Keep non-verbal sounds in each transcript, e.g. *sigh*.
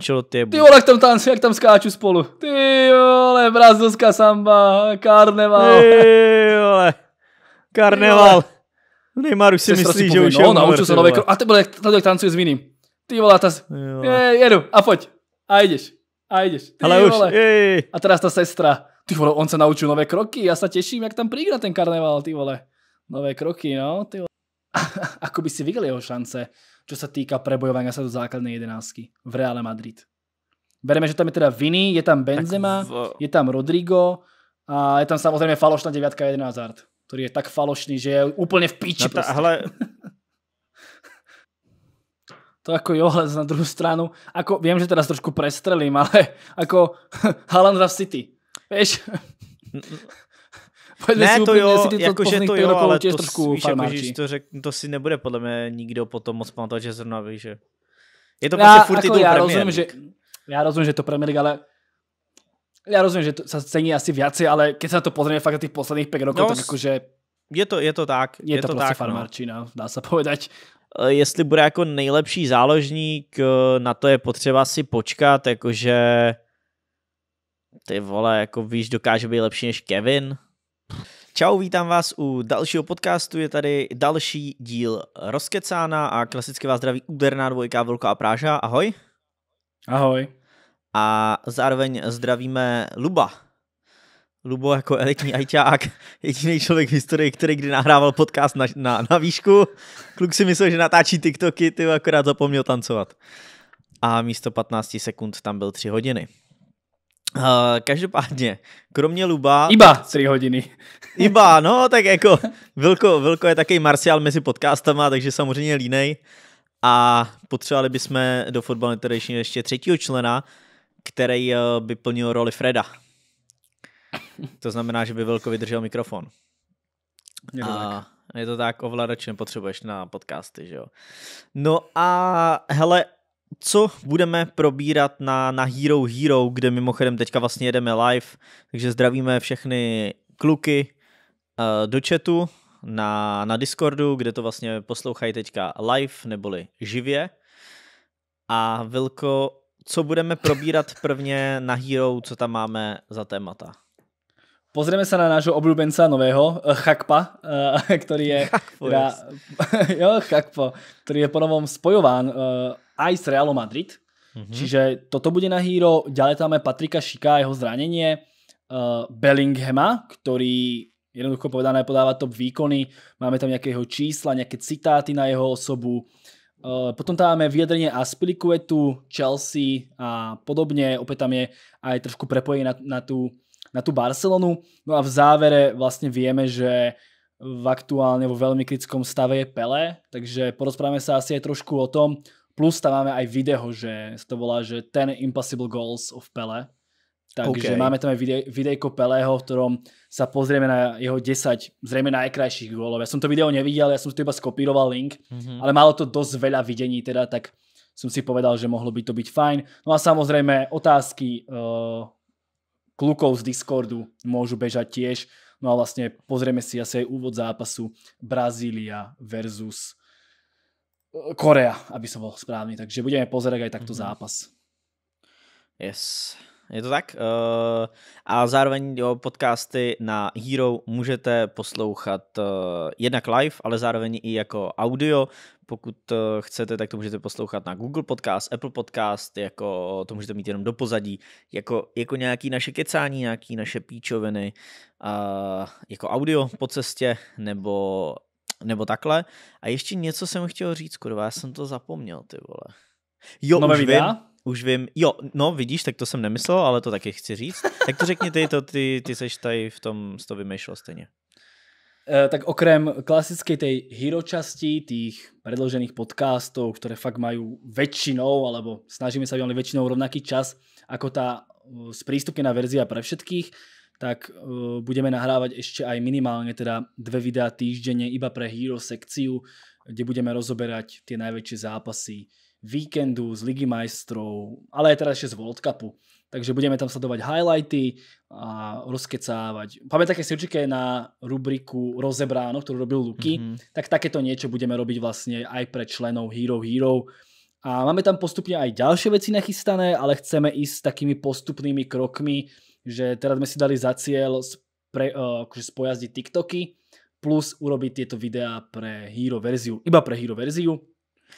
Čelo ty Ty vole, jak tam tanci, jak tam skáču spolu. Ty vole, brazilská samba, karneval. Ty vole, karneval. Neymar už si myslí, že už je No, naučil se nové kroky. A ty vole, tady jak tancuje s jiným. Ty vole, ta... Je, jedu, a pojď. A jdeš. A jdeš. Ty Ale vole. Už, A teraz ta sestra. Ty vole, on se naučil nové kroky, já se těším, jak tam príde na ten karneval, ty vole. Nové kroky, no, ty vole. *laughs* ako by si videl jeho šance, čo sa týka prebojovania sa do základnej jedenáctky v Reále Madrid. Bereme, že tam je teda Vini, je tam Benzema, v... je tam Rodrigo a je tam samozrejme falošná deviatka jeden Hazard, ktorý je tak falošný, že je úplne v píči. No Ale hele... *laughs* to ako jo, ale na druhú stranu, ako, viem, že teraz trošku prestrelím, ale *laughs* ako Haaland v City, vieš? ne, to úplně, jo, jakože to jo, ale to, trošku víš, jako, že to, řek, to si nebude podle mě nikdo potom moc pamatovat, že zrovna víš, že... Je to prostě furt jako, já rozumím, že, já rozumím, že to Premier League, ale já rozumím, že to se cení asi viacej, ale keď na to pozrieme fakt na posledních posledných 5 rokov, no, tak jakože... Je to, je to tak. Je, je to, to prostě tak, no. farmárčina, no. dá se povedať. Eh, jestli bude jako nejlepší záložník, eh, na to je potřeba si počkat, jakože ty vole, jako víš, dokáže být lepší než Kevin. Čau, vítám vás u dalšího podcastu. Je tady další díl Rozkecána a klasicky vás zdraví úderná dvojka a Práža. Ahoj. Ahoj. A zároveň zdravíme Luba. Lubo jako elitní ajťák, jediný člověk v historii, který kdy nahrával podcast na, na, na výšku. Kluk si myslel, že natáčí TikToky, ty akorát zapomněl tancovat. A místo 15 sekund tam byl 3 hodiny. Uh, každopádně, kromě Luba... Iba tři hodiny. *laughs* Iba, no, tak jako Vilko, Vilko je takový marciál mezi podcastama, takže samozřejmě línej. A potřebovali bychom do Football International ještě třetího člena, který eh, by plnil roli Freda. To znamená, že by Vilko vydržel mikrofon. Je to, a tak. je to tak, ovladač nepotřebuješ na podcasty, že jo. No a hele, co budeme probírat na, na Hero Hero, kde mimochodem teďka vlastně jedeme live, takže zdravíme všechny kluky uh, do chatu na, na Discordu, kde to vlastně poslouchají teďka live neboli živě. A Vilko, co budeme probírat prvně na Hero, co tam máme za témata? Pozrieme sa na nášho obľúbenca nového, eh, Chakpa, eh, *laughs* ktorý je, teda, *laughs* jo, Chakpo, ktorý je ponovom spojován aj eh, s Realom Madrid. Mm-hmm. Čiže toto bude na Hero, ďalej tam je Patrika Šika, jeho zranenie, Bellinghama, ktorý jednoducho povedané podáva top výkony, máme tam nejaké jeho čísla, nejaké citáty na jeho osobu, Potom tam máme vyjadrenie Aspilikuetu, Chelsea a podobne. Opäť tam je aj trošku prepojenie na, na tú na tú Barcelonu. No a v závere vlastne vieme, že v aktuálne vo veľmi kritickom stave je Pele, takže porozprávame sa asi aj trošku o tom. Plus tam máme aj video, že to volá, že ten Impossible Goals of Pele. Takže okay. máme tam aj videj, videjko Pelého, v ktorom sa pozrieme na jeho 10 zrejme najkrajších gólov. Ja som to video nevidel, ja som to iba skopíroval link, mm-hmm. ale malo to dosť veľa videní teda, tak som si povedal, že mohlo by to byť fajn. No a samozrejme otázky uh, klukov z Discordu môžu bežať tiež. No a vlastne pozrieme si asi aj úvod zápasu Brazília versus e, Korea, aby som bol správny. Takže budeme pozerať aj takto mm -hmm. zápas. Yes. Je to tak? E, a zároveň jo, podcasty na Hero můžete poslouchat e, jednak live, ale zároveň i jako audio. Pokud eh, chcete, tak to můžete poslouchat na Google Podcast, Apple Podcast, jako to můžete mít jenom do pozadí, jako, jako nějaký naše kecání, nějaký naše píčoviny, uh, jako audio po cestě, nebo, nebo takhle. A ještě něco jsem chtěl říct, kurva, já jsem to zapomněl, ty vole. Jo, Nové už videa? vím, už vím, jo, no vidíš, tak to jsem nemyslel, ale to taky chci říct. Tak to řekni ty, to ty, ty seš tady v tom, to vymýšlel stejně. Eh, tak okrem klasickej tej hero časti, tých predložených podcastov, ktoré fakt majú väčšinou, alebo snažíme sa vyvolať väčšinou rovnaký čas ako tá eh, sprístupnená verzia pre všetkých, tak eh, budeme nahrávať ešte aj minimálne teda dve videá týždenne iba pre Hero sekciu, kde budeme rozoberať tie najväčšie zápasy víkendu z Ligy majstrov, ale aj teraz ešte z World Cupu. Takže budeme tam sledovať highlighty a rozkecávať. Pamätáte si určite na rubriku Rozebráno, ktorú robil Luky, mm-hmm. tak takéto niečo budeme robiť vlastne aj pre členov Hero Hero. A máme tam postupne aj ďalšie veci nachystané, ale chceme ísť takými postupnými krokmi, že teraz sme si dali za cieľ spre, uh, eh, spojazdiť TikToky, plus urobiť tieto videá pre Hero verziu, iba pre Hero verziu.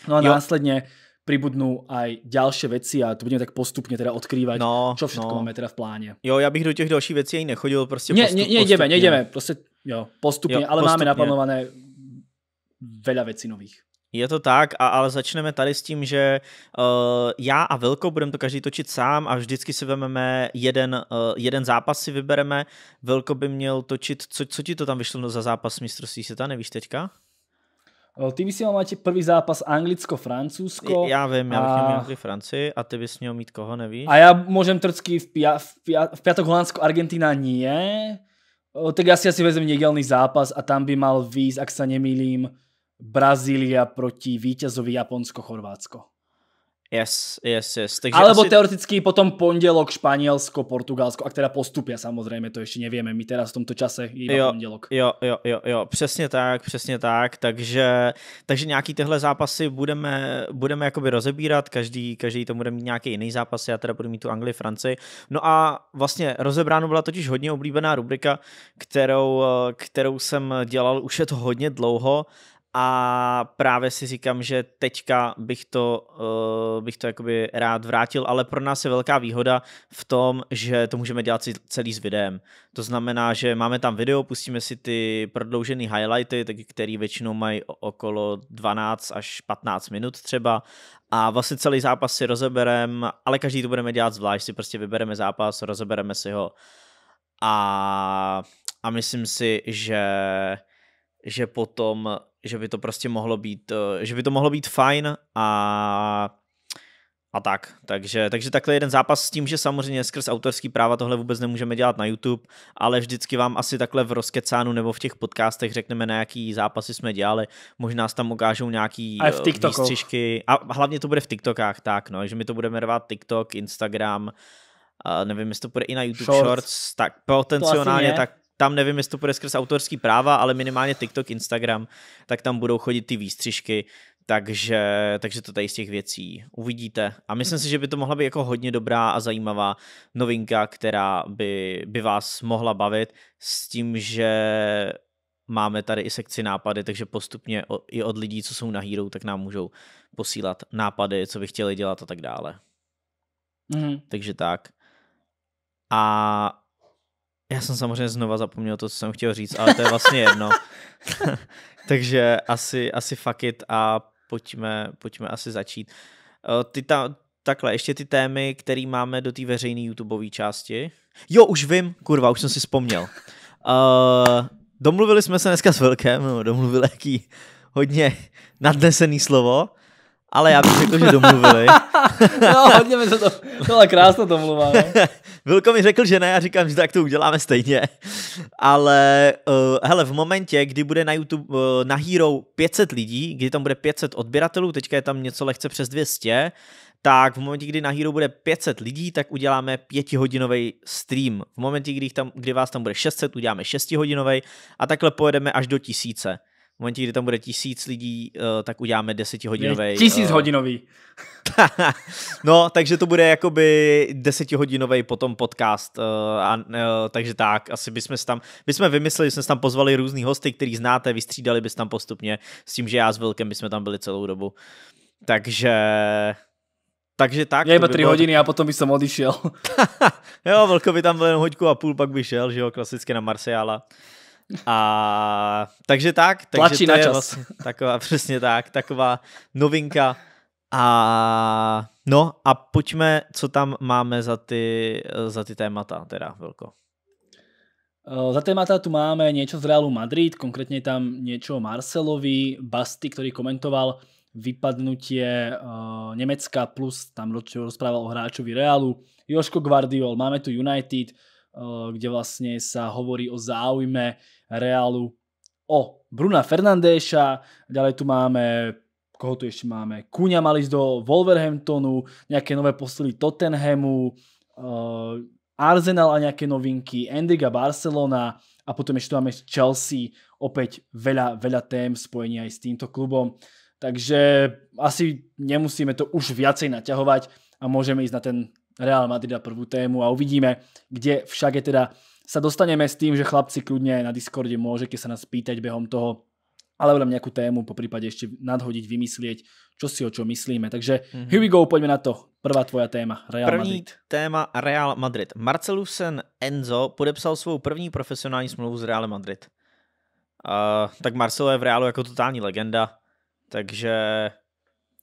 No a jo. následne pribudnú aj ďalšie veci a to budeme tak postupně teda odkrývat, no, čo všetko no. máme teda v pláne. Jo, já bych do těch dalších věcí aj nechodil, prostě ne, postup, ne, nejdeme, nejdeme, prostě jo, postupně, jo, ale postupne. máme naplánované veľa věcí nových. Je to tak, a, ale začneme tady s tím, že uh, já a Velko budeme to každý točit sám a vždycky si vezmeme jeden, uh, jeden zápas si vybereme. Velko by měl točit, co, co ti to tam vyšlo za zápas mistrovství světa, nevíš teďka? Eh, ty by si měl mít první zápas Anglicko-Francúzsko. Já vím, já bych měl mít Francii a ty bys měl mít koho, nevíš? A já můžem trcky v, pia, v, pia, v piatok Holandsko-Argentina nie. Eh, tak já si asi vezmu nedělný zápas a tam by mal víc, ak se nemýlím, Brazília proti vítězovi Japonsko-Chorvátsko. Yes, yes, yes. Takže Alebo asi... teoreticky potom pondelok Španielsko, Portugalsko, ak teda postupia samozřejmě, to ještě nevieme, my teraz v tomto čase iba jo, pondelok. Jo, jo, jo, jo, přesně tak, přesně tak, takže, takže nějaký tyhle zápasy budeme, budeme jakoby rozebírat, každý, každý to bude mít nějaký jiný zápas, já teda budu mít tu Anglii, Francii. No a vlastně rozebráno byla totiž hodně oblíbená rubrika, kterou, kterou jsem dělal už je to hodně dlouho a právě si říkám, že teďka bych to, uh, bych to jakoby rád vrátil, ale pro nás je velká výhoda v tom, že to můžeme dělat celý s videem. To znamená, že máme tam video, pustíme si ty prodloužené highlighty, které většinou mají okolo 12 až 15 minut třeba a vlastně celý zápas si rozebereme, ale každý to budeme dělat zvlášť, si prostě vybereme zápas, rozebereme si ho a, a myslím si, že že potom že by to prostě mohlo být, eh, že by to mohlo být fajn a a tak. Takže, takže takhle jeden zápas s tím, že samozřejmě skrz autorský práva tohle vůbec nemůžeme dělat na YouTube, ale vždycky vám asi takhle v rozkecánu nebo v těch podcastech řekneme, na jaký zápasy jsme dělali. Možná tam ukážou nějaký a v eh, výstřižky. A hlavně to bude v TikTokách, tak no, že my to budeme rvat TikTok, Instagram, a nevím, jestli to bude i na YouTube Shorts, Shorts tak potenciálně tak tam nevím, jestli to půjde skrz autorský práva, ale minimálně TikTok, Instagram, tak tam budou chodit ty výstřižky, takže, takže to tady z těch věcí uvidíte. A myslím si, že by to mohla být jako hodně dobrá a zajímavá novinka, která by, by vás mohla bavit s tím, že máme tady i sekci nápady, takže postupně i od lidí, co jsou na Hero, tak nám můžou posílat nápady, co by chtěli dělat a tak dále. Mm. Takže tak. A já jsem samozřejmě znova zapomněl to, co jsem chtěl říct, ale to je vlastně jedno. *laughs* *laughs* Takže asi, asi fuck it a pojďme, pojďme asi začít. Eh, ty ta, takhle, ještě ty témy, které máme do té veřejné YouTubeové části. Jo, už vím, kurva, už jsem si vzpomněl. Uh, domluvili jsme se dneska s Velkem, no, domluvili jaký hodně nadnesený slovo ale já bych řekl, že domluvili. *laughs* no, hodně mi se to, to byla krásná domluva. No. *laughs* Vilko mi řekl, že ne, Já říkám, že tak to uděláme stejně. Ale uh, hele, v momentě, kdy bude na YouTube uh, na Hero 500 lidí, kdy tam bude 500 odběratelů, teďka je tam něco lehce přes 200, tak v momentě, kdy na Hero bude 500 lidí, tak uděláme pětihodinový stream. V momentě, kdy, tam, kdy vás tam bude 600, uděláme šestihodinový a takhle pojedeme až do tisíce v momentě, kdy tam bude tisíc lidí, eh, tak uděláme desetihodinový. Tisíc eh, hodinový. *laughs* no, takže to bude jakoby desetihodinový potom podcast. Eh, a, takže tak, asi bychom tam, bychom vymysleli, že jsme tam pozvali různý hosty, který znáte, vystřídali bys tam postupně s tím, že já s Vilkem bychom tam byli celou dobu. Takže takže tak. Já iba tři bylo... hodiny a potom bych se odišel. *laughs* jo, velko by tam byl hoďku a půl, pak by šel, že jo, klasicky na Marseala. A takže tak, takže Tlačí to na je čas. vlastně taková, *laughs* přesně tak, taková novinka. A no a pojďme, co tam máme za ty, za ty témata teda, velko. Eh, za témata tu máme niečo z Realu Madrid, konkrétne tam niečo o Marcelovi, Basti, ktorý komentoval vypadnutie uh, Nemecka, plus tam rozprával o hráčovi Realu, Joško Guardiol, máme tu United, Eh, kde vlastne sa hovorí o záujme Realu o Bruna Fernandéša, ďalej tu máme koho tu ešte máme? Kúňa mal ísť do Wolverhamptonu, nejaké nové posily Tottenhamu, eh, Arsenal a nejaké novinky, Endiga Barcelona a potom ešte tu máme Chelsea, opäť veľa, veľa tém spojení aj s týmto klubom. Takže asi nemusíme to už viacej naťahovať a môžeme ísť na ten Real Madrida prvú tému a uvidíme, kde však je teda sa dostaneme s tým, že chlapci kľudne aj na Discorde môžete sa nás pýtať behom toho ale len nejakú tému, po prípade ešte nadhodiť, vymyslieť, čo si o čo myslíme. Takže mm-hmm. here we go, pojďme na to. Prvá tvoja téma, Real první Madrid. téma Real Madrid. Marcelusen Enzo podepsal svou první profesionální smlouvu s Real Madrid. Uh, tak Marcelo je v Realu jako totální legenda, takže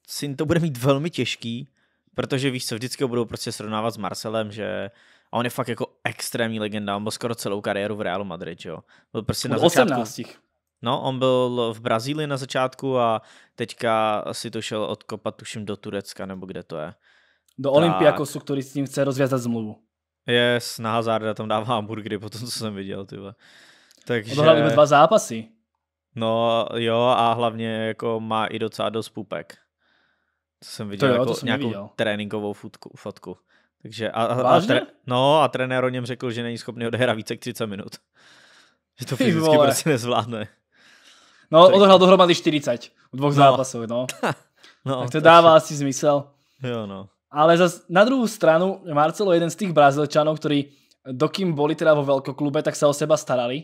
syn to bude mít velmi těžký. Protože víš co, vždycky ho budou prostě srovnávat s Marcelem, že a on je fakt jako extrémní legenda, on byl skoro celou kariéru v Realu Madrid, jo. Byl prostě na začátku... 18. No, on byl v Brazílii na začátku a teďka si to šel odkopat, tuším, do Turecka, nebo kde to je. Do tak. Olympiakosu, který s ním chce rozvězat zmluvu. Je, yes, na Hazarda tam dává hamburgery po tom, co jsem viděl, ty Takže... Odohrali dva zápasy. No jo, a hlavně jako má i docela dost pupek. To jsem viděl to jo, jako to jsem nějakou neviděl. tréninkovou fotku. fotku. Takže a, a, a tre, no a trenér o něm řekl, že není schopný odehrát více jak 30 minut. *laughs* Že to fyzicky prostě nezvládne. No, tak... odohral dohromady 40 v dvoch no. zápasoch, no. *laughs* no tak to takže... dává asi zmysel. Jo, no. Ale zas na druhou stranu Marcelo je jeden z těch brazilčanů, který dokým boli teda vo veľkoklube, tak se o seba starali.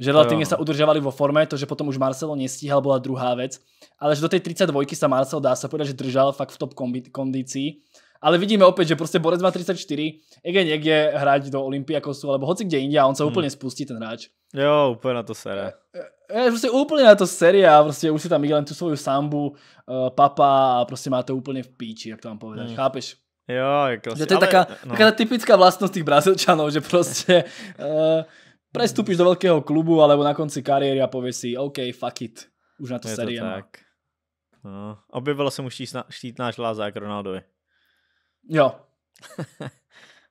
Že relatívne sa udržovali vo forme, to, že potom už Marcelo nestíhal, bola druhá vec. Ale že do tej 32 sa Marcelo dá sa povedať, že držal fakt v top kondícii. Ale vidíme opäť, že proste Borec má 34, ide niekde hrať do Olympiakosu, alebo hoci kde India, a on sa hmm. úplne spustí ten hráč. Jo, úplne na to sere. je eh, eh, prostě úplne na to série, a prostě už si tam ide len tú svoju sambu, uh, papa a prostě má to úplne v píči, jak to mám povedať. Hmm. Chápeš? Jo, jako že to je ale, taká, no. taká typická vlastnosť tých brazilčanů, že prostě uh, *laughs* Prestúpiš do veľkého klubu, alebo na konci kariéry a povieš si, OK, fuck it. Už na to seriem. No, no objevila se mu štítná, štítná žláza, Ronaldovi. Jo. *laughs*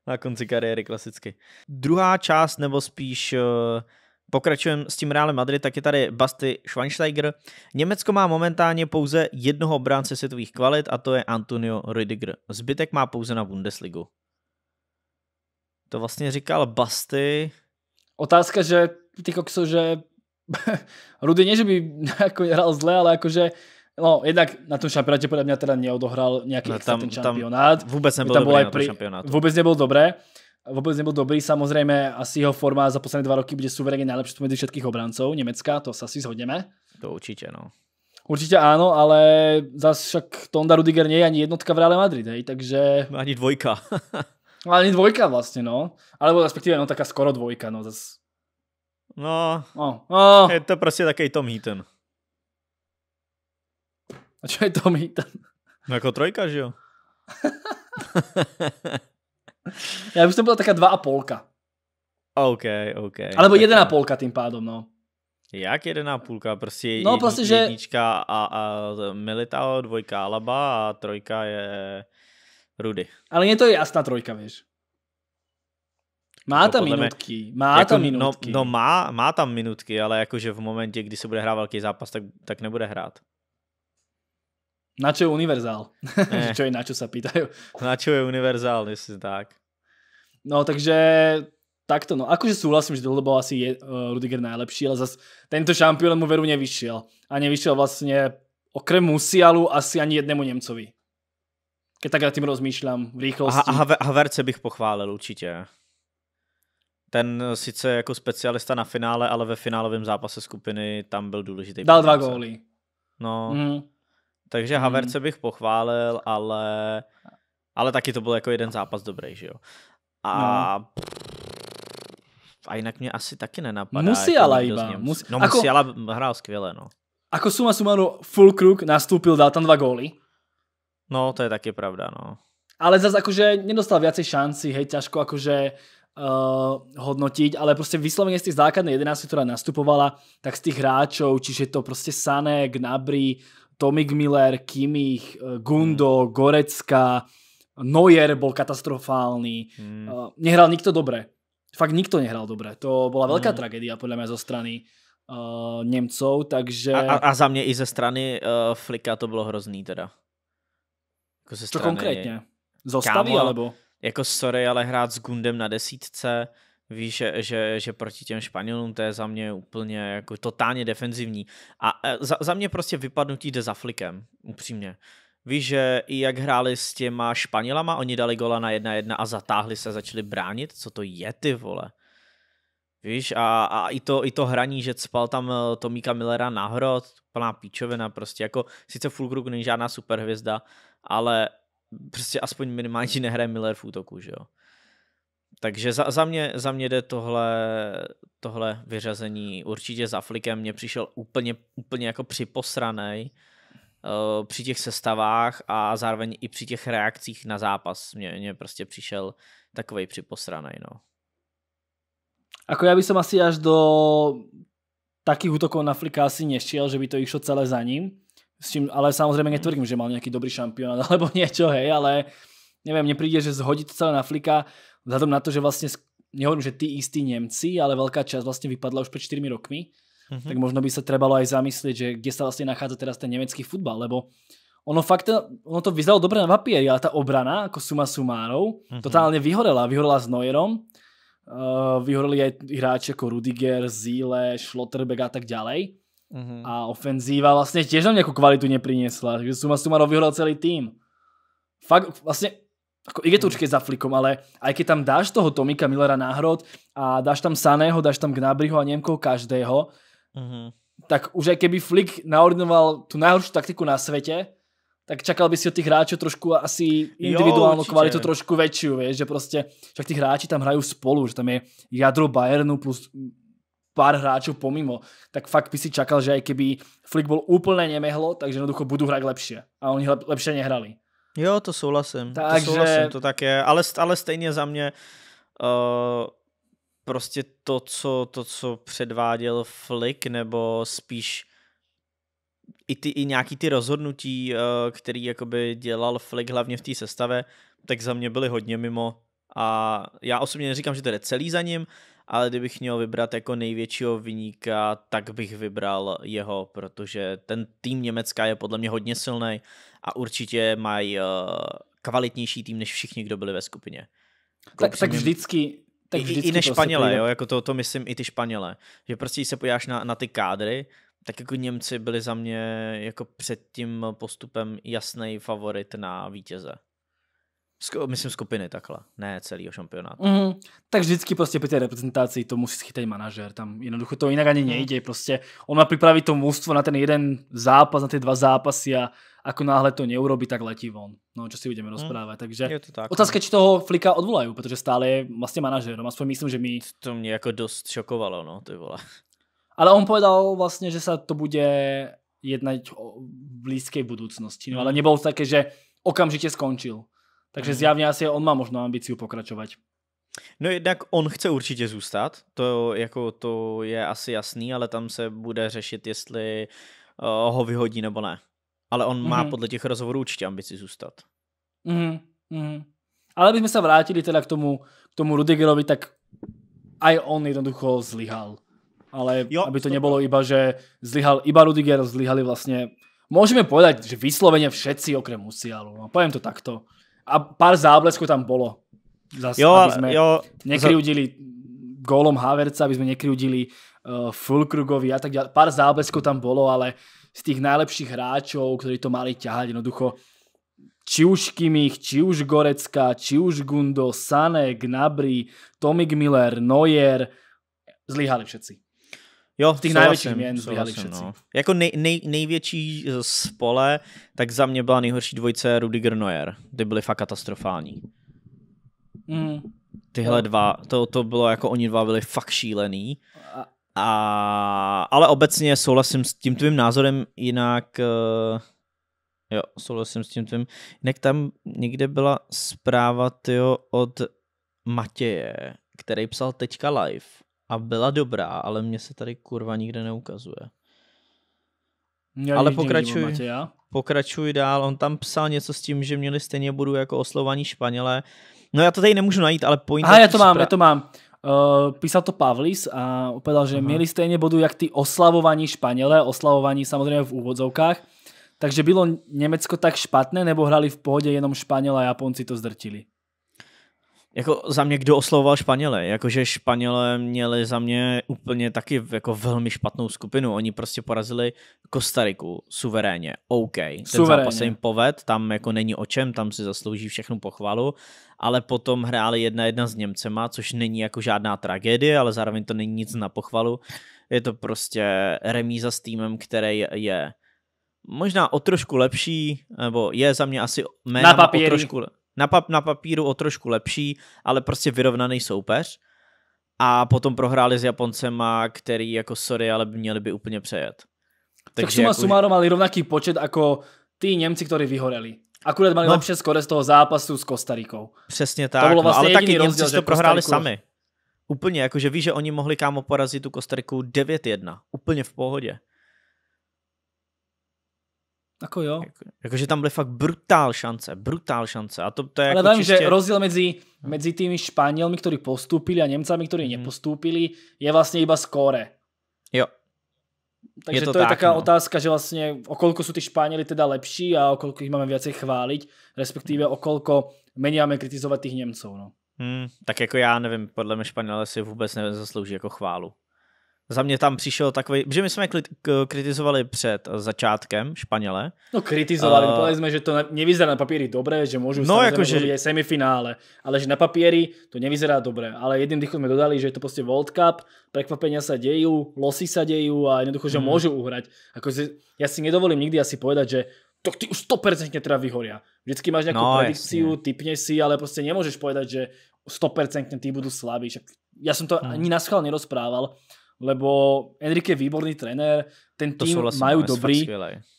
na konci kariéry klasicky. Druhá část, nebo spíš uh, pokračujeme s tím Reálem Madrid, tak je tady Basti Schweinsteiger. Německo má momentálně pouze jednoho obránce světových kvalit a to je Antonio Rüdiger. Zbytek má pouze na Bundesligu. To vlastně říkal Basti otázka, že ty kokso, že *laughs* Rudy nie, že by *laughs* ako hral zle, ale akože No, jednak na tom šampionáte podľa mňa teda neodohral nejaký no, tam, ten šampionát. Tam vôbec nebol tam dobrý aj pri... na šampionátu. Vôbec nebol dobré. Vôbec nebol dobrý, samozrejme asi jeho forma za posledné dva roky bude suverénne najlepšie medzi všetkých obrancov Nemecka, to sa asi zhodneme. To určite, no. Určitě ano, ale zase však Tonda Rudiger nie je ani jednotka v Real Madrid, hej, takže... Ani dvojka. *laughs* No, ale ani dvojka vlastne, no. Alebo respektíve, no taká skoro dvojka, no zas. No, no, no. je to proste taký Tom Heaton. A čo je Tom Heaton? No ako trojka, že jo? ja by som bola taká dva a polka. OK, OK. Alebo tak... jedna polka tým pádom, no. Jak jedená půlka? Prostě jedni, no, prostě, jednička že... a, a Militao, dvojka Alaba a trojka je Rudy. Ale je to jasná trojka, víš. Má no, tam minutky, mě, má jako, tam no, minutky. No, no má, má tam minutky, ale jakože v momentě, kdy se bude hrát velký zápas, tak, tak nebude hrát. Na čo je univerzál? čo je, na čo se pýtají? Na čo je univerzál, jestli tak. No takže takto, no akože súhlasím, že dlhodobo asi je uh, Rudiger najlepší, ale zase tento šampión mu veru nevyšiel. A nevyšiel vlastne okrem Musialu asi ani jednému Nemcovi. Keď tak nad tím rozmýšlím v rychlosti. A, a Haverce bych pochválil určitě. Ten sice jako specialista na finále, ale ve finálovém zápase skupiny tam byl důležitý. Dal dva góly. No, mm. takže mhm. Haverce mm. bych pochválil, ale, ale taky to byl jako jeden zápas dobrý, že jo. A no. a jinak mě asi taky nenapadá. Musí jako iba. Musí, No Ako... ale hrál skvěle, no. Ako suma sumaru, full kruk nastoupil, dal tam dva góly. No, to je taky pravda, no. Ale zase akože nedostal viacej šanci, hej, ťažko akože uh, hodnotiť, ale proste vyslovene z tých základnej 11, ktorá nastupovala, tak z tých hráčov, čiže to proste Sané, Gnabry, Tomik Miller, Kimich, eh, Gundo, hmm. Gorecka, Neuer bol katastrofálny. Mm. Uh, nehral nikto dobre. Fakt nikto nehral dobre. To bola hmm. veľká mm. tragédia podľa mňa zo strany uh, Nemcov, takže... A, a, a za mě i ze strany uh, Flika to bylo hrozný teda. Jako ze strany, Co konkrétně? Zostaví kámo, alebo? Jako sorry, ale hrát s Gundem na desítce, víš, že, že, že proti těm Španělům to je za mě úplně jako totálně defenzivní. A e, za, za mě prostě vypadnutí jde za flikem, upřímně. Víš, že i jak hráli s těma Španělama, oni dali gola na 1-1 a zatáhli se, začali bránit, co to je ty vole. Víš, a, a i, to, i to hraní, že spal tam eh, Tomíka Millera na hrot, plná píčovina, prostě jako, sice Fulkrug není žádná superhvězda, ale prostě aspoň minimálně nehraje Miller v útoku, že jo. Takže za, za, mě, za mě jde tohle, tohle vyřazení určitě za Flikem. Mně přišel úplně, úplně jako připosranej uh, při těch sestavách a zároveň i při těch reakcích na zápas. mě mně prostě přišel takovej připosranej, no. Ako ja by som asi až do takých útokov na Flika asi nešiel, že by to išlo celé za ním. S čím, ale samozrejme netvrdím, že mal nejaký dobrý šampionát *laughs* alebo niečo, hej, ale neviem, mne príde, že zhodí to celé na Flika, vzhľadom na to, že vlastne, nehovorím, že tí istí Nemci, ale veľká časť vlastne vypadla už pred 4 rokmi, mm-hmm. tak možno by sa trebalo aj zamyslieť, že kde sa vlastne nachádza teraz ten nemecký futbal, lebo ono fakt, ono to vyzdalo dobre na papieri, ale tá obrana, ako suma sumárov, mm-hmm. totálne vyhorela. Vyhorela s Neuerom, Eh, Vyhodili aj hráči ako Rudiger, Zíle, Schlotterbeck a tak ďalej. Mhm. A ofenzíva vlastne tiež nám nejakú kvalitu nepriniesla. Takže suma Sumaro vyhodil celý tým. Fakt, vlastne ako, ide to určite za flikom, ale aj keď tam dáš toho Tomika Millera hrod a dáš tam Saného, dáš tam Gnabryho a Nemkoho každého, mhm. tak už aj keby Flick naordinoval tú najhoršiu taktiku na svete, tak čakal by si od tých hráčov trošku asi individuálnu jo, kvalitu trošku větší, že prostě, však ty hráči tam hrajú spolu, že tam je jadro Bayernu plus pár hráčů pomimo, tak fakt by si čakal, že aj keby Flick bol úplne nemehlo, takže jednoducho budou hrať lepšie. A oni lep, lepšie nehrali. Jo, to souhlasím. Takže... To souhlasím, to tak je. Ale, ale stejně za mě uh, prostě to co, to, co předváděl Flick, nebo spíš i, ty, i nějaký ty rozhodnutí, eh, který jakoby dělal Flick hlavně v té sestavě, tak za mě byly hodně mimo a já osobně neříkám, že to jde celý za ním, ale kdybych měl vybrat jako největšího vyníka, tak bych vybral jeho, protože ten tým Německa je podle mě hodně silný a určitě mají eh, kvalitnější tým než všichni, kdo byli ve skupině. Tak, tak vždycky, tak vždycky I, i než prostě Španěle, jako to, to myslím i ty Španěle. Že prostě se podíváš na, na ty kádry, tak jako Němci byli za mě jako před tím postupem jasný favorit na vítěze. Sk- myslím skupiny takhle, ne celého šampionátu. Mm, tak vždycky prostě při té reprezentaci to musí schytat manažer, tam jednoducho to jinak ani mhm. nejde, prostě on má připravit to mužstvo na ten jeden zápas, na ty dva zápasy a ako náhle to neurobi, tak letí von. No, čo si budeme mhm. rozprávať. Mm. Takže je to tak, otázka, no. či toho Flika odvolajú, protože stále je vlastne manažerom. No, aspoň myslím, že my... To mě jako dost šokovalo, no, ty vole. Ale on povedal vlastne, že sa to bude jednať o blízkej budúcnosti. No ale mhm. nebol také, že okamžite skončil. Takže mhm. zjavně asi on má možno ambíciu pokračovat. No jednak on chce určitě zůstat, to, jako, to je asi jasný, ale tam se bude řešit, jestli uh, ho vyhodí nebo ne. Ale on mm-hmm. má mhm. podle těch rozhovorů určitě ambici zůstat. Mm-hmm. Ale bychom se vrátili teda k tomu, k tomu Rudigerovi, tak aj on jednoducho zlyhal ale jo, aby to nebolo iba, že zlyhal iba Rudiger, zlyhali vlastne, môžeme povedať, že vyslovene všetci okrem Musialu. No, poviem to takto. A pár zábleskov tam bolo. Zas, jo, aby sme jo, nekryudili gólom Haverca, aby sme nekryudili uh, Fulkrugovi a tak ďalej. Pár zábleskov tam bolo, ale z tých najlepších hráčov, ktorí to mali ťahať, jednoducho či už Kimich, či už Gorecka, či už Gundo, Sané, Gnabry, Tomik Miller, Neuer, zlyhali všetci. Jo, těch souhlasím, největších měn udělali no. všetci. No. Jako nej, nej, největší eh, spole, tak za mě byla nejhorší dvojce Rudy Grnoyer. Ty byly fakt katastrofální. Mm. Tyhle dva, to, to bylo jako oni dva byli fakt šílený. A, ale obecně souhlasím s tím tvým názorem, jinak... Uh, jo, souhlasím s tím tvým. Jinak tam někde byla zpráva, tyjo, od Matěje, který psal teďka live a byla dobrá, ale mě se tady kurva nikde neukazuje. Já ale pokračuj, Matěja. pokračuj dál, on tam psal něco s tím, že měli stejně budu jako oslovaní Španělé. No já to tady nemůžu najít, ale pojď. Aha, já to mám, já to mám. Uh, písal to Pavlis a upadal, že uh-huh. měli stejně bodu jak ty oslavovaní Španělé, oslavovaní samozřejmě v úvodzovkách. Takže bylo německo tak špatné, nebo hrali v pohodě jenom Španiel a Japonci to zdrtili? Jako za mě, kdo oslovoval Španěle? Jakože Španěle měli za mě úplně taky jako velmi špatnou skupinu. Oni prostě porazili Kostariku suverénně. OK, ten suverénně. zápas se jim poved, tam jako není o čem, tam si zaslouží všechnu pochvalu, ale potom hráli jedna jedna s Němcema, což není jako žádná tragédie, ale zároveň to není nic na pochvalu. Je to prostě remíza s týmem, který je možná o trošku lepší, nebo je za mě asi méně na papíru. o trošku na, pap, na papíru o trošku lepší, ale prostě vyrovnaný soupeř. A potom prohráli s Japoncema, který jako sorry, ale by měli by úplně přejet. Takže tak suma jako... sumárom mali rovnaký počet jako ty Němci, kteří vyhoreli. Akurát mali no. lepší skore z toho zápasu s Kostarikou. Přesně tak, to bylo vlastně no, ale taky Němci to prohráli Kostariku... sami. Úplně, jakože víš, že oni mohli kámo porazit tu Kostariku 9-1. Úplně v pohodě. Ako jo. Jako, jakože tam byly fakt brutál šance, brutál šance. A to, to je Ale jako vím, čistě... že rozdíl mezi, no. mezi tými Španělmi, kteří postupili a Němcami, kteří hmm. nepostupili, je vlastně iba skóre. Jo. Takže je to, to tak, je taká no. otázka, že vlastně okolko jsou ty Španěli teda lepší a okolko jich máme více chválit, respektive okolko méně máme kritizovat těch Němců. No. Hmm, tak jako já nevím, podle mě Španěle si vůbec nezaslouží jako chválu. Za mě tam přišel takový, že my jsme kritizovali před začátkem Španěle. No kritizovali, uh, jsme, že to nevyzerá na papíry dobré, že můžu no, jako, že... je semifinále, ale že na papíry to nevyzerá dobré. Ale jedným dýchom jsme dodali, že je to prostě World Cup, prekvapenia se dějí, losy se dějí a jednoducho, že hmm. můžu uhrať. Ako si, si nedovolím nikdy asi povedať, že to ty už 100% teda vyhoria. Vždycky máš nějakou no, predikci, typně si, ale prostě nemůžeš povedať, že 100% ty budou slabí. Já jsem to hmm. ani na schvál nerozprával, lebo Enrique je výborný trenér, ten tým to vlastne majú dobrý,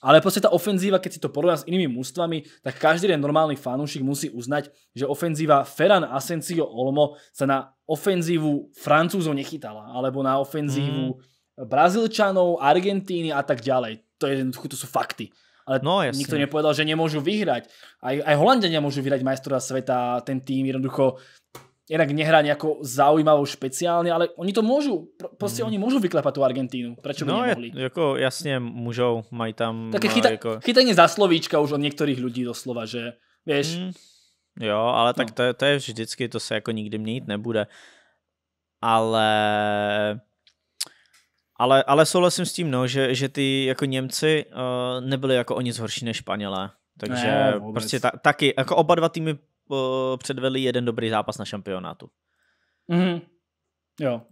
ale proste tá ofenzíva, keď si to porovná s inými mústvami, tak každý den normálny fanúšik musí uznať, že ofenzíva Ferran Asensio Olmo sa na ofenzívu Francúzov nechytala, alebo na ofenzívu mm. Brazílčanov, Argentíny a tak ďalej. To, je, to sú fakty. Ale no, nikto nepovedal, že nemôžu vyhrať. Aj, aj Holandia nemôžu vyhrať majstora sveta. Ten tým jednoducho jednak nehrá nejako zaujímavou špeciálne, ale oni to môžu, prostě mm. oni môžu vyklepať tú Argentínu, prečo by no, nemohli? No, jako jasne, môžou, mají tam... Také chyta, jako... chytanie za slovíčka už od niektorých ľudí doslova, že vieš... Mm. Jo, ale tak no. to, to je vždycky, to se jako nikdy měnit nebude. Ale... Ale, ale souhlasím s tím, no, že, že ty jako Němci uh, nebyli jako o nic horší než Španělé. Takže ne, prostě ta, taky, jako oba dva týmy předvedli jeden dobrý zápas na šampionátu. Mm-hmm. Jo.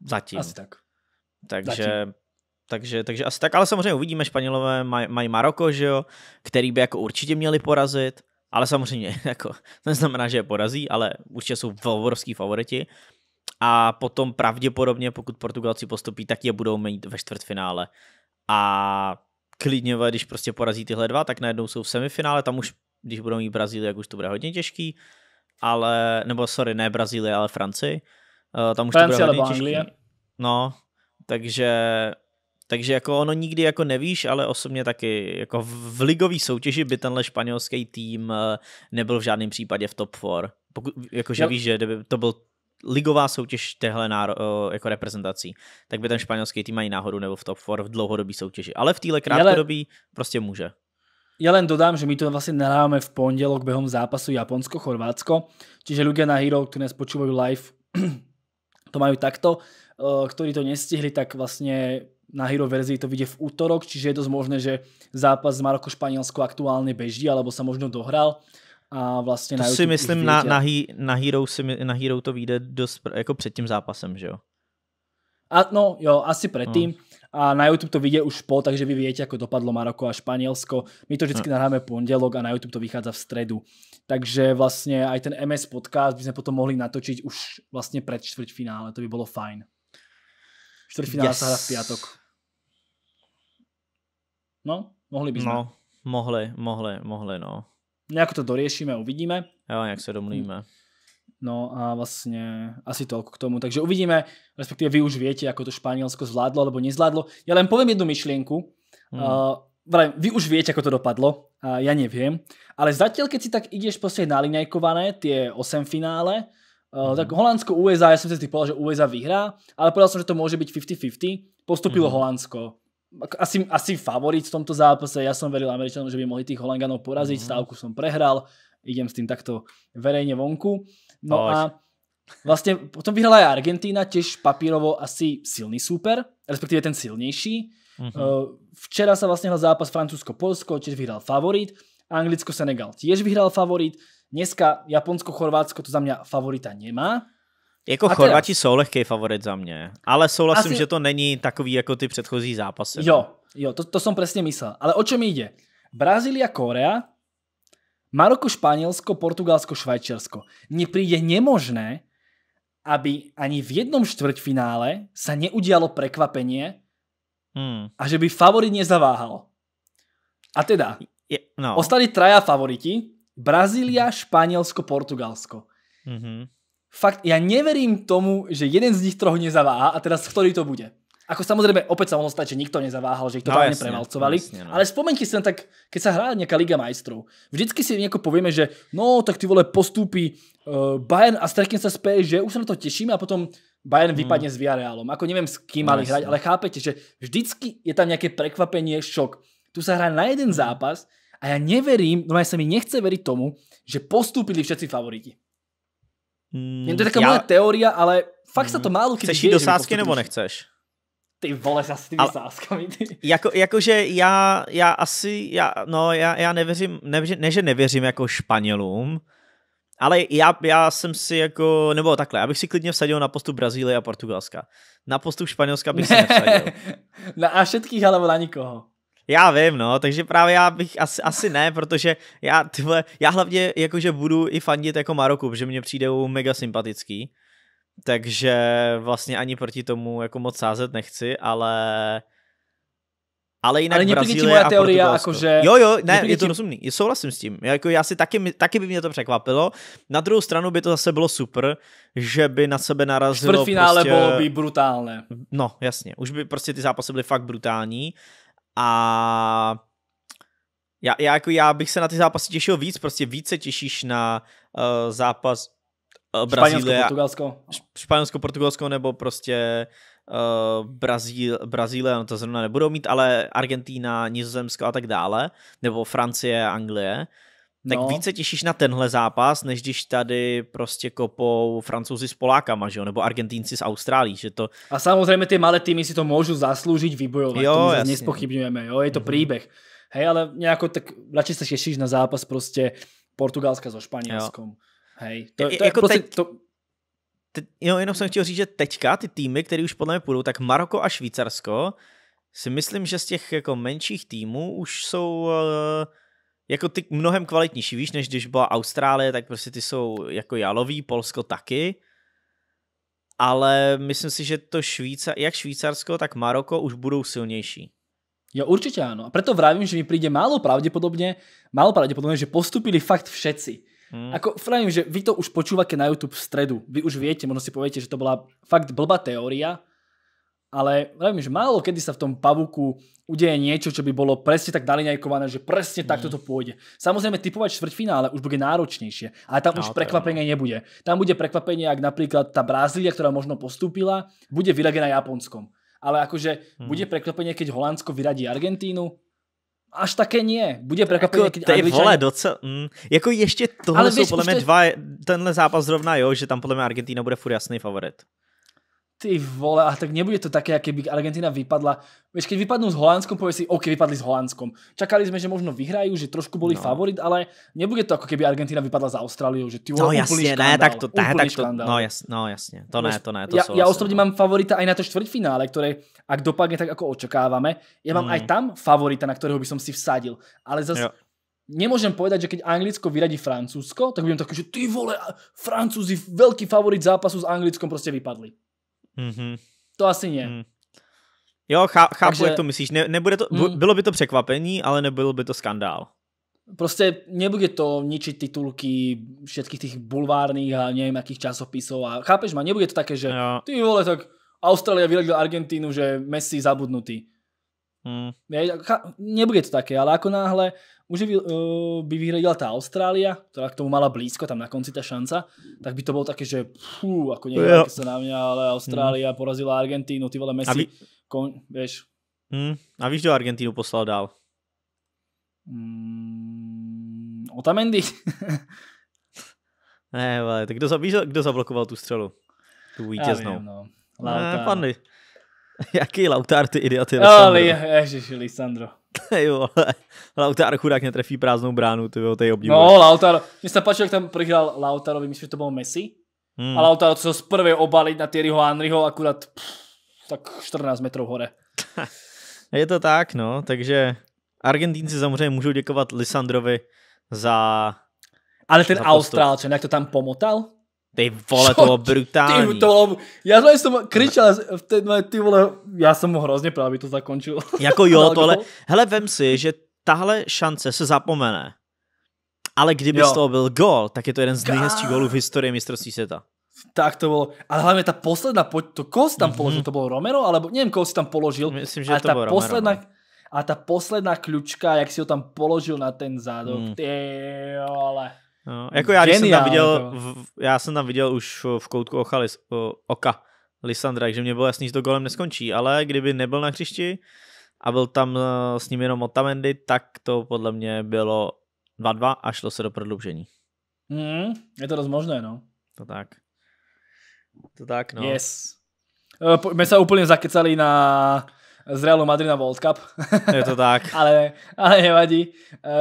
Zatím. Asi tak. Takže, Zatím. takže, takže asi tak, ale samozřejmě uvidíme, Španělové mají Maroko, že jo, který by jako určitě měli porazit, ale samozřejmě, *laughs* jako, to neznamená, že je porazí, ale určitě jsou obrovský favoriti. A potom pravděpodobně, pokud Portugalci postupí, tak je budou mít ve čtvrtfinále. A klidně, když prostě porazí tyhle dva, tak najednou jsou v semifinále, tam už když budou mít Brazílii, jak už to bude hodně těžký, ale, nebo sorry, ne Brazílie, ale Francii, uh, tam už Francie, to bude hodně těžký. No, takže takže jako ono nikdy jako nevíš, ale osobně taky jako v ligové soutěži by tenhle španělský tým eh, nebyl v žádném případě v top 4. Pokud, jakože no. víš, že kdyby to byl ligová soutěž téhle náro, eh, jako reprezentací, tak by ten španělský tým mají náhodu nebo v top 4 v dlouhodobé soutěži. Ale v téhle krátkodobí prostě může. Ja len dodám, že my to vlastne nahrávame v pondelok behom zápasu Japonsko-Chorvátsko, čiže ľudia na Hero, ktorí nás počúvajú live, *clears throat* to majú takto. Eh, ktorí to nestihli, tak vlastne na Hero verzii to vyjde v útorok, čiže je dosť možné, že zápas z Maroko-Španielsko aktuálne beží, alebo sa možno dohral. A vlastně to na si myslím, na, na, na, Hero si, na Hero to vyjde dost jako před tím zápasem, že jo? A, no jo, asi předtím. No a na YouTube to vyjde už po, takže vy viete, ako dopadlo Maroko a Španielsko. My to vždycky hm. nahráme pondelok a na YouTube to vychádza v stredu. Takže vlastne aj ten MS podcast by sme potom mohli natočiť už vlastne pred čtvrťfinále. to by bolo fajn. Čtvrťfinále sa hrá v piatok. No, mohli by sme. No, mohli, mohli, mohli, no. Nejako to doriešime, uvidíme. Jo, jak se domluvíme. Hm. No a vlastne asi toľko k tomu. Takže uvidíme, respektíve vy už viete, ako to Španielsko zvládlo alebo nezvládlo. Ja len poviem jednu myšlienku. Mm. Uh, vy už viete, ako to dopadlo. Uh, ja neviem. Ale zatiaľ, keď si tak ideš proste naliňajkované, tie 8 finále, uh, mm. tak Holandsko, USA, ja som si povedal, že USA vyhrá, ale povedal som, že to môže byť 50-50. Postupilo mm. Holandsko asi, asi favorit v tomto zápase. Ja som veril Američanom, že by mohli tých Holanganov poraziť. Mm. Stávku som prehral. Idem s tým takto verejne vonku. No a vlastně potom vyhrala i Argentína, těž papírovo asi silný super, respektive ten silnější. Mhm. Eh, včera sa vlastne hral zápas Francúzsko-Polsko, tiež vyhral favorit. Anglicko-Senegal tiež vyhral favorit. Dneska Japonsko-Chorvátsko to za mňa favorita nemá. Jako a Chorvati teraz... jsou lehký favorit za mě, ale souhlasím, Asi... že to není takový jako ty předchozí zápasy. Jo, no. jo, to, to jsem přesně myslel. Ale o čem jde? Brazília, Korea Maroko, Španielsko, Portugalsko, Švajčiarsko. Mne príde nemožné, aby ani v jednom štvrťfinále sa neudialo prekvapenie hmm. a že by favorit nezaváhal. A teda, je, no. ostali traja favoriti, Brazília, Španielsko, Portugalsko. Mm-hmm. Fakt, ja neverím tomu, že jeden z nich troch nezaváha a teraz ktorý to bude? Ako samozrejme, opäť sa mohlo stať, že nikto nezaváhal, že ich to no, jasne, premalcovali. no. Ale spomeňte si len tak, keď sa hrá nejaká Liga majstrov, vždycky si nejako povieme, že no, tak ty vole postúpi uh, Bayern a strekne sa s že už sa na to tešíme a potom Bayern hmm. vypadne s Villarealom. Ako neviem, s kým mali no, jasne. hrať, ale chápete, že vždycky je tam nejaké prekvapenie, šok. Tu sa hrá na jeden zápas a ja neverím, no aj sa mi nechce veriť tomu, že postúpili všetci favoriti. Mm, to je taká ja... moja teória, ale fakt mm. sa to mm. málo kedy Chceš ísť do sásky nebo nechceš? Ty vole, zase těmi sázkami. Ty. Jako, jakože já, já asi, já, no, já, já nevěřím, nevěřím, ne, že nevěřím jako Španělům, ale já, já jsem si jako, nebo takhle, abych si klidně vsadil na postup Brazílie a Portugalska. Na postup Španělska bych ne. si nevsadil. *laughs* Na a všetkých, ale na nikoho. Já vím, no, takže právě já bych asi, asi ne, protože já, tyhle, já hlavně jakože budu i fandit jako Maroku, protože mě přijde mega sympatický takže vlastně ani proti tomu jako moc sázet nechci, ale ale jinak ale Brazílie moje a teorie, že... Jo, jo, ne, je to tím... rozumný, souhlasím s tím. Jako já si taky, taky by mě to překvapilo. Na druhou stranu by to zase bylo super, že by na sebe narazilo finále prostě... bylo by brutálné. No, jasně. Už by prostě ty zápasy byly fakt brutální. A já, já, jako já bych se na ty zápasy těšil víc, prostě více těšíš na uh, zápas Eh, Španělsko-Portugalsko. Španělsko-Portugalsko nebo prostě uh, Brazílie, no to zrovna nebudou mít, ale Argentína, Nizozemsko a tak dále, nebo Francie, Anglie. Tak no. více těšíš na tenhle zápas, než když tady prostě kopou francouzi s Polákama, že jo? nebo Argentínci s Austrálií, že to... A samozřejmě ty malé týmy si to můžu zasloužit, vybojovat, jo, to my nespochybňujeme, jo? je to mm-hmm. příběh. Hej, ale nějako tak radši se těšíš na zápas prostě Portugalska so španělskou. Hej, to, to, jako prostě, teď, to... jo, jenom jsem chtěl říct, že teďka ty týmy, které už podle mě půjdou, tak Maroko a Švýcarsko, si myslím, že z těch jako menších týmů už jsou eh, jako ty mnohem kvalitnější, víš, než když byla Austrálie, tak prostě ty jsou jako jalový, Polsko taky, ale myslím si, že to Švýca, jak Švýcarsko, tak Maroko už budou silnější. Jo, určitě ano. A proto vravím, že mi přijde málo pravděpodobně, málo pravděpodobně, že postupili fakt všetci. Hmm. Ako, frajím, že vy to už počúvate na YouTube v stredu. Vy už viete, možno si poviete, že to bola fakt blbá teória, ale vravím, že málo kedy sa v tom pavuku udeje niečo, čo by bolo presne tak nalinajkované, že presne hmm. takto to pôjde. Samozrejme, typovať štvrťfinále už bude náročnejšie, ale tam no, už prekvapenie no. nebude. Tam bude prekvapenie, ak napríklad tá Brazília, ktorá možno postúpila, bude vyradená Japonskom. Ale akože hmm. bude prekvapenie, keď Holandsko vyradí Argentínu, až také nie. Bude prekvapený Jako, ty angličan... vole, docela, mm, jako ještě tohle Ale jsou podle mě to... Prostě- dva, tenhle zápas zrovna, jo, že tam podle mě Argentina bude furt jasný favorit ty vole, a tak nebude to také, keby Argentina vypadla. Víš, keď vypadnou s Holandskom, povieš si, OK, vypadli s Holandskom. Čakali jsme, že možno vyhrají, že trošku boli no. favorit, ale nebude to jako keby Argentina vypadla za Austráliou, že ty vole, no, úplný jasne, škandál, ne, tak to, ne, tak to, no, jas, no jasně, to ne, to ne, to Ja, já osobně no. mám favorita aj na to čtvrtfinále, které, ak dopadne tak, jako očekáváme, já mám mm. aj mhm. tam favorita, na kterého by som si vsadil. Ale zase, nemôžem povedať, že keď Anglicko vyradí Francúzsko, tak budem taký, že ty vole, Francúzi, veľký favorit zápasu s Anglickom proste vypadli. Mm-hmm. To asi ne. Mm. Jo, chá, chápu, Takže, jak to myslíš. Ne, nebude to, mm. Bylo by to překvapení, ale nebyl by to skandál. Prostě nebude to ničit titulky všetkých těch bulvárních a nevím jakých časopisov a chápeš ma, nebude to také, že jo. ty vole, tak Austrália vylegla Argentínu, že Messi zabudnutý. Hmm. Nebude to také, ale ako náhle už by, uh, by vyhradila tá Austrália, ktorá k tomu mala blízko, tam na konci ta šanca, tak by to bolo také, že pfú, ako yeah. sa na mňa, ale Austrália mm. porazila Argentínu, ty vole Messi, a vy... kon, vieš. Mm. A víš, kdo Argentínu poslal dál? Mm, Otamendi. *laughs* ne, ale tak kdo, víš, kdo zablokoval tu střelu? Tu vítěznou. Já vím, no. Lauta. Ne, *laughs* Jaký Lautár, ty idioty, Lisandro. Ale ježiši, Lisandro. *laughs* ty vole. Lautaro chudák netrefí prázdnou bránu, ty vole, to je obdivuji. No, Lautaro. mně se páčilo, jak tam prohrál Lautaro, myslím, že to byl Messi. Hmm. A Lautaro co z prvé obalit na Thierryho Andriho akurát pff, tak 14 metrů hore. *laughs* je to tak, no, takže Argentínci samozřejmě můžou děkovat Lisandrovi za ale ten Austrálčan, jak to tam pomotal? Ty vole, to bylo brutální. Ty, to, já jsem křičel, v té, ty vole, já jsem mu hrozně právě to zakončil. *laughs* Jako jo, tohle, hele, vem si, že tahle šance se zapomene. Ale kdyby jo. z toho byl gol, tak je to jeden z nejhezčích gólů v historii mistrovství světa. Tak to bylo. Ale hlavně ta posledná, to koho tam mhm. položil, mm-hmm. to bylo Romero, alebo nevím, koho si tam položil. Myslím, že ale to ta bylo posledná, Romero. No. A ta posledná kľúčka, jak si ho tam položil na ten zádok, mm. ty ale. No, jako já, Genial, jsem tam viděl, v, já jsem tam viděl už eh, v koutku ocha, Lis, eh, oka Lisandra, že mě bylo jasný, že to golem neskončí, ale kdyby nebyl na hřišti a byl tam eh, s ním jenom Otamendi, tak to podle mě bylo 2-2 a šlo se do prodloužení. Mm, je to dost možné, no. To tak. To tak, no. Yes. My se úplně zakecali na z Realu Madrid na World Cup. Je to tak. *laughs* ale, ale nevadí.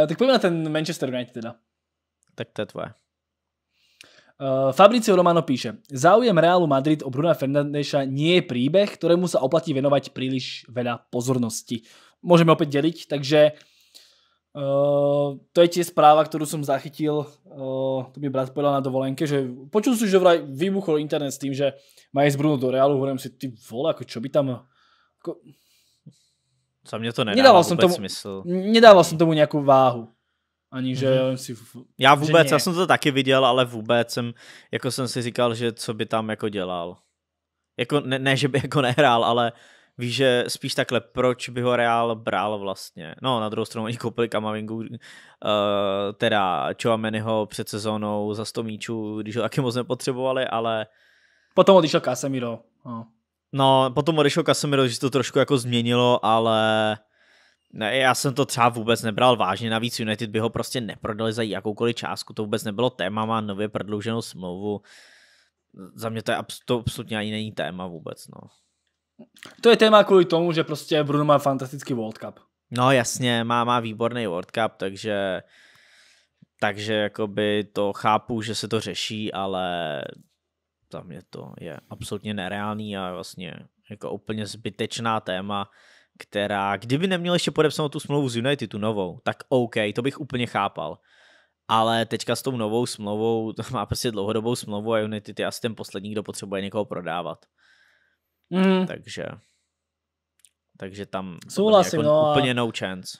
Tak pojďme na ten Manchester United teda tak to je tvoje. Uh, Fabricio Romano píše, záujem Realu Madrid o Bruna Fernandeša nie je príbeh, ktorému sa oplatí venovať príliš veľa pozornosti. Môžeme opäť deliť, takže uh, to je tie správa, ktorú som zachytil, uh, to mi brat povedal na dovolenke, že počul si, že vraj vybuchol internet s tým, že má ísť Bruno do Realu, hovorím si, ty vole, ako čo by tam... Ako... Za to nedával, nedával tomu, smysl. Nedával jsem tomu nějakou váhu. Ani že mm-hmm. si... V... Já vůbec, já jsem to taky viděl, ale vůbec jsem, jako jsem si říkal, že co by tam jako dělal. Jako ne, ne že by jako nehrál, ale víš, že spíš takhle, proč by ho Real bral vlastně. No, na druhou stranu oni koupili Kamavingu, uh, teda Chouameniho před sezónou za 100 míčů, když ho taky moc nepotřebovali, ale... Potom odešel Casemiro. No. no, potom odešel Casemiro, že to trošku jako změnilo, ale ne, já jsem to třeba vůbec nebral vážně, navíc United by ho prostě neprodali za jakoukoliv částku, to vůbec nebylo téma, má nově prodlouženou smlouvu. Za mě to, je, to absolutně ani není téma vůbec, no. To je téma kvůli tomu, že prostě Bruno má fantastický World Cup. No jasně, má, má výborný World Cup, takže takže jakoby to chápu, že se to řeší, ale za mě to je absolutně nereálný a vlastně jako úplně zbytečná téma která, kdyby neměl ještě podepsanou tu smlouvu z United, tu novou, tak OK, to bych úplně chápal. Ale teďka s tou novou smlouvou, to má prostě dlouhodobou smlouvu a United je asi ten poslední, kdo potřebuje někoho prodávat. Mm. Takže, takže tam Souhlasím, jako no úplně no chance.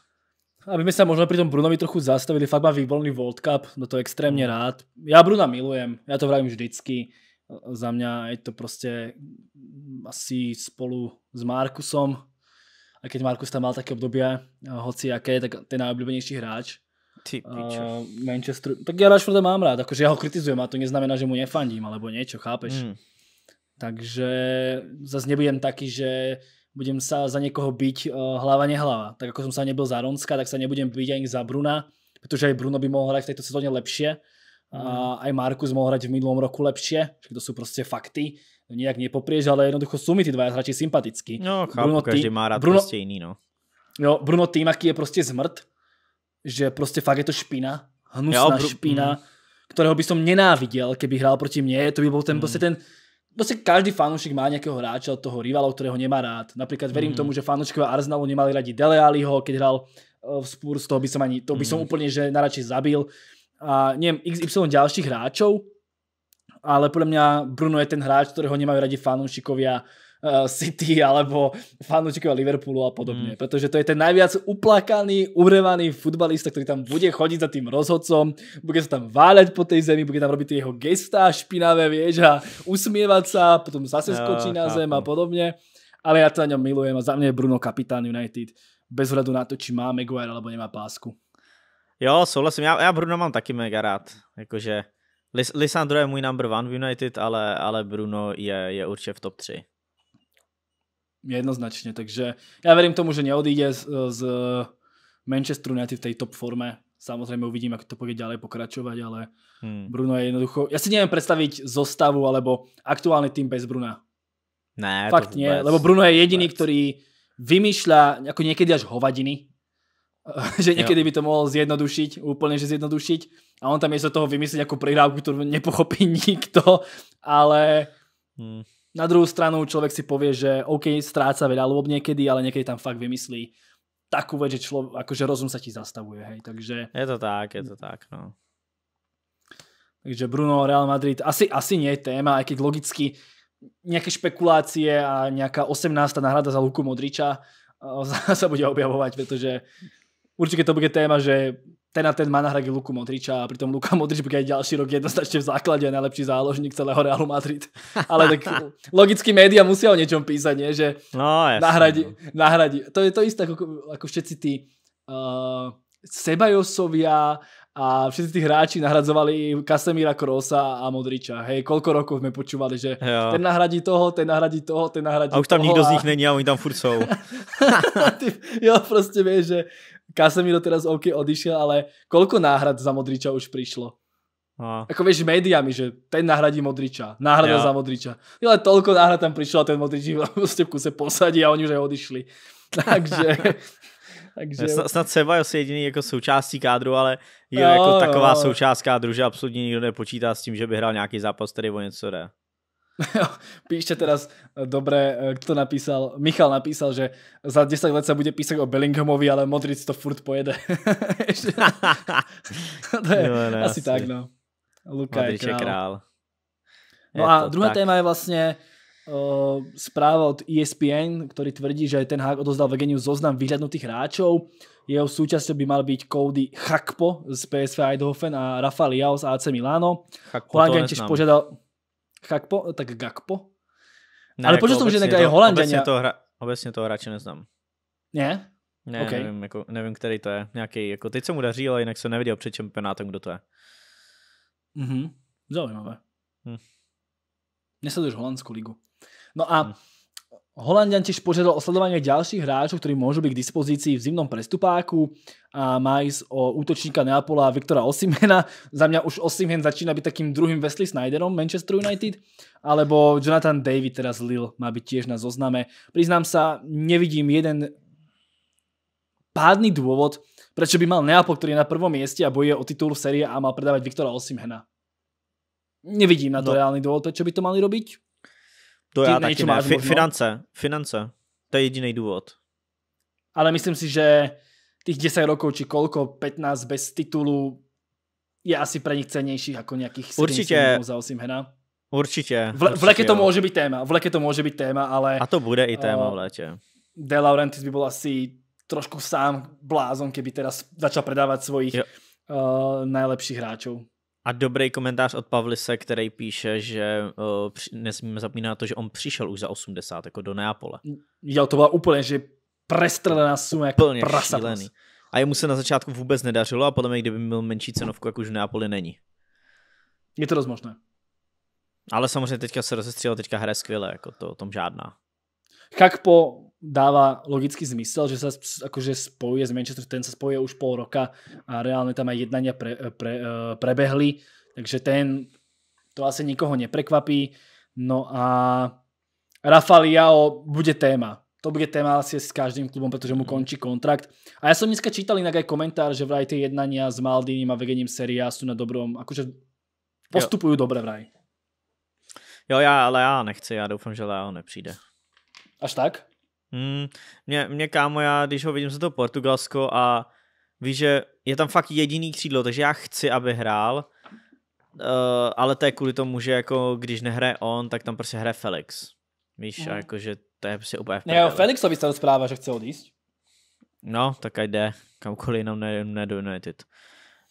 Aby sme sa možno pri tom Brunovi trochu zastavili, fakt má výborný World Cup, no to extrémne mm. rád. Ja Bruna milujem, ja to vravím vždycky. Za mňa je to proste asi spolu s Markusom a keď Markus tam mal také obdobie, eh, hoci jaké, tak ten najobľúbenejší hráč. Ty uh, Manchester, tak já Rashforda mám rád, akože já ho kritizujem a to neznamená, že mu nefandím, alebo niečo, chápeš? Mm. Takže zase nebudem taký, že budem sa za někoho byť uh, eh, hlava nehlava. Tak ako som sa nebyl za Ronska, tak sa nebudem byť ani za Bruna, protože aj Bruno by mohl hrať v tejto sezóne lepšie. Mm. A aj hmm. Markus mohl hrať v minulom roku lepšie, to sú prostě fakty nejak no, nepopriež, ale jednoducho sú mi tí dvaja hráči sympatickí. No, chápu, Bruno, každý má rád Bruno, proste iný, no. No, Bruno tým, aký je proste zmrt, že proste fakt je to špina, hnusná ja, Bru- špina, mm. ktorého by som nenávidel, keby hral proti mne, to by bol ten, mm. proste ten, proste každý fanúšik má nejakého hráča od toho rivala, ktorého nemá rád. Napríklad verím mm. tomu, že fanúškovia Arsenalu nemali radi Dele Alliho, keď hral eh, v Spurs, toho by som ani, to by som mm. úplne, že najradšej zabil. A neviem, XY ďalších hráčov, ale podľa mňa Bruno je ten hráč, ktorého nemajú radi fanúšikovia eh, City alebo fanúšikovia Liverpoolu a podobne. Mm. Pretože to je ten najviac uplakaný, urevaný futbalista, ktorý tam bude chodiť za tým rozhodcom, bude sa tam váľať po tej zemi, bude tam robiť jeho gesta, špinavé, vieš, a usmievať sa, potom zase skočí na zem a podobne. Ale ja to na ňom milujem a za mňa je Bruno kapitán United. Bez hľadu na to, či má Maguire alebo nemá pásku. Jo, souhlasím. Já, já Bruno mám taky mega rád. Jakože Lis- Lisandro je můj number one v United, ale, ale Bruno je, je určitě v top 3. Jednoznačně, takže já verím tomu, že neodíde z, z Manchesteru United v té top forme. Samozřejmě uvidím, jak to půjde dále pokračovat, ale hmm. Bruno je jednoducho... Já si nevím představit zostavu alebo aktuální tým bez Bruna. Ne, Fakt to vůbec, ne, lebo Bruno je jediný, vůbec. ktorý vymýšľa jako někdy až hovadiny. *laughs* že někdy by to mohl zjednodušit, úplně že zjednodušit a on tam místo toho vymyslí jako prihrávku, kterou nepochopí *laughs* nikto, ale hmm. na druhou stranu člověk si povie, že OK, ztráca veľa lob někdy, ale někdy tam fakt vymyslí takú vec, že člověk, akože rozum sa ti zastavuje, hej, takže... Je to tak, je to tak, no. Takže Bruno, Real Madrid, asi, asi nie je téma, aj keď logicky nějaké špekulácie a nějaká 18. náhrada za Luku Modriča eh, *laughs* sa bude objavovať, protože určite to bude téma, že ten a ten má nahradiť Luku Modriča a pritom Luka Modrič bude aj ďalší rok jednoznačne v základe najlepší záložník celého Realu Madrid. *laughs* Ale tak logicky média musia o niečom písať, nie? že no, nahradí, no. nahradí. To je to isté ako, ako všetci tí uh, eh, Sebajosovia a všetci tí hráči nahradzovali Kasemíra Krosa a Modriča. Hej, koľko rokov sme počúvali, že jo. ten nahradí toho, ten nahradí toho, ten nahradí toho. A už tam nikdo a... z nich není a oni tam furt jsou. *laughs* jo, prostě vieš, že Casemiro teraz OK odišiel, ale koľko náhrad za Modriča už prišlo? A. No. Ako vieš, médiami, že ten nahradí Modriča, náhrada ja. za Modriča. Ale toľko náhrad tam prišlo a ten Modrič *laughs* prostě v kuse posadí a oni už aj odišli. *laughs* Takže... *laughs* takže... Snad, snad Seba je jediný jako součástí kádru, ale je no, jako taková no. součást kádru, že absolutně nikdo nepočítá s tím, že by hrál nějaký zápas, který o něco jde. *laughs* Píšte teraz, eh, dobre, eh, kto napísal, Michal napísal, že za 10 let sa bude písať o Bellinghamovi, ale Modric to furt pojede. *laughs* *laughs* to je no, no, asi asi tak, no. Luka je král. Je král. No je a druhá tak. téma je vlastne uh, správa od ESPN, ktorý tvrdí, že ten Hák odozdal Vegeniu zoznam vyhľadnutých hráčov. Jeho súčasťou by mal byť Cody Chakpo z PSV Eindhoven a Rafa Liao z AC Milano. Holandian tiež požiadal... Gakpo, tak Gakpo? Ne, Ale jako počul jsem, že někdo je Holanděn. Obecně, toho hráče neznám. Ne? Ne, okay. nevím, jako, nevím, který to je. Nějaký, jako teď se mu daří, ale jinak jsem neviděl před čempionátem, kdo to je. Mhm, zajímavé. Hm. Mně se to už holandskou ligu. No a hm. Holandian tiež požiadal o sledovanie ďalších hráčov, ktorí môžu byť k dispozícii v zimnom prestupáku a má ísť o útočníka Neapola Viktora Osimena. Za mňa už Osimen začína byť takým druhým Wesley Snyderom Manchester United, alebo Jonathan David teraz Lil má byť tiež na zozname. Priznám sa, nevidím jeden pádny dôvod, prečo by mal Neapol, ktorý je na prvom mieste a boje o titul v sérii, a mal predávať Viktora Osimhena. Nevidím na to no. reálny dôvod, prečo by to mali robiť. To já taky ne. F- finance, finance. To je jediný důvod. Ale myslím si, že těch 10 rokov, či kolko, 15 bez titulu je asi pro nich cenější, jako nějakých 7 Určitě. za 8 hena. No? Určitě. V, v leke to může být téma, v leke to může být téma, ale... A to bude i eh, téma uh, v létě. De Laurentiis by byl asi trošku sám blázon, kdyby teda začal predávat svojich uh, najlepších hráčů. A dobrý komentář od Pavlise, který píše, že uh, nesmíme zapomínat to, že on přišel už za 80 jako do Neapole. Jo, to byla úplně, že prestrelená suma jako úplně šílený. A jemu se na začátku vůbec nedařilo a podle mě, kdyby měl menší cenovku, jak už v Neapoli není. Je to dost možné. Ale samozřejmě teďka se rozestřílo, teďka hraje skvěle, jako to o tom žádná. po dáva logický zmysel, že sa akože spojuje s Manchester, ten sa spojuje už pol roka a reálne tam aj jednania pre, pre, eh, prebehli, takže ten to asi nikoho neprekvapí. No a Rafael bude téma. To bude téma asi s každým klubom, protože mu mhm. končí kontrakt. A já jsem dneska čítal inak aj komentár, že vraj tie jednania s Maldinim a vedením seria sú na dobrom, akože postupují dobře vraj. Jo, já, ale já nechci, já doufám, že Leo nepřijde. Až tak? Hmm, mě, mě kámo, já když ho vidím za to Portugalsko a víš, že je tam fakt jediný křídlo, takže já chci, aby hrál, uh, ale to je kvůli tomu, že jako když nehraje on, tak tam prostě hraje Felix. Víš, hmm. a mhm. že to je prostě úplně v Ne, jo, Felixovi se zpráva, že chce odjíst. No, tak ať jde, kamkoliv jenom ne, ne do United.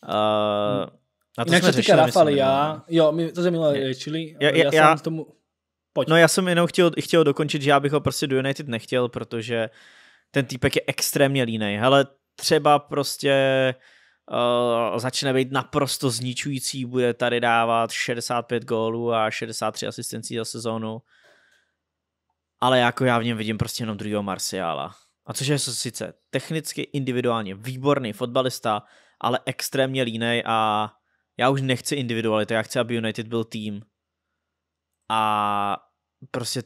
Uh, hmm. A to Jinak, jsme říkali, Rafal, já, jo, my to jsme milé řešili. Já, já, já, já, tomu... Pojď. No já jsem jenom chtěl, chtěl dokončit, že já bych ho prostě do United nechtěl, protože ten týpek je extrémně línej. Hele, třeba prostě uh, začne být naprosto zničující, bude tady dávat 65 gólů a 63 asistencí za sezónu. Ale jako já v něm vidím prostě jenom druhého Marciála. A což je sice technicky, individuálně výborný fotbalista, ale extrémně línej a já už nechci individuality, já chci, aby United byl tým. A prostě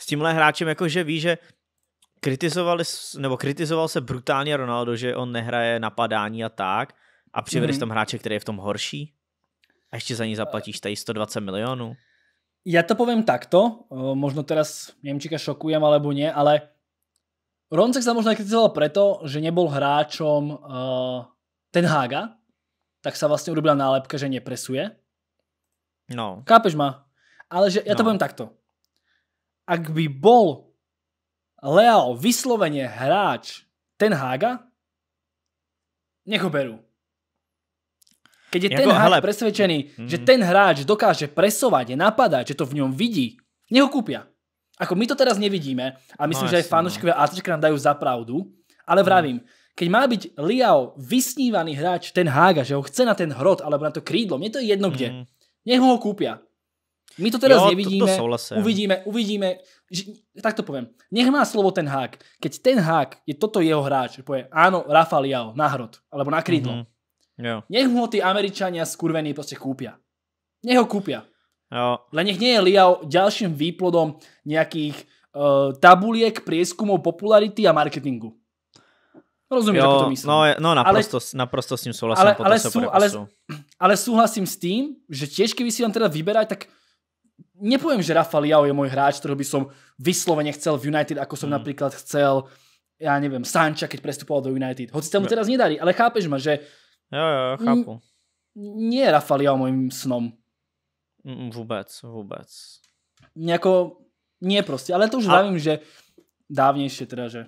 s tímhle hráčem jakože ví, že kritizovali, nebo kritizoval se brutálně Ronaldo, že on nehraje napadání a tak a přivedeš mm-hmm. tam hráče, který je v tom horší a ještě za ní zaplatíš tady 120 milionů. Já to povím takto, možno teraz Němčíka šokujem alebo ne, ale Roncek sa možno kritizoval preto, že nebol hráčom uh, Ten Haga, tak sa vlastne urobila nálepka, že nepresuje. No. Kápeš ma? Ale že, ja no. to poviem takto ak by bol Leao vyslovene hráč Ten Haga, nech ho berú. Keď je jako, Ten Hag hele... presvedčený, hmm že ten hráč dokáže presovať, napadať, že to v ňom vidí, nech ho kúpia. Ako my to teraz nevidíme a myslím, no, že aj no. fanúškovia ACčka nám dajú za pravdu, ale vravím, keď má byť Liao vysnívaný hráč ten Hága, že ho chce na ten hrot alebo na to krídlo, mne to je jedno kde, hm. nech nech ho kúpia. My to teraz jo, nevidíme, to, to uvidíme, uvidíme, že, tak to poviem. Nech má slovo ten hák. Keď ten hák je toto jeho hráč, povie, áno, Rafael Jao, na alebo na krídlo. Mm-hmm. Jo. Nech mu ho ty Američania skurvení prostě kúpia. Nech ho kúpia. Jo. Ale nech nie je Liao ďalším výplodom nejakých uh, tabuliek, prieskumov popularity a marketingu. Rozumím, jo, jak to myslím. No, no naprosto, ale, naprosto s tím souhlasím. Ale, ale, sú, ale, ale, súhlasím s tým, že tiež, keby si tam teda vyberať, tak nepoviem, že Rafa Liao je môj hráč, ktorého by som vyslovene chcel v United, ako som mm. napríklad chcel, ja neviem, Sanča, keď prestupoval do United. Hoci sa mu teraz nedarí, ale chápeš ma, že... Jo, jo, chápu. Nie je Rafa Liao môjim snom. Mm, mm, vôbec, vôbec. Nejako, nie proste, ale to už A... vravím, že dávnejšie teda, že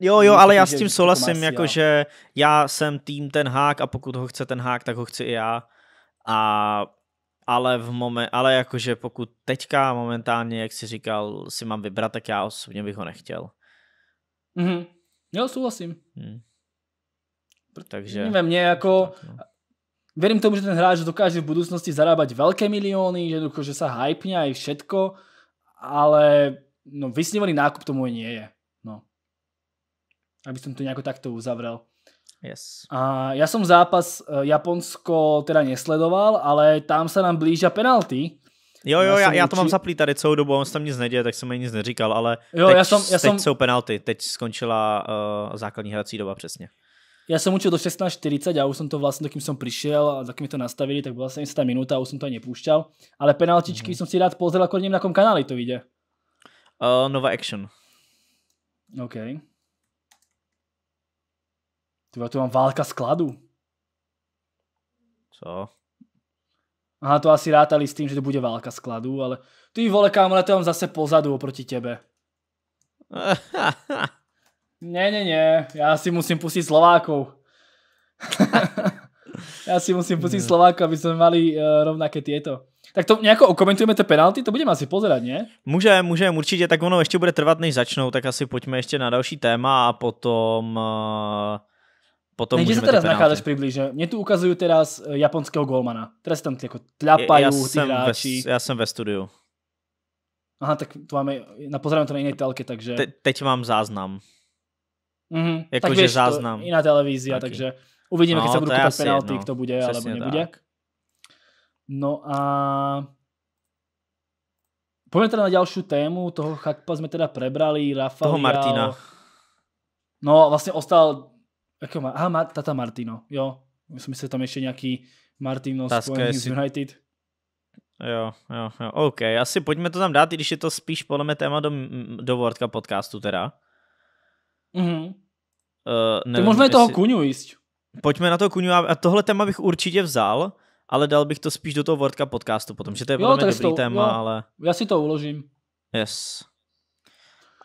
Jo, jo, ale já s tím souhlasím, jakože já jsem tým ten hák a pokud ho chce ten hák, tak ho chci i já. A ale v momen, ale jakože pokud teďka momentálně, jak jsi říkal, si mám vybrat, tak já osobně bych ho nechtěl. -hmm. Jo, souhlasím. Hmm. Takže... Ve mně jako... Tak, no. Verím tomu, že ten hráč dokáže v budúcnosti zarábať veľké milióny, že, že sa a aj všetko, ale no, vysnívaný nákup tomu nie je. No. Aby som to nejako takto uzavrel. Yes. A ja som zápas eh, Japonsko teda nesledoval, ale tam sa nám blížia penalty. Jo, jo, já, já, to mám zaplý tady celou dobu, on se tam nic neděje, tak jsem mi nic neříkal, ale jo, teď, já jsem, já jsem... teď jsou penalty, teď skončila uh, základní hrací doba přesně. Já jsem učil do 16.40 a už jsem to vlastně, dokým jsem přišel a dokým mi to nastavili, tak byla 70 minuta a už jsem to nepúšťal, ale penaltičky mm-hmm. jsem si rád pozrel, jako na kom kanáli to vidě. Uh, eh, Nova Action. Okay. Ty tu mám válka skladu. Co? Aha, to asi rátali s tím, že to bude válka skladu, ale ty vole kámo, to mám zase pozadu oproti tebe. *laughs* ne, ne, ne, já si musím pustit Slovákov. *laughs* já si musím pustit Slovákov, aby jsme mali uh, rovnaké tieto. Tak to nějak okomentujeme ty penalty, to budeme asi pozerať, ne? Můžeme, můžeme. určitě, tak ono ještě bude trvat, než začnou, tak asi pojďme ještě na další téma a potom... Uh potom Nejde se teda nachádáš přiblíže. Mě tu ukazují z eh, japonského golmana. Teraz tam jako tlapají já, ty já jsem ve studiu. Aha, tak to máme, na to na jiné telky, takže... Te, teď mám záznam. Mm-hmm. Jako, tak že víš, záznam. To, i na televizi, takže uvidíme, no, když se no, budu koukat penalty, no. kdo bude, Přesně alebo nebude. Tak. No a... Pojďme teda na další tému, toho Chakpa jsme teda prebrali, Rafa. Toho Martina. No a vlastně ostal jako má, aha, tata Martino, jo. Myslím, že tam ještě nějaký Martino z United. Jo, jo, jo, OK, asi pojďme to tam dát, i když je to spíš podle mě téma do, do Cup podcastu teda. Mhm. Uh, nevím, tak možná je toho kuňu jíst. Pojďme na to kuňu a tohle téma bych určitě vzal, ale dal bych to spíš do toho Cup podcastu potom, že to je velmi dobrý to, téma, jo, ale... Já si to uložím. Yes.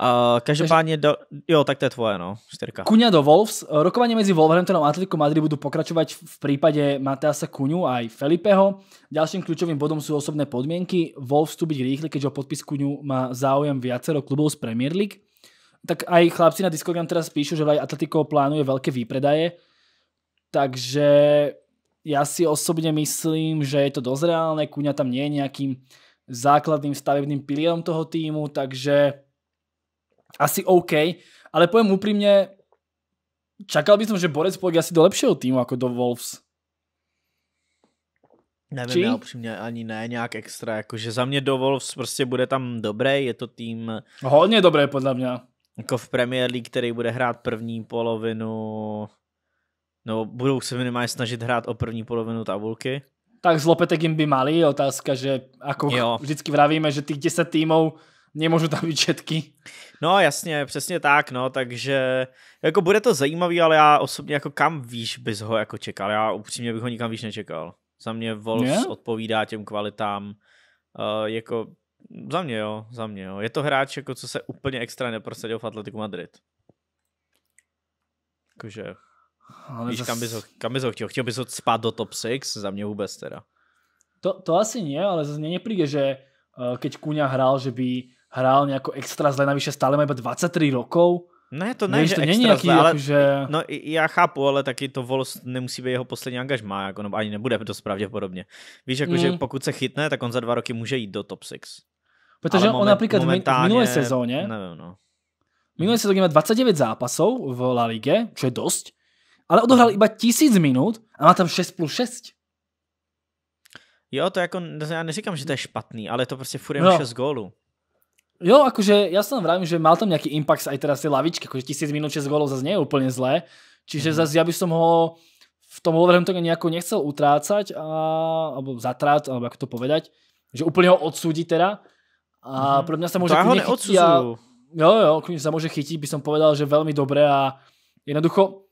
Uh, každopádně, do, jo, tak to je tvoje, no, čtyřka. Kuňa do Wolves. Rokovanie medzi Wolverhamptonom a Atletico Madrid budú pokračovať v prípade Mateasa Kuňu a aj Felipeho. Ďalším kľúčovým bodom sú osobné podmienky. Wolves tu byť rýchly, keďže o podpis Kuňu má záujem viacero klubov z Premier League. Tak aj chlapci na Discord nám teraz píšu, že aj Atletico plánuje veľké výpredaje. Takže ja si osobne myslím, že je to dosť reálne. Kuňa tam nie je nejakým základným stavebným pilierom toho týmu, takže asi OK, ale poviem úprimne, čakal by som, že Borec pôjde asi do lepšieho týmu ako do Wolves. Nevím, já upřímně ani ne, nějak extra, jakože za mě do Wolves prostě bude tam dobré, je to tým... No, hodně dobré, podle mě. Jako v Premier League, který bude hrát první polovinu, no budou se minimálně snažit hrát o první polovinu tabulky. Tak zlopetek jim by mali, otázka, že jako jo. vždycky vravíme, že těch 10 týmů nemůžu tam být všetky. No jasně, přesně tak, no, takže jako bude to zajímavý, ale já osobně jako kam víš bys ho jako čekal, já upřímně bych ho nikam víš nečekal. Za mě Wolves yeah. odpovídá těm kvalitám, uh, jako za mě jo, za mě jo. Je to hráč, jako co se úplně extra neprosadil v Atletiku Madrid. Jakože, ale víš, zas... kam, bys ho, kam bys ho chtěl? Chtěl bys ho spát do top 6? Za mě vůbec teda. To, to asi ne, ale zase mě nepríde, že uh, keď Kuňa hrál, že by hrál nějakou extra zle, navyše stále má 23 rokov. Ne, to ne, Víš, že to není nějaký, zle, ale, že... No já chápu, ale taky to Vols nemusí být jeho poslední angažma, jako no, ani nebude dost pravděpodobně. Víš, jako, mm. že pokud se chytne, tak on za dva roky může jít do top 6. Protože ale on moment, například v minulé sezóně, nevím, no. minulé sezóně má 29 zápasů v La Ligue, čo je dost, ale odohral no. iba 1000 minut a má tam 6 plus 6. Jo, to jako, já neříkám, že to je špatný, ale to prostě furt no. 6 gólů. Jo, akože ja som vravím, že mal tam nejaký impact aj teraz tie lavičky, akože tisíc minút 6 golov zase nie je úplne zlé, čiže mm-hmm. zase ja by som ho v tom hovorím to nejako nechcel utrácať, a, alebo zatrát, alebo ako to povedať, že úplne ho odsúdi teda. A mm-hmm. pre mňa sa môže ho chytiť a, Jo, jo, kľudne sa môže chytiť, by som povedal, že veľmi dobre a jednoducho,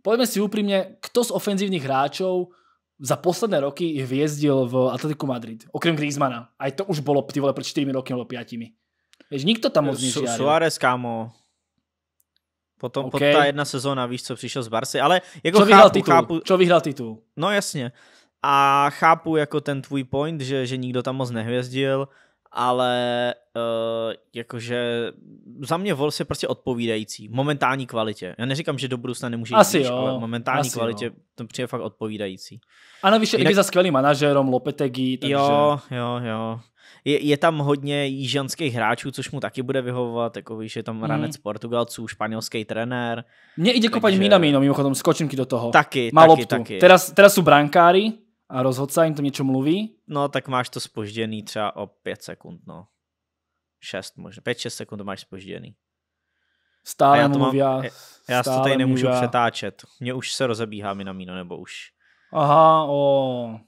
povedme si úprimne, kto z ofenzívnych hráčov za posledné roky hviezdil v Atletiku Madrid, okrem Griezmana. Aj to už bolo ty vole, pred 4 rokmi alebo 5. Víš, nikdo tam moc Su- Suárez, kámo. Potom okay. pod ta jedna sezóna, víš, co přišel z Barsy. ale jako co vyhrál chápu, titul? chápu... Co vyhrál titul? No jasně. A chápu jako ten tvůj point, že, že nikdo tam moc nehvězdil, ale uh, jakože za mě vol je prostě odpovídající. Momentální kvalitě. Já neříkám, že do budoucna nemůže jít Asi jo. ale momentální Asi kvalitě jo. to přijde fakt odpovídající. A navíc Jinak... i za skvělým manažerem Lopetegi. Takže... Jo, jo, jo. Je, je tam hodně jižanských hráčů, což mu taky bude vyhovovat, jako víš, je tam hmm. ranec mm. Portugalců, španělský trenér. Mě i takže... Mína Minamino, mimochodem, skočím ti do toho. Taky, Má taky, loptu. taky. Teraz, teraz jsou brankáry a rozhodce jim to něco mluví. No, tak máš to spožděný třeba o 5 sekund, no. 6 možná, 5-6 sekund máš spožděný. Stále já to mluví, mám, já, já to tady nemůžu mluví. přetáčet. Mně už se rozebíhá Míno, nebo už. Aha, o.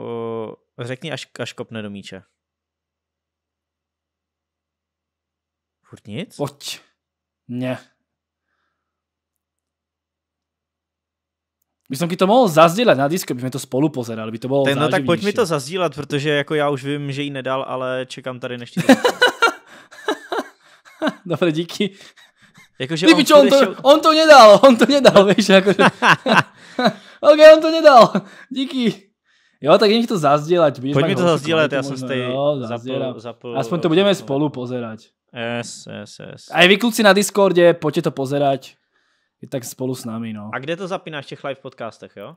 uh, řekni, až, až kopne do míče. Furt nic? Pojď. Ne. Myslím, by to mohl zazdílet na disku, bychom to spolu pozerali, by to bylo No tak pojď mi to zazdílet, protože jako já už vím, že ji nedal, ale čekám tady než ti to... *laughs* díky. Jakože on, čo, on, to, šel... on to nedal, on to nedal, no. víš, jakože. *laughs* *laughs* ok, on to nedal, díky. Jo, tak jim to budeš Pojď Pojďme to zazdělat, já jsem z tej zapl, Aspoň to budeme spolu pozerať. Yes, yes, yes. A i vy kluci na Discordě, pojďte to pozerať. Je tak spolu s námi, no. A kde to zapínáš v těch live podcastech, jo?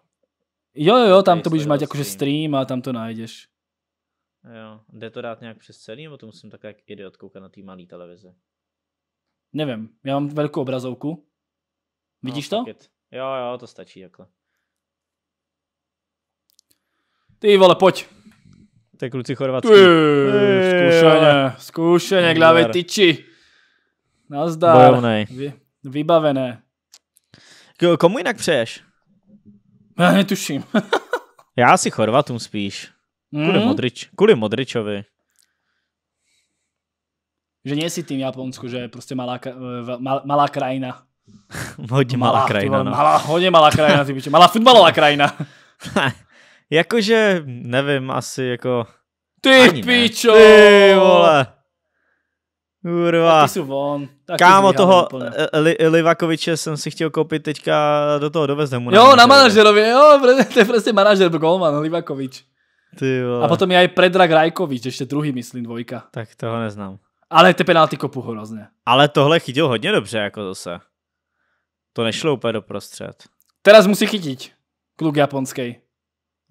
Jo, jo, jo, tam to budeš mít jakože stream a tam to najdeš. Jo, jde to dát nějak přes celý, nebo to musím tak jak idiot koukat na té malé televize? Nevím, já mám velkou obrazovku. No, vidíš no, to? Jo, jo, to stačí takhle. Ty vole, pojď. To je kluci chorvatský. Ty, zkušeně, zkušeně, hlavy tyči. Nazdar. Bojovnej. Vy, vybavené. K- komu jinak přeješ? Já netuším. *laughs* Já si Chorvatům spíš. Kvůli, mm. Modrič, kvůli Modričovi. Že nie si tým Japonsko, že je prostě malá, mal, malá krajina. *laughs* hodně malá, malá krajina, no. Malá, hodně malá krajina, ty byče. Malá futbalová krajina. *laughs* Jakože, nevím, asi jako... Ty pičo! Ty vole! Kurva. Taky jsou von. Taky Kámo toho eh, eh, Li, Livakoviče jsem si chtěl koupit teďka do toho do Vezemu. Jo, na, na manažerovi, jo, prostě, to je prostě manažer Golman, Livakovič. Ty vole. A potom je aj Predrag Rajkovič, ještě druhý, myslím, dvojka. Tak toho neznám. Ale ty penalty kopu hrozně. Ale tohle chytil hodně dobře, jako zase. To nešlo úplně doprostřed. Teraz musí chytit kluk japonský.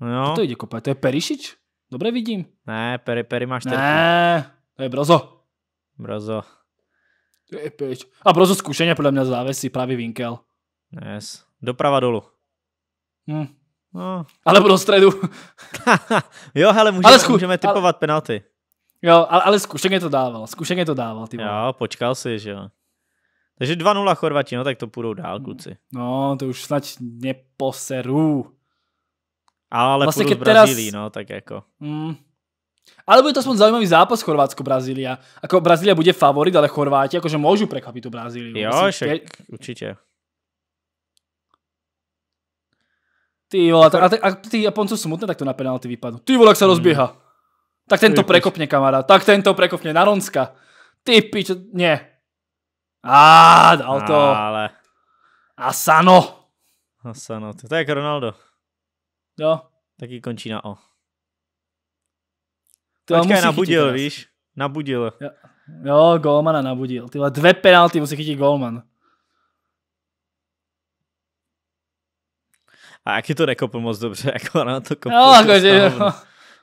No. Kto to ide kopať? To je Perišič? Dobre vidím? Ne, Peri, Peri má šterku. Ne, to je Brozo. Brozo. To je peč. A Brozo skúšenia podľa mňa závesí pravý vinkel. Yes. Doprava dolu. Hm. No. Alebo do stredu. *laughs* jo, hele, můžeme, ale zku... můžeme typovat ale... penalty. Jo, ale, ale zkušeně to dával, zkušeně to dával. Ty jo, počkal si, že jo. Takže 2-0 Chorvati, no tak to půjdou dál, kluci. No, to už snad neposeru. Ale vlastne, keď teraz... Brazílii, no, tak jako. Mm. Ale bude to aspoň zaujímavý zápas Chorvátsko-Brazília. Ako Brazília bude favorit, ale Chorváti akože môžu prekvapiť tú Brazíliu. Jo, však, tie... určite. Ty vole, a, a, ty jsou smutné to na penalty vypadnú. Ty vole, ak sa hmm. rozbieha. Mm. Tak tento prekopne, prostě. kamarát. Tak tento prekopne na Ronska. Ty pič, nie. Á, dal to. Ale. Asano. Asano, to je jak Ronaldo. Jo. Taky končí na O. To Ačka je nabudil, chytit, víš? Nabudil. Jo, jo Golmana nabudil. Tyhle dvě penalty musí chytit Golman. A jak je to nekopl moc dobře, *laughs* jako na to kopl. No, jako, že, no.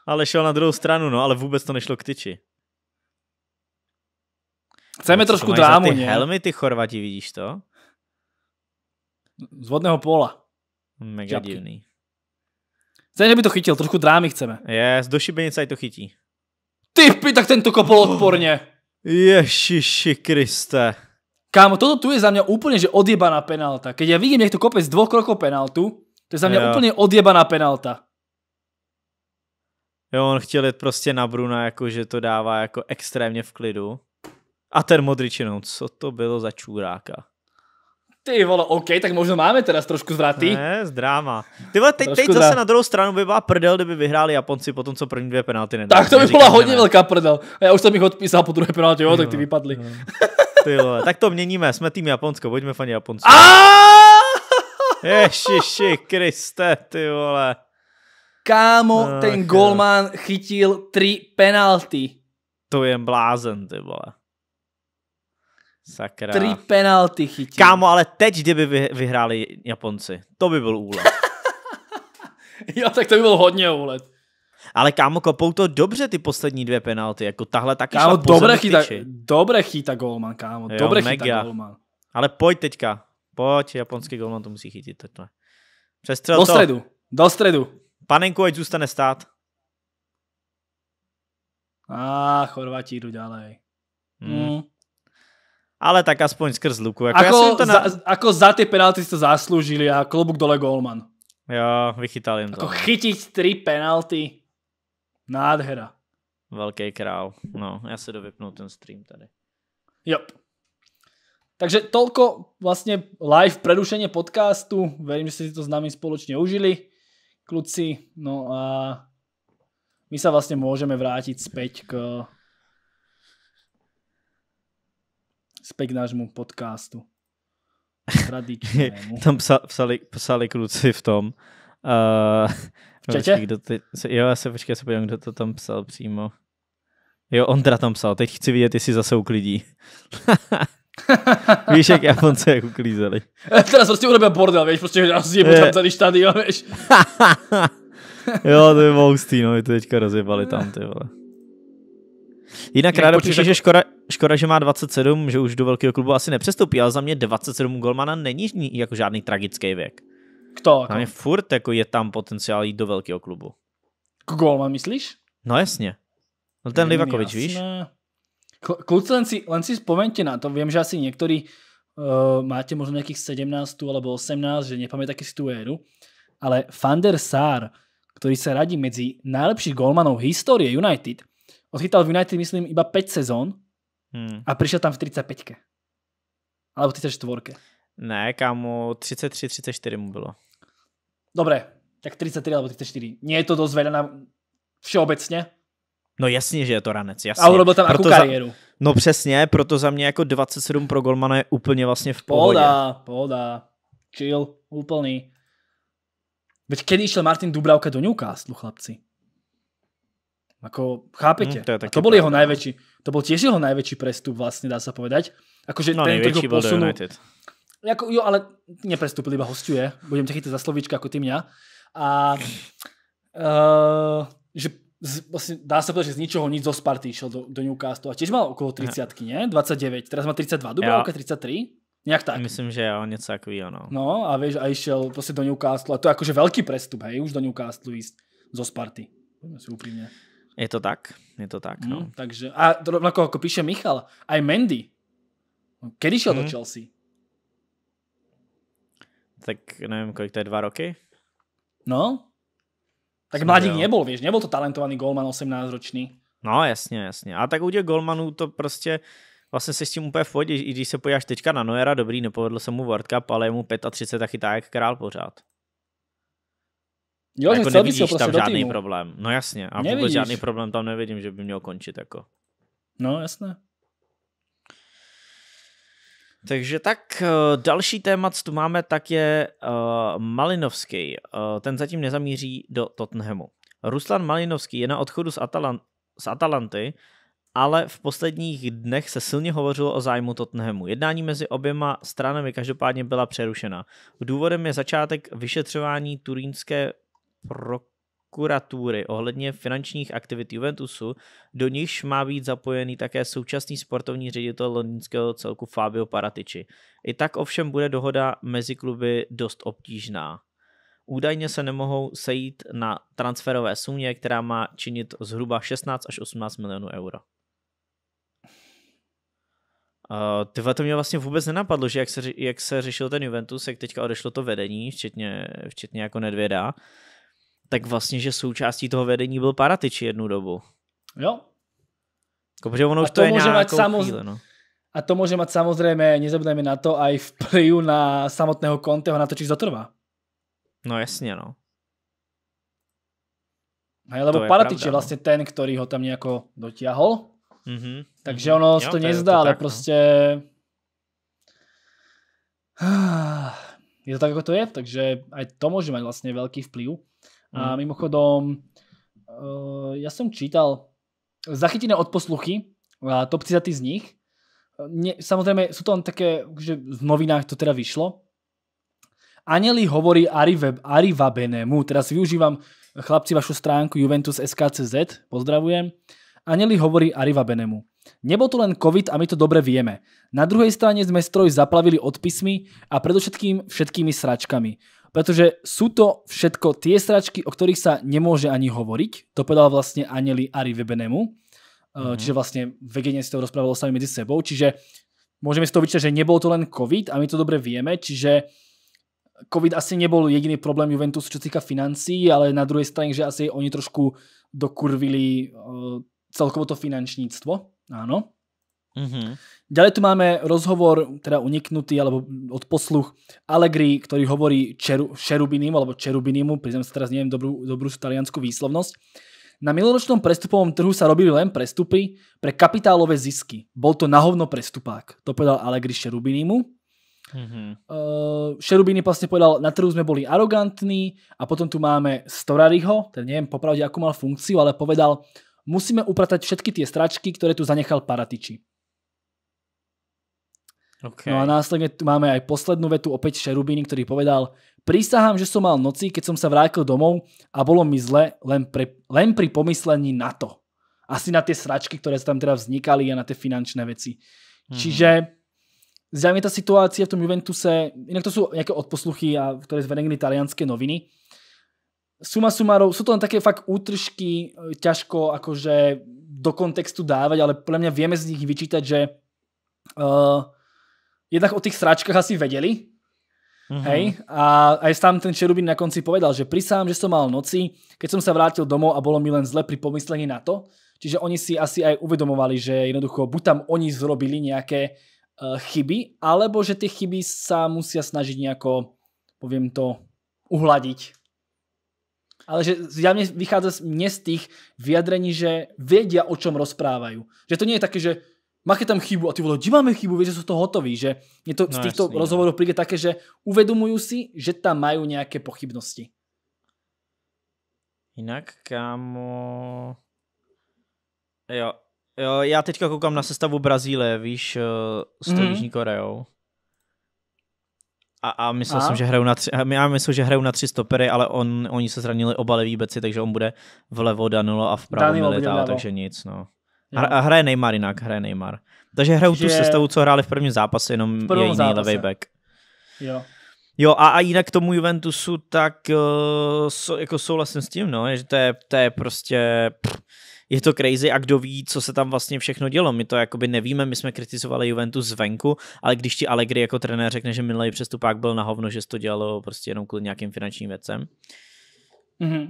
Ale šel na druhou stranu, no, ale vůbec to nešlo k tyči. Chceme no, trošku drámu, ty ne? helmy, ty Chorvati, vidíš to? Z vodného pola. Mega Žabky. divný. Ten, by to chytil, trošku drámy chceme. Je, yes, do šibenice to chytí. pi, tak ten kopol odporně. Oh, ježiši Kriste. Kámo, toto tu je za mě úplně, že odjebaná penalta. Keď já vidím, jak to kope z dvou kroků penaltu, to je za mě jo. úplně odjebaná penalta. Jo, on chtěl jít prostě na Bruna, jako že to dává jako extrémně v klidu. A ten Modričinou, co to bylo za čůráka? Ty vole, OK, tak možno máme teda trošku zvratý. Ne, z dráma. Ty vole, teď, teď zase na druhou stranu by byla prdel, kdyby vyhráli Japonci po tom, co první dvě penalty nedali. Tak to by byla hodně ne. velká prdel. A já už jsem jich odpísal po druhé penalty, jo, ty tak ty vypadly. Ty vole, tak to měníme, jsme tým Japonsko, pojďme fani Japonsko. Ježiši Kriste, ty vole. Kámo, ten golman chytil tři penalty. To je blázen, ty vole. Sakra. Tři penalty chytil. Kámo, ale teď, kdyby vyhráli Japonci, to by byl úlet. *laughs* jo, tak to by byl hodně úlet. Ale kámo, kopou to dobře ty poslední dvě penalty, jako tahle taky kámo, šla dobré chyta, dobré chyta golman, kámo, jo, dobré mega. chyta golman. Ale pojď teďka, pojď, japonský golman to musí chytit takhle. Přestřel do to. středu, do středu. Panenku, ať zůstane stát. A ah, Chorvati jdu dále. Hmm. Hmm ale tak aspoň skrz luku. Jako ako, ako, ja to na... za, ako za tie penalty si to zaslúžili a klobuk dole Golman. Jo, vychytal jim to. Ako chytiť tri penalty. Nádhera. Velký král. No, já se dovypnu ten stream tady. Jo. Takže tolko vlastně live předušení podcastu. Verím, že jste si to s námi společně užili, kluci. No a my se vlastně můžeme vrátit zpět k späť k nášmu podcastu. *laughs* Tradičnému. Tam psa, psali, psali kluci v tom. Uh, v četě? Počkej, kdo ty, jo, já se počkej, se podívám, kdo to tam psal přímo. Jo, Ondra tam psal, teď chci vidět, jestli zase uklidí. *laughs* víš, jak Japonce jak uklízeli. Eh, Teraz prostě urobím bordel, víš, prostě asi je potřeba celý štadion, víš. *laughs* jo, to by bylo hustý, no, to teďka rozjebali tam, ty vole. Jinak ráda přijde, že škoda, škoda, že má 27, že už do velkého klubu asi nepřestoupí, ale za mě 27 golmana není jako žádný tragický věk. Kto? Jako? mě furt jako je tam potenciál jít do velkého klubu. K golman myslíš? No jasně. No ten Livakovič, víš? Kluci, len si, len si spomeňte na to, Vím, že asi některý uh, máte možná nějakých 17 alebo 18, že nepamätáte si tu éru, ale Fander der Sar, se sa radí mezi nejlepší golmanou historie United, Odchytal v United, myslím, iba 5 sezón hmm. a přišel tam v 35. Alebo 34. Ne, kámo, 33, 34 mu bylo. Dobré, tak 33 alebo 34. Nie je to dosť veľa na všeobecne? No jasně, že je to ranec, jasně. A urobil tam proto kariéru. Za, no přesně, proto za mě jako 27 pro Golmana je úplně vlastně v pohodě. Pohoda, pohoda, chill, úplný. Veď kedy išiel Martin Dubravka do Newcastle, chlapci? Ako, chápete? Mm, to, je to bol jeho no. najväčší, to bol tiež jeho najväčší prestup vlastne, dá sa povedať. Akože no, ten, ktorý ho posunul, Jako, jo, ale neprestúpil, iba hostuje. Budem ťa chytať za slovíčka ako ty mňa. A uh, že z, vlastne, dá sa povedať, že z ničoho nič zo Sparty išiel do, do Newcastle a tiež mal okolo 30 ne? 29, teraz má 32, Dubravka 33, nejak tak. Myslím, že jo, něco takového, no. No a vieš, a išiel proste do Newcastle a to je akože veľký prestup, hej, už do Newcastle ísť zo Sparty. Poďme si úprimne. Je to tak, je to tak, no. Mm, takže, a to rovnako ako píše Michal, aj Mandy. Kedy šiel mm. do Chelsea? Tak nevím, kolik to je, dva roky? No. Tak mladík nebyl, nebol, vieš, nebol to talentovaný golman 18 ročný. No jasně, jasně. A tak u těch golmanů to prostě vlastně se s tím úplně v i když se pojáš teďka na Noera, dobrý, nepovedlo se mu World Cup, ale je mu 35 a chytá jak král pořád. Jo, jako nevidíš prostě tam žádný týmu. problém. No jasně, a nevidíš. vůbec žádný problém tam nevidím, že by měl končit jako. No jasné. Takže tak eh, další téma, co tu máme, tak je uh, Malinovský. Uh, ten zatím nezamíří do Tottenhamu. Ruslan Malinovský je na odchodu z, Atalan- z Atalanty, ale v posledních dnech se silně hovořilo o zájmu Tottenhamu. Jednání mezi oběma stranami každopádně byla přerušena. Důvodem je začátek vyšetřování turínské prokuratury ohledně finančních aktivit Juventusu, do nichž má být zapojený také současný sportovní ředitel londýnského celku Fabio Paratici. I tak ovšem bude dohoda mezi kluby dost obtížná. Údajně se nemohou sejít na transferové sumě, která má činit zhruba 16 až 18 milionů euro. Uh, tyhle to mě vlastně vůbec nenapadlo, že jak se, jak se řešil ten Juventus, jak teďka odešlo to vedení, včetně, včetně jako Nedvěda, tak vlastně, že součástí toho vedení byl Paratič jednu dobu. Jo. Jako, protože ono a už to, to je nějakou samoz... chvíle, no. A to může mít samozřejmě. nezabudajme na to, i vplyv na samotného Conteho, na to, či zatrvá. No jasne, no. Hej, no, lebo je Paratič je no. vlastně no. ten, který ho tam nějako dotiahol. Mm-hmm, Takže mm-hmm. ono jo, to nezdá, to ale tak, no. prostě... No. *sighs* Je to tak, jako to je, takže aj to může mít vlastně velký vplyv. A mhm. mimochodom, eh, ja som čítal zachytené odposluchy, top 30 z nich. Ne, samozrejme, sú to len také, že v novinách to teda vyšlo. Aneli hovorí Vabenemu, teraz využívam eh, chlapci vašu stránku Juventus SKCZ, pozdravujem. Aneli hovorí Vabenemu. Nebol to len COVID a my to dobre vieme. Na druhej strane sme stroj zaplavili odpismi a predovšetkým všetkými sračkami pretože sú to všetko tie sračky, o ktorých sa nemôže ani hovoriť. To povedal vlastne Aneli Ari Webenemu. Mm-hmm. Čiže vlastne vegenie si to rozprávalo sami medzi sebou. Čiže môžeme si to vyčítať, že nebol to len COVID a my to dobre vieme. Čiže COVID asi nebol jediný problém Juventus, čo týka financí, ale na druhej strane, že asi oni trošku dokurvili e, celkovo to finančníctvo. Áno. Mm-hmm. Ďalej tu máme rozhovor, teda uniknutý, alebo od posluch Allegri, ktorý hovorí čeru, Šerubinimu, alebo Čerubinimu, priznám sa teraz, neviem dobrú, dobrú taliansku výslovnosť. Na minuloročnom prestupovom trhu sa robili len prestupy pre kapitálové zisky. Bol to nahovno prestupák. To povedal Allegri Šerubinimu. Mm-hmm. Ehm, uh, Šerubiny vlastne povedal, na trhu sme boli arogantní a potom tu máme Storariho, ten neviem popravde, akú mal funkciu, ale povedal, musíme upratať všetky tie stračky, ktoré tu zanechal Paratiči. Okay. No a následne tu máme aj poslednú vetu opäť Šerubíny, ktorý povedal Prísahám, že som mal noci, keď som sa vrátil domov a bolo mi zle len, pre, len pri pomyslení na to. Asi na tie sračky, ktoré tam teda vznikali a na tie finančné veci. Mm. Čiže zjavne tá situácia v tom Juventuse, inak to sú nejaké odposluchy, a, ktoré zverejnili talianské noviny. Suma sumarov, sú to len také fakt útržky, e, ťažko akože do kontextu dávať, ale podľa mňa vieme z nich vyčítať, že uh, jednak o tých sračkách asi vedeli, Mm-hmm. Hej? A aj sám ten Čerubín na konci povedal, že prisám, že som mal noci, keď som sa vrátil domov a bolo mi len zle pri pomyslení na to. Čiže oni si asi aj uvedomovali, že jednoducho buď tam oni zrobili nejaké uh, eh, chyby, alebo že tie chyby sa musia snažiť nejako, poviem to, uhladiť. Ale že zjavne vychádza mne z tých vyjadrení, že vedia, o čom rozprávajú. Že to nie je také, že máte tam chybu a ty vole, kde máme chybu, vieš, že sú to hotoví, že je to z no, týchto jasný, rozhovorov no. príde také, že uvedomujú si, že tam majú nejaké pochybnosti. Jinak, kámo... Jo, jo, já teďka koukám na sestavu Brazílie, víš, eh, s tou mm Jižní Koreou. A, a myslel a? jsem, že hrajou na tři, já myslím, že hrajou na tři stopery, ale on, oni se zranili oba leví beci, takže on bude vlevo Danilo a vpravo Danilo Militao, takže nic, no. A hraje Neymar jinak, hraje Neymar. Takže hrajou že... tu sestavu, co hráli v prvním zápase, jenom v prvním je jiný levý back. Jo. Jo, a, a jinak k tomu Juventusu, tak uh, so, jako souhlasím s tím, no, že to je, to je prostě, pff, je to crazy a kdo ví, co se tam vlastně všechno dělo. My to jakoby nevíme, my jsme kritizovali Juventus zvenku, ale když ti Allegri jako trenér řekne, že minulý přestupák byl na hovno, že to dělalo prostě jenom kvůli nějakým finančním věcem, mm-hmm.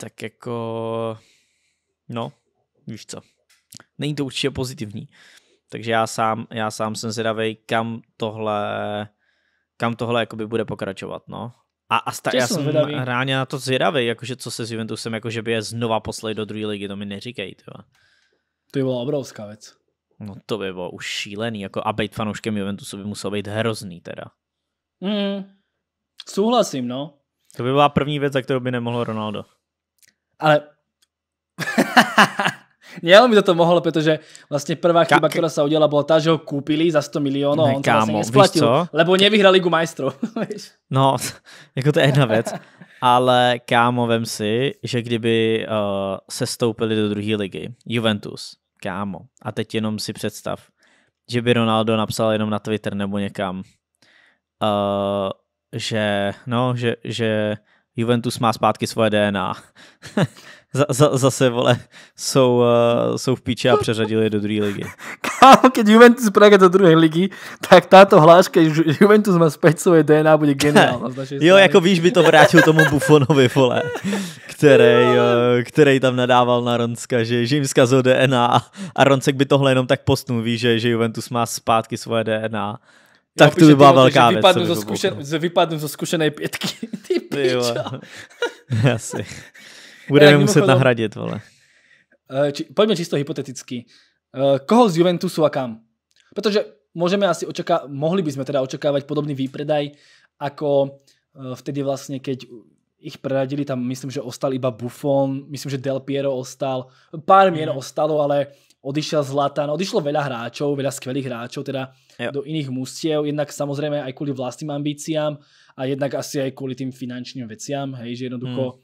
tak jako, no, víš co, není to určitě pozitivní. Takže já sám, já sám jsem zvědavý kam tohle, kam tohle jakoby bude pokračovat, no. A, a sta- já jsem hráně na to zvědavý, jakože co se s Juventusem, jakože by je znova poslali do druhé ligy, to mi neříkej, tyva. To by byla obrovská věc. No to by bylo už šílený, jako a být fanouškem Juventusu by musel být hrozný teda. Mm, souhlasím, no. To by byla první věc, za kterou by nemohl Ronaldo. Ale Nielen by to mohlo, pretože vlastne prvá chyba, ktorá sa udiala, bola tá, že ho kúpili za 100 miliónov ne, on sa vlastne nesplatil, lebo nevyhrali Ligu majstrov. *laughs* no, *laughs* jako to je jedna vec. Ale kámo, vem si, že kdyby uh, se stoupili do druhé ligy, Juventus, kámo, a teď jenom si představ, že by Ronaldo napsal jenom na Twitter nebo někam, uh, že, no, že, že Juventus má zpátky svoje DNA. *laughs* za, za, zase, vole, jsou, uh, jsou v píči a přeřadili je do druhé ligy. Kámo, keď Juventus prejde do druhé ligy, tak táto hláška, že Juventus má zpět svoje DNA, bude geniálna. *laughs* Jo, naší jo, jako víš, by to vrátil tomu Buffonovi, vole, který, uh, který tam nadával na Ronska, že, že jim zkazil DNA a Roncek by tohle jenom tak postnul, víš, že, že Juventus má zpátky svoje DNA. Tak to by byla velká věc. Vypadnu, ze zkušen, vypadnu zkušené pětky. *laughs* Ty pičo. *laughs* Asi. Budeme muset chodom. nahradit, vole. Eh, či, Pojďme čisto hypoteticky. Eh, koho z Juventusu a kam? Protože můžeme asi očeká. mohli bychom teda očekávat podobný výpredaj, jako eh, vtedy vlastně keď ich preradili, tam myslím, že ostal iba Buffon, myslím, že Del Piero ostal, pár mien mm. ostalo, ale odišiel Zlatan, odišlo veľa hráčov, veľa skvelých hráčov, teda jo. do iných mústiev, jednak samozrejme aj kvôli vlastným ambíciám a jednak asi aj kvôli tým finančným veciam, hej, že jednoducho mm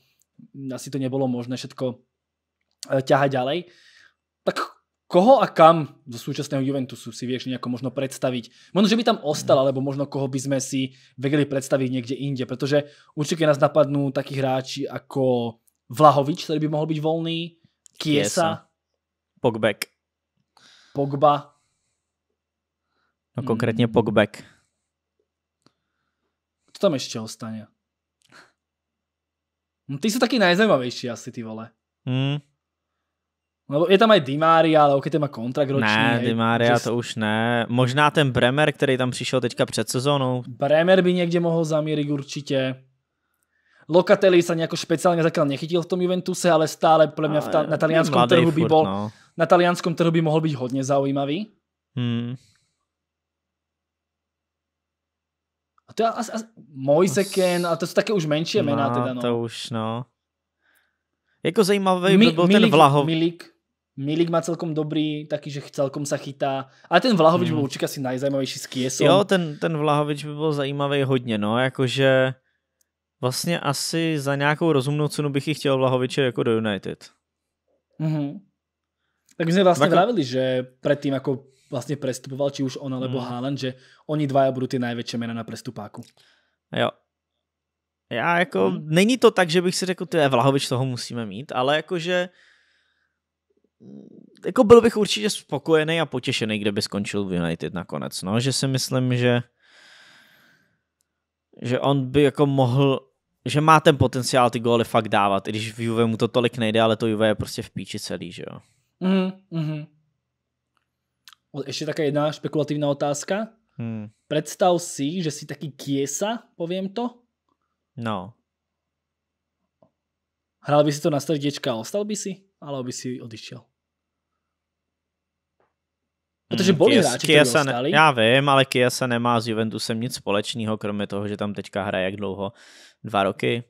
asi to nebolo možné všetko e, ťahať ďalej. Tak koho a kam zo súčasného Juventusu si vieš nejako možno predstaviť? Možno, že by tam ostal, mhm. alebo možno koho by sme si vedeli predstaviť niekde inde, pretože určite nás napadnú takí hráči ako Vlahovič, ktorý by mohol byť voľný, Kiesa, Pogbek. Pogba. No konkrétne mm. Pogbek. Kto tam ešte ostane? No, ty sú takí najzajímavejší asi, ty vole. Mm. Lebo je tam aj Dimária, ale okej, ten má kontrakt ročný. Ne, Dimária just... to už ne. Možná ten Bremer, který tam přišel teďka před sezónou. Bremer by někde mohl zamírit určitě. Lokatelli sa nejako špeciálne zatiaľ nechytil v tom Juventuse, ale stále pre mňa v ta- na talianskom trhu by bol no. na talianskom trhu by mohol byť hodne zaujímavý. Hmm. A to je asi, asi Mojseken, ale to jsou také už menší jména no, teda, no. to už, no. Jako zajímavý Mi, by byl Milik, ten Vlahov. Milik, Milik má celkom dobrý, taky, že celkom se chytá. Ale ten Vlahovič hmm. byl určitě asi nejzajímavější s Kiesom. Jo, ten, ten Vlahovič by byl zajímavý hodně, no, jakože vlastně asi za nějakou rozumnou cenu bych ji chtěl Vlahoviče jako do United. Mm-hmm. Tak my jsme vlastně Vako... vravili, že předtím jako vlastne prestupoval, či už on alebo mm. Haaland, že oni dvaja budou ty největší jména na prestupáku. Jo. Já jako, mm. není to tak, že bych si řekl, ty Vlahovič toho musíme mít, ale jakože jako byl bych určitě spokojený a potěšený, kdyby skončil v United nakonec, no, že si myslím, že že on by jako mohl, že má ten potenciál ty góly fakt dávat, i když v Juve mu to tolik nejde, ale to Juve je prostě v píči celý, že jo. Mm, mm Ešte taká jedna špekulatívna otázka. Hmm. Predstav si, že si taký kiesa, poviem to. No. Hral by si to na srdiečka a ostal by si? Alebo by si odišiel? Protože hmm, boli Kies, hráči, Kiesa ne, Já vím, ale Kiesa nemá s Juventusem nic společného, kromě toho, že tam teďka hraje jak dlouho? Dva roky?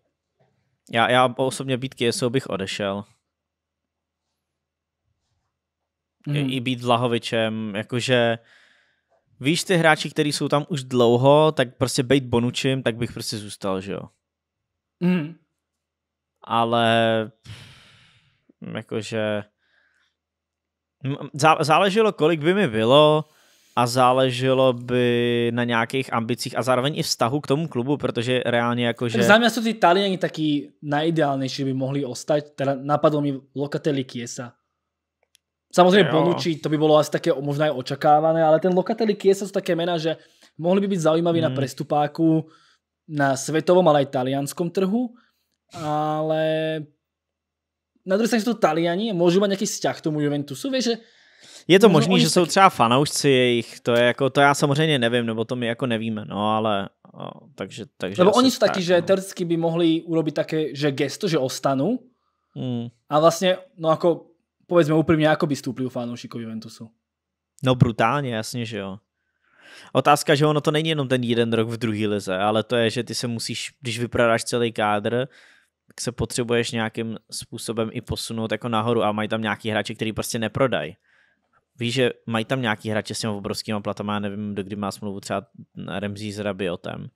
Já, já osobně být Kiesou bych odešel. mm. i být Vlahovičem, jakože víš ty hráči, kteří jsou tam už dlouho, tak prostě být Bonučím, tak bych prostě zůstal, že jo. Mm. Ale jakože záleželo, kolik by mi bylo a záleželo by na nějakých ambicích a zároveň i vztahu k tomu klubu, protože reálně jakože... Za mě jsou ty Taliani taky najideálnější, že by mohli ostať. Teda napadlo mi Locatelli Kiesa. Samozrejme, Bonucci, to by bolo asi také možno aj očakávané, ale ten Locatelli Kiesa sú také mená, že mohli by byť zaujímaví mm. na hmm. prestupáku na svetovom, ale aj talianskom trhu, ale na druhé straně jsou to Taliani, můžu mít nějaký vzťah k tomu Juventusu, víš, že je to možné, že jsou třeba fanoušci jejich, to je jako, to já samozřejmě nevím, nebo to my jako nevíme, no ale, o, takže, takže Lebo oni jsou taky, no. že teoreticky by mohli urobit také, že gesto, že ostanu, mm. a vlastně, no jako povedzme úprimne, ako by stúpli fanúšikov Juventusu? No brutálně, jasne, že jo. Otázka, že ono to není jenom ten jeden rok v druhý lize, ale to je, že ty se musíš, když vypradáš celý kádr, tak se potřebuješ nějakým způsobem i posunout jako nahoru a mají tam nějaký hráče, který prostě neprodají. Víš, že mají tam nějaký hráče s těmi obrovskými platama, já nevím, do kdy má smlouvu třeba Remzi s Rabiotem.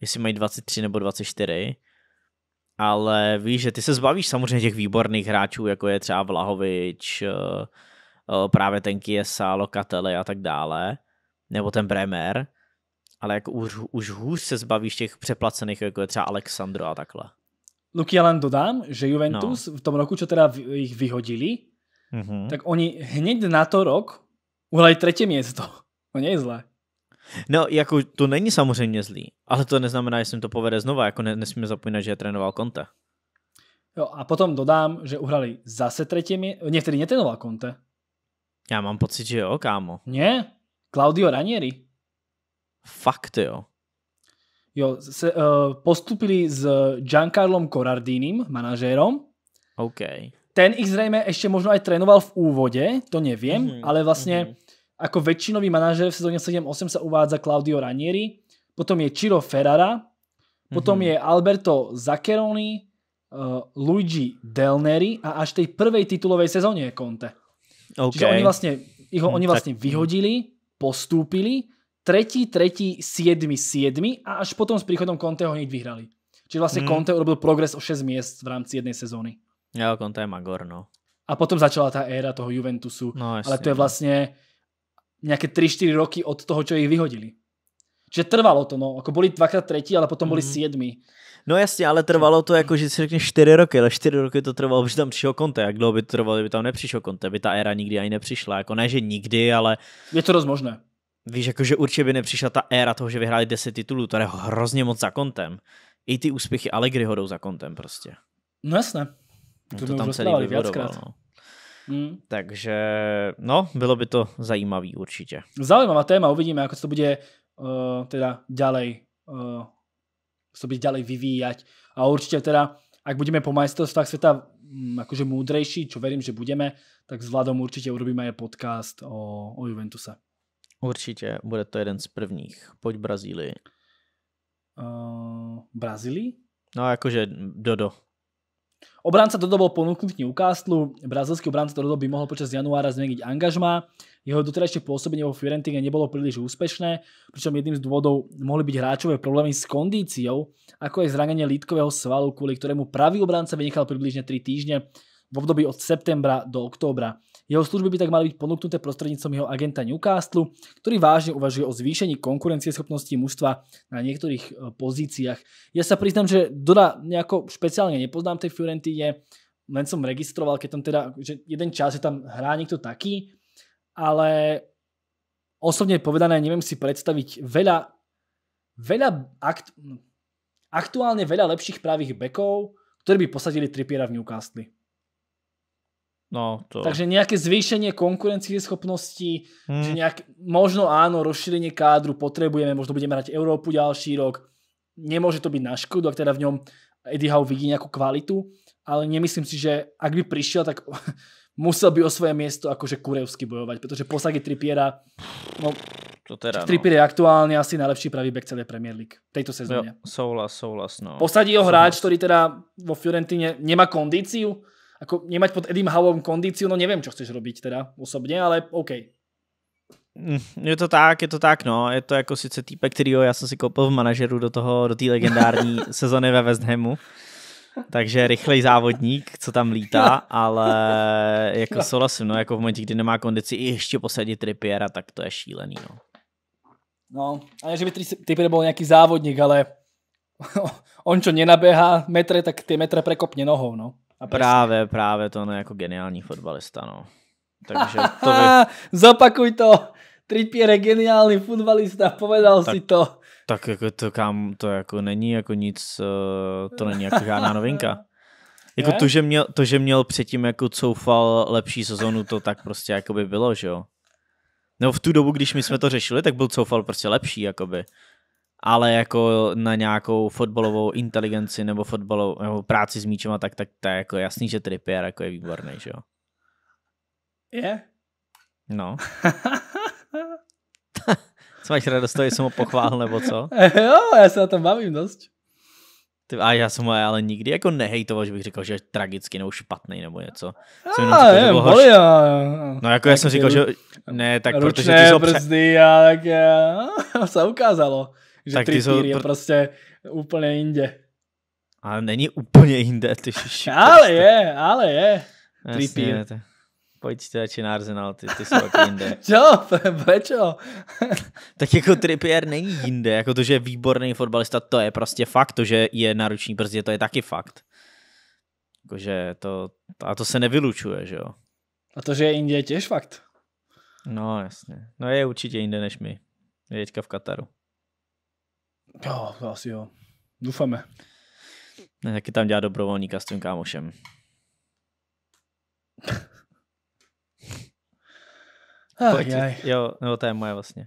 Jestli mají 23 nebo 24, ale víš, že ty se zbavíš samozřejmě těch výborných hráčů, jako je třeba Vlahovič, eh, eh, právě ten Kiesa, Lokatele a tak dále, nebo ten Bremer, ale jako už, už hůř se zbavíš těch přeplacených, jako je třeba Alexandro a takhle. Luky, já len dodám, že Juventus no. v tom roku, co teda ich vyhodili, mm-hmm. tak oni hned na to rok uhlají třetí město. *laughs* To není zlé. No, jako to není samozřejmě zlý, ale to neznamená, že jsem to povede znova, jako ne, nesmíme zapomínat, že je trénoval Conte. Jo, a potom dodám, že uhrali zase třetí některý Ne, netrénoval Conte. Já mám pocit, že jo, kámo. Ne, Claudio Ranieri. Fakt, jo. Jo, se, uh, postupili s Giancarlom Corardinim, manažérom. OK. Ten ich zrejme ešte možno aj trénoval v úvode, to neviem, mm-hmm. ale vlastne mm-hmm Ako väčšinový manažer v sezóne 7-8 sa uvádza Claudio Ranieri, potom je Ciro Ferrara, potom mhm. je Alberto Zaccheroni, eh, Luigi Del Neri a až tej prvej titulovej sezóne je Conte. Čiže oni vlastne, ich, oni hm, vlastne vyhodili, postúpili, tretí, tretí, siedmi, siedmi a až potom s príchodom Conteho hneď vyhrali. Čiže vlastne mhm. Conte urobil progres o 6 miest v rámci jednej sezóny. Ja, Conte je Magor, no. A potom začala tá éra toho Juventusu. No, jasne, ale to je no. vlastne nejaké 3-4 roky od toho, čo ich vyhodili. Čiže trvalo to, no. Ako boli dvakrát tretí, ale potom mm. boli mhm. siedmi. No jasně, ale trvalo to jako, že si řekneš 4 roky, ale 4 roky to trvalo, že tam přišel Conte. Jak dlouho by to trvalo, kdyby tam nepřišel Conte? By ta éra nikdy ani nepřišla. Jako ne, že nikdy, ale... Je to rozmožné. Víš, jako, že určitě by nepřišla ta éra toho, že vyhráli 10 titulů, to je hrozně moc za kontem. I ty úspěchy Allegri hodou za kontem prostě. No jasné. No to, to tam celý vyvodoval, no. Hmm. Takže no, bylo by to zajímavý určitě. Zajímavá téma, uvidíme, jak se to bude uh, teda ďalej uh, to bude ďalej vyvíjať. A určitě teda, ak budeme po majstrovstvách světa um, mm, akože múdrejší, čo verím, že budeme, tak s Vladom určitě urobíme aj podcast o, o Juventuse. Určitě, bude to jeden z prvních. Pojď Brazílii. Uh, Brazílii? No, jakože Dodo. Obránca toto bol ponúknutý Newcastle, brazilský obránca toto by mohol počas januára zmeniť angažma, jeho doterajšie pôsobenie vo Fiorentine nebolo príliš úspešné, pričom jedným z dôvodov mohli byť hráčové problémy s kondíciou, ako aj zranenie lítkového svalu, kvôli ktorému pravý obránca vynechal približne 3 týždne v období od septembra do októbra. Jeho služby by tak mali byť ponúknuté prostrednícom jeho agenta Newcastle, ktorý vážne uvažuje o zvýšení konkurencieschopnosti mužstva na niektorých eh, pozíciách. Ja sa priznám, že Dona nejako špeciálne nepoznám tej Fiorentine, len som registroval, keď tam teda, že jeden čas je tam hrá niekto taký, ale osobne povedané neviem si predstaviť veľa, veľa akt, hm, aktuálne veľa lepších pravých bekov, ktorí by posadili tripiera v Newcastle. No, to... Takže nejaké zvýšenie konkurencie schopností, hmm. že nejak, možno áno, rozšírenie kádru potrebujeme, možno budeme hrať Európu ďalší rok. Nemôže to byť na škodu, ak teda v ňom Eddie Howe vidí nejakú kvalitu, ale nemyslím si, že ak by prišiel, tak *laughs* musel by o svoje miesto akože Kurevsky bojovať, pretože posagy Tripiera, no, to teda, no. Trippier no. je aktuálne asi najlepší pravý back celé Premier League tejto sezóne. Jo, souhlas, souhlas, no. Posadí ho hráč, ktorý teda vo Fiorentine nemá kondíciu, Ako nemať pod Edim Howom kondíciu, no neviem, čo chceš robiť teda osobne, ale OK. Mm, je to tak, je to tak, no. Je to jako sice týpek, kterýho já jsem si koupil v manažeru do toho, do té legendární *laughs* sezony ve West Hamu. Takže rychlej závodník, co tam lítá, ale jako *laughs* souhlasím, no, jako v momentě, kdy nemá kondici i ještě posadit Trippiera, tak to je šílený, no. No, a ne, že by Trippier byl nějaký závodník, ale *laughs* on čo nenaběhá metre, tak ty metre prekopne nohou, no. A právě, právě to on je jako geniální fotbalista, no. Takže *laughs* to by... Zopakuj to! Trippier je geniální fotbalista, povedal tak, si to. Tak jako to kam, to jako není jako nic, eh, to není jako žádná novinka. *laughs* Jako to že, měl, to, že měl předtím jako coufal lepší sezonu, to tak prostě jako by bylo, že jo. No v tu dobu, když my jsme to řešili, tak byl coufal prostě lepší, jakoby ale jako na nějakou fotbalovou inteligenci nebo fotbalovou nebo práci s míčem a tak, tak to je jako jasný, že Trippier jako je výborný, že jo? Je? No. *laughs* *laughs* co máš radost to, jsem ho pochvál nebo co? *laughs* jo, já se na tom bavím dost. Ty, a já jsem ho ale nikdy jako nehejtoval, že bych řekl, že je tragický nebo špatný nebo něco. Jsem jenom říkal, je, boli, horš... No jako já jsem říkal, že ne, tak protože ty jsou brzdy a tak je, se ukázalo. Že tak ty jsou... je prostě úplně jinde. Ale není úplně jinde, ty šiši. *laughs* ale prostě. je, ale je. Jasně, to... Pojďte, radši na Arsenal, ty, ty jsou jako jinde. *laughs* čo? *laughs* Prečo? tak jako Trippier není jinde, jako to, že je výborný fotbalista, to je prostě fakt, to, že je na ruční brzdě, to je taky fakt. Jakože to, a to se nevylučuje, že jo. A to, že je jinde, je těž fakt. No, jasně. No je určitě jinde než my. Je teďka v Kataru. Jo, no, to asi jo. Doufáme. Ne, taky tam dělá dobrovolníka s tím kámošem. Ach, *laughs* Jo, no to je moje vlastně.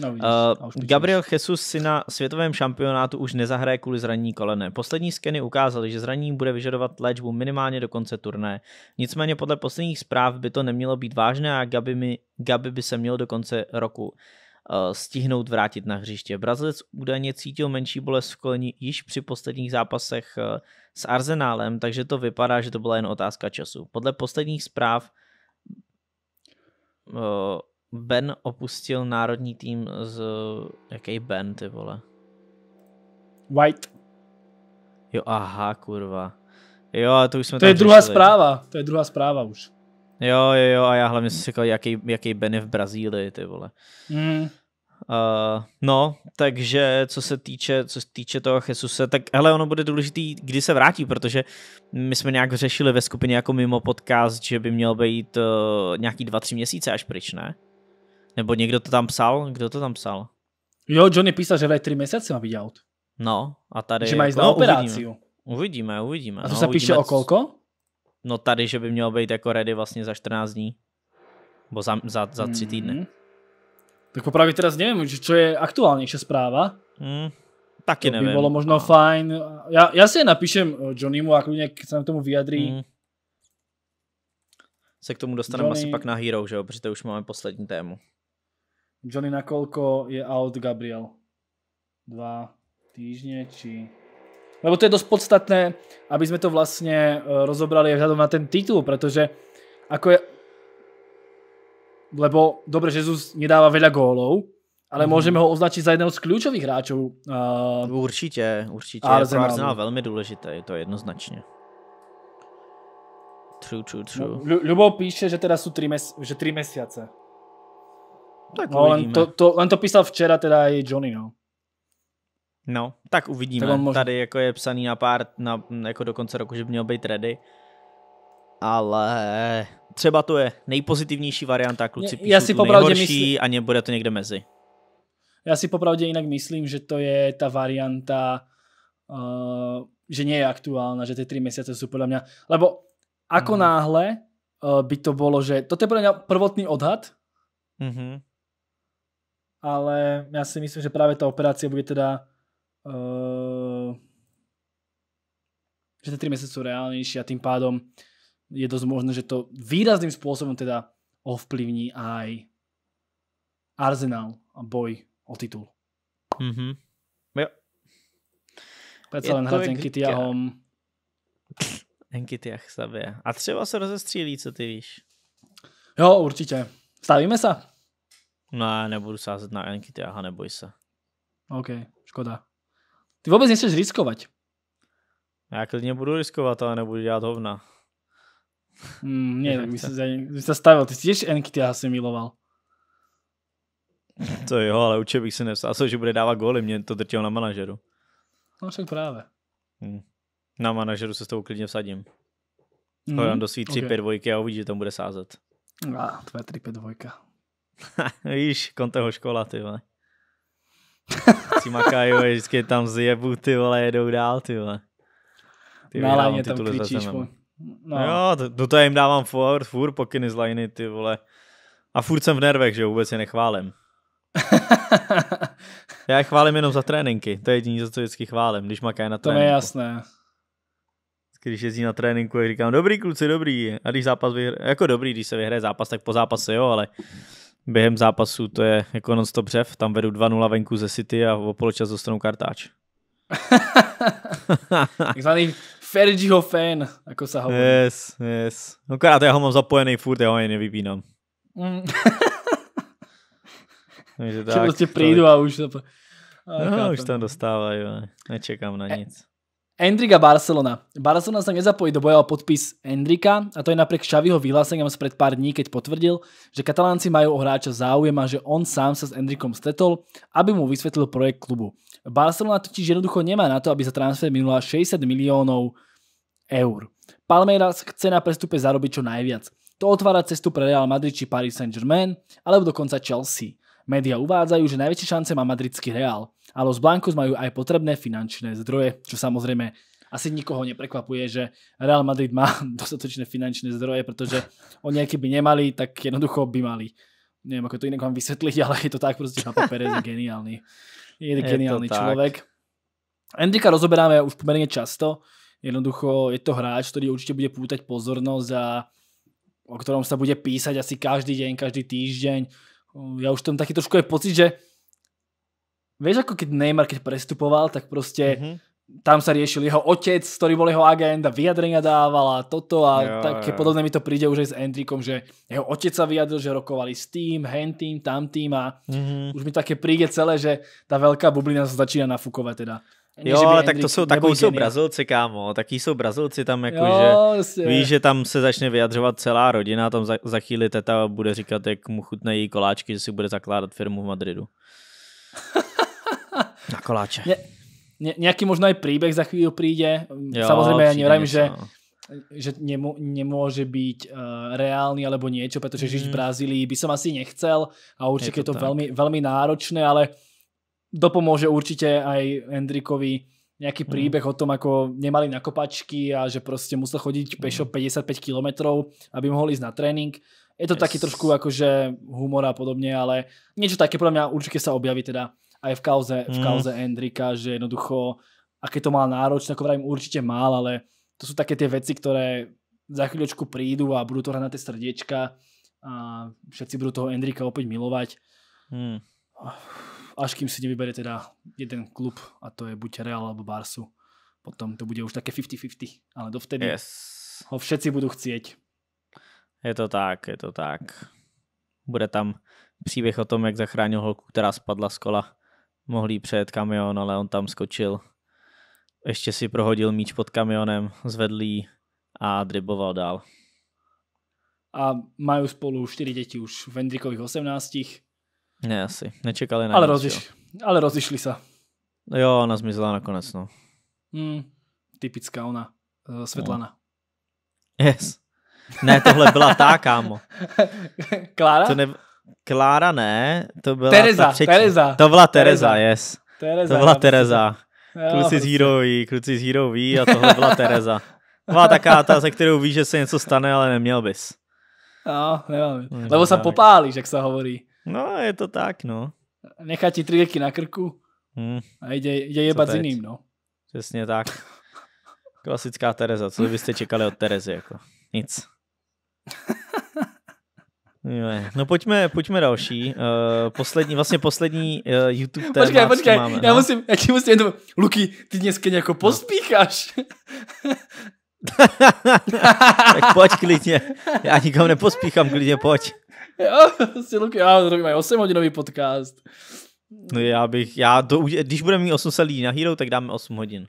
No, vidíš, uh, Gabriel Jesus si na světovém šampionátu už nezahraje kvůli zranění kolene. Poslední skeny ukázaly, že zranění bude vyžadovat léčbu minimálně do konce turné. Nicméně podle posledních zpráv by to nemělo být vážné a Gabi, mi, Gabi by se měl do konce roku Eh, stihnout vrátit na hřiště. Brazilec údajně cítil menší bolest v koleni již při posledních zápasech eh, s Arzenálem, takže to vypadá, že to byla jen otázka času. Podle posledních zpráv eh, Ben opustil národní tým z... Jaký Ben, ty vole? White. Jo, aha, kurva. Jo, to už jsme To je druhá řešili. zpráva, to je druhá zpráva už. Jo, jo, jo, a já hlavně jsem si říkal, jaký, jaký Ben je v Brazílii, ty vole. Mm. Uh, no, takže co se týče, co se týče toho Jesuse, tak hele, ono bude důležitý, kdy se vrátí, protože my jsme nějak řešili ve skupině jako mimo podcast, že by měl být uh, nějaký dva, tři měsíce až pryč, ne? Nebo někdo to tam psal? Kdo to tam psal? Jo, Johnny písal, že ve tři měsíce má být out. No, a tady... Že mají jako, na no, operaci. Uvidíme, uvidíme, uvidíme. A to no, se uvidíme, píše o kolko? No tady, že by měl být jako ready vlastně za 14 dní. bo za, za, za tři týdny. Mm-hmm. Tak jako popravdě teraz nevím, co je aktuálnější správa. Hmm. taky to neviem. by možno no. fajn. Já, já si je napíšem eh, Johnnymu, jak se sa tomu vyjadří. Hmm. Se k tomu dostaneme Johnny... asi pak na Hero, že jo? Protože to už máme poslední tému. Johnny nakolko je out Gabriel? Dva týždně, či... Lebo to je dosť podstatné, aby sme to vlastne eh, rozobrali vzhľadom na ten titul, pretože ako je lebo dobre, Jezus nedáva veľa gólov, ale mm. môžeme ho označiť za jedného z kľúčových hráčov. Uh, určite, určite. Arsenal. Je pro Arsenal velmi důležité, je to jednoznačně. True, true, true. No, Lubo píše, že teda sú tři mes- že 3 mesiace. Tak no, uvidíme. len, to, to, len to písal včera teda i Johnny, no. No, tak uvidíme. Tak možná... Tady jako je psaný na pár, na, jako do konce roku, že by měl být ready. Ale třeba to je nejpozitivnější varianta, kluci píšou já si tu nejhorší a nebude to někde mezi. Já si popravdě jinak myslím, že to je ta varianta, uh, že nie je aktuálna, že ty tři měsíce jsou podle mě, lebo ako hmm. náhle uh, by to bylo, že to je podle mě prvotný odhad, mm-hmm. ale já si myslím, že právě ta operace bude teda uh, že ty tři měsíce jsou reálnější a tím pádom je dosť možné, že to výrazným spôsobom teda ovplyvní aj Arsenal a boj o titul. Mm-hmm. Jo. Preto len hrať Enkytiahom. Enkytiah sa vie. A třeba se rozestřílí, co ty víš? Jo, určitě. Stavíme se? Ne, no, nebudu sázet na Enkitiaha, neboj se. OK, škoda. Ty vůbec nechceš riskovat. Ja klidně budu riskovat, ale nebudu dělat hovna. Mm, nie, tak by si, by sa stavil. Ty si tiež Enkity asi miloval. To jo, ale určitě bych si nevsázal, že bude dávat góly. Mě to drtilo na manažeru. No však právě. Hmm. Na manažeru se s tou klidně vsadím. Mm, Ho do svý 3 okay. 5 dvojky a uvidí, že tam bude sázet. A, tvoje 3 5 dvojka. *laughs* Víš, Conteho škola, ty vole. si makají, vždycky tam zjebu, ty vole, jedou dál, ty vole. Ty no, ale mě tam klíčíš, No. Jo, to, no jim dávám furt, furt pokyny z liny, ty vole. A furt jsem v nervech, že vůbec je nechválím. *laughs* Já je chválím jenom za tréninky, to je jediný, za co vždycky chválím, když maká na tréninku. To je jasné. Když jezdí na tréninku, a říkám, dobrý kluci, dobrý. A když zápas vyhraje, jako dobrý, když se vyhraje zápas, tak po zápase jo, ale během zápasu to je jako non-stop břev, tam vedu 2-0 venku ze City a o poločas dostanu kartáč. *laughs* Fergieho fan, jako se hovorí. Yes, yes. No krát já ho mám zapojený furt, já ho ani nevypínám. Mm. *laughs* Takže tak. Prostě přijdu a už... To... A no, už tam dostávají, nečekám na e- nic. Endrika Barcelona. Barcelona sa nezapojí do boja o podpis Endrika a to je napriek Xaviho vyhláseniam spred pár dní, keď potvrdil, že katalánci majú o hráča záujem a že on sám sa s Endrikom stretol, aby mu vysvetlil projekt klubu. Barcelona totiž jednoducho nemá na to, aby za transfer minula 60 miliónov eur. Palmeiras chce na prestupe zarobiť čo najviac. To otvára cestu pre Real Madrid či Paris Saint-Germain, alebo dokonca Chelsea. Média uvádzajú, že najväčšie šance má madridský Real, ale z Blancos majú aj potrebné finančné zdroje, čo samozrejme asi nikoho neprekvapuje, že Real Madrid má *laughs* dostatočné finančné zdroje, protože oni jak by nemali, tak jednoducho by mali. Neviem, ako to inak vám vysvetliť, *laughs* ale je to tak, prostě na Perez je *laughs* geniálny je geniálny je človek. Endrika rozoberáme už pomerne často. Jednoducho je to hráč, ktorý určite bude pútať pozornosť a o ktorom sa bude písať asi každý deň, každý týždeň. Ja už tam taký trošku je pocit, že vieš ako keď Neymar keď prestupoval, tak proste mm-hmm tam sa riešil jeho otec, ktorý bol jeho agent a vyjadrenia dával a toto a jo, také jo. podobné mi to príde už aj s Endrikom, že jeho otec sa vyjadril, že rokovali s tým, hen tým, tam tým a mm-hmm. už mi také príde celé, že ta velká bublina sa začíná nafukovat teda. Nie, jo, ale tak to jsou, takový jsou Brazilci, kámo, taký jsou Brazilci tam jako, jo, že vlastně. víš, že tam se začne vyjadřovat celá rodina, tam za, za chvíli teta bude říkat, jak mu chutnají koláčky, že si bude zakládat firmu v Madridu. *laughs* Na koláče. Je, ne, nejaký možno aj príbeh za chvíľu príde. Jo, Samozrejme, ja že že nemô, nemôže byť uh, eh, reálny alebo niečo, pretože mm. žiť v mhm. Brazílii by som asi nechcel a určite je to, je to veľmi, veľmi náročné, ale dopomôže určite aj Endrikovi nejaký mhm. príbeh mm. o tom, ako nemali nakopačky a že proste musel chodiť mm. pešo 55 km, aby mohol ísť na tréning. Je to yes. taký trošku akože humor a podobne, ale niečo také podľa mňa určite sa objaví teda aj v kauze, v mhm. kauze Endrika, že jednoducho, aké to mal náročné, ako vravím, určite mal, ale to sú také tie veci, ktoré za chvíľočku prídu a budú to hrať na tie srdiečka a všetci budú toho Endrika opäť milovať. Mm. Až kým si nevybere teda jeden klub a to je buď Real alebo Barsu. Potom to bude už také 50-50, ale dovtedy yes. ho všetci budú chcieť. Je to tak, je to tak. Bude tam příběh o tom, jak zachránil holku, která spadla z kola mohl před přejet kamion, ale on tam skočil. Ještě si prohodil míč pod kamionem, zvedl jí a driboval dál. A mají spolu čtyři děti už v Vendrikových 18. Ne, asi. Nečekali na ale, nic, rozliš, ale rozišli se. Jo, ona zmizela nakonec, no. Hmm, typická ona, uh, Svetlana. No. Yes. Ne, tohle byla tá, kámo. *laughs* Klára? To ne... Klára ne, to byla Tereza, ta třetí. Tereza. To byla Tereza, Tereza. yes. Tereza, to byla Tereza. Jo, kluci z Hero ví, kluci z Hero ví a tohle byla Tereza. Byla taká ta, se kterou víš, že se něco stane, ale neměl bys. No, nemám. No, neměl Lebo se popálíš, jak se hovorí. No, je to tak, no. Nechá ti tři na krku hmm. a jde, jde jebat s jiným, no. Přesně tak. Klasická Tereza, co byste čekali od Terezy, jako. Nic. *laughs* No pojďme, pojďme další. Uh, poslední, vlastně poslední uh, YouTube téma, Počkej, počkej, máme, já, no? musím, já ti musím jenom, Luky, ty dneska nějako no. pospícháš. No. *laughs* tak pojď klidně, já nikam nepospíchám, klidně pojď. Jo, si prostě Luky, já zrobíme 8 hodinový podcast. No já bych, já do, když budeme mít 800 lidí na Hero, tak dáme 8 hodin.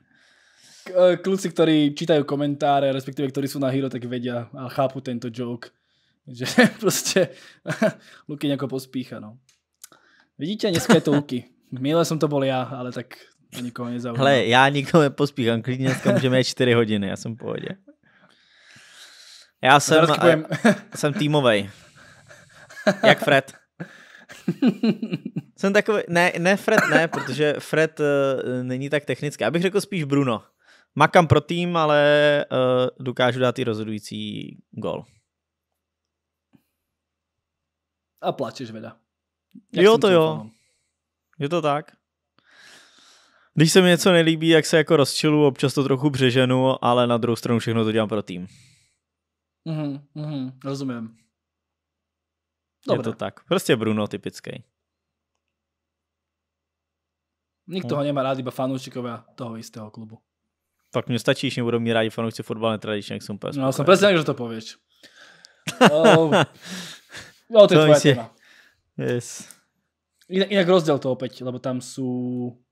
Eh, kluci, kteří čítají komentáře, respektive kteří jsou na Hero, tak vědí a chápu tento joke. Že *laughs* prostě *laughs* Luky jako pospícha, no. Vidíte, dneska je to Luky. Míle jsem to byl já, ale tak to nikoho nezaujalo. Hele, já nikoho nepospíchám, klidně dneska můžeme jít 4 hodiny, já jsem v pohodě. Já jsem, a, jsem týmovej. Jak Fred. *laughs* jsem takový, ne, ne Fred ne, protože Fred uh, není tak technický. Abych řekl spíš Bruno. Makám pro tým, ale uh, dokážu dát i rozhodující gol. A plačeš veda. Jak jo, to jo. No. Je to tak. Když se mi něco nelíbí, jak se jako rozčilu, občas to trochu břeženu, ale na druhou stranu všechno to dělám pro tým. Mhm, mhm, rozumím. Dobre. Je to tak. Prostě Bruno typický. Nikto ho nemá rád, iba fanúšikovia toho istého klubu. Tak mi stačí, že nebudou mi rádi fanoušci fotbal netradičně, jak jsem PS. No, jsem přesně že to povieš. *laughs* Ehm, oh. Jo, to je tvoje je. téma. Yes. Inak, inak rozdiel to opäť, lebo tam sú,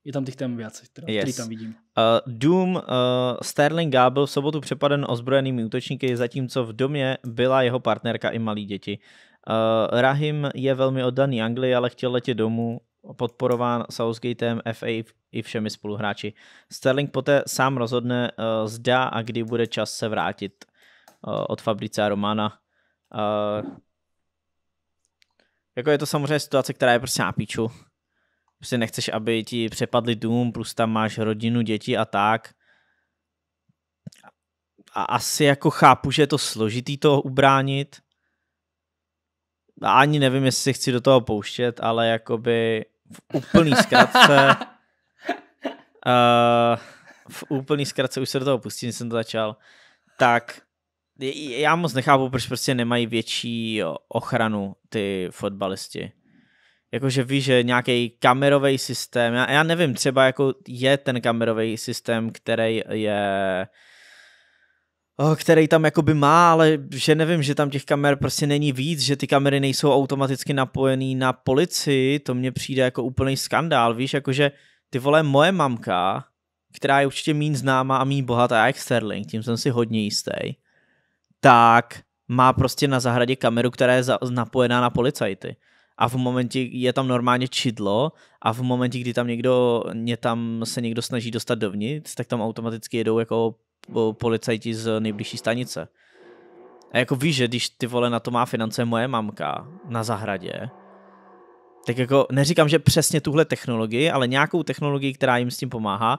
je tam těch tém viac, které yes. tam vidím. Uh, Doom uh, Sterlinga byl v sobotu přepaden ozbrojenými útočníky, zatímco v domě byla jeho partnerka i malí děti. Uh, Rahim je velmi oddaný Anglii, ale chtěl letět domů, podporován Southgateem, FA i všemi spoluhráči. Sterling poté sám rozhodne, uh, zda a kdy bude čas se vrátit uh, od Fabrice a Romana. Uh, jako je to samozřejmě situace, která je prostě na píču. Prostě nechceš, aby ti přepadli dům, plus tam máš rodinu, děti a tak. A asi jako chápu, že je to složitý to ubránit. A ani nevím, jestli chci do toho pouštět, ale jakoby v úplný zkratce uh, *laughs* v úplný zkratce už se do toho pustím, jsem to začal, tak já moc nechápu, proč prostě nemají větší ochranu ty fotbalisti. Jakože víš, že nějaký kamerový systém, já, já nevím, třeba jako je ten kamerový systém, který je který tam jakoby má, ale že nevím, že tam těch kamer prostě není víc, že ty kamery nejsou automaticky napojený na policii, to mně přijde jako úplný skandál, víš, jakože ty vole moje mamka, která je určitě mín známá a mín bohatá jak Sterling, tím jsem si hodně jistý, tak má prostě na zahradě kameru, která je za, napojená na policajty. A v momentě je tam normálně čidlo a v momentě, kdy tam někdo, mě tam se někdo snaží dostat dovnitř, tak tam automaticky jedou jako policajti z nejbližší stanice. A jako víš, že když ty vole na to má finance moje mamka na zahradě, tak jako neříkám, že přesně tuhle technologii, ale nějakou technologii, která jim s tím pomáhá,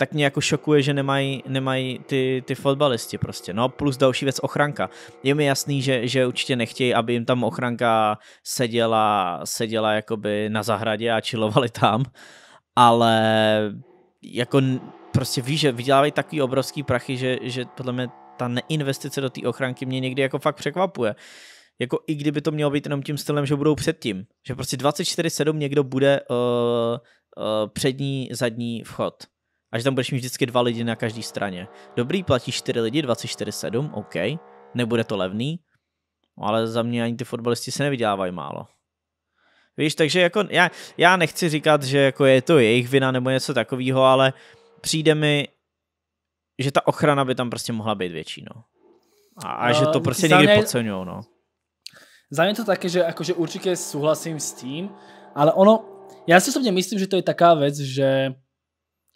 tak mě jako šokuje, že nemají, nemají ty, ty fotbalisti prostě. No plus další věc ochranka. Je mi jasný, že, že určitě nechtějí, aby jim tam ochranka seděla, seděla jakoby na zahradě a čilovali tam, ale jako prostě víš, že vydělávají takový obrovský prachy, že, že podle mě ta neinvestice do té ochranky mě někdy jako fakt překvapuje. Jako i kdyby to mělo být jenom tím stylem, že budou předtím. Že prostě 24-7 někdo bude uh, uh, přední, zadní vchod a že tam budeš mít vždycky dva lidi na každé straně. Dobrý, platíš 4 lidi, 24-7, OK, nebude to levný, no, ale za mě ani ty fotbalisti se nevydělávají málo. Víš, takže jako já, já nechci říkat, že jako je to jejich vina nebo něco takového, ale přijde mi, že ta ochrana by tam prostě mohla být větší, no. A, a že to no, prostě někdy mě... podceňují, no. Za mě to také, že jakože určitě souhlasím s tím, ale ono, já si osobně myslím, že to je taká věc, že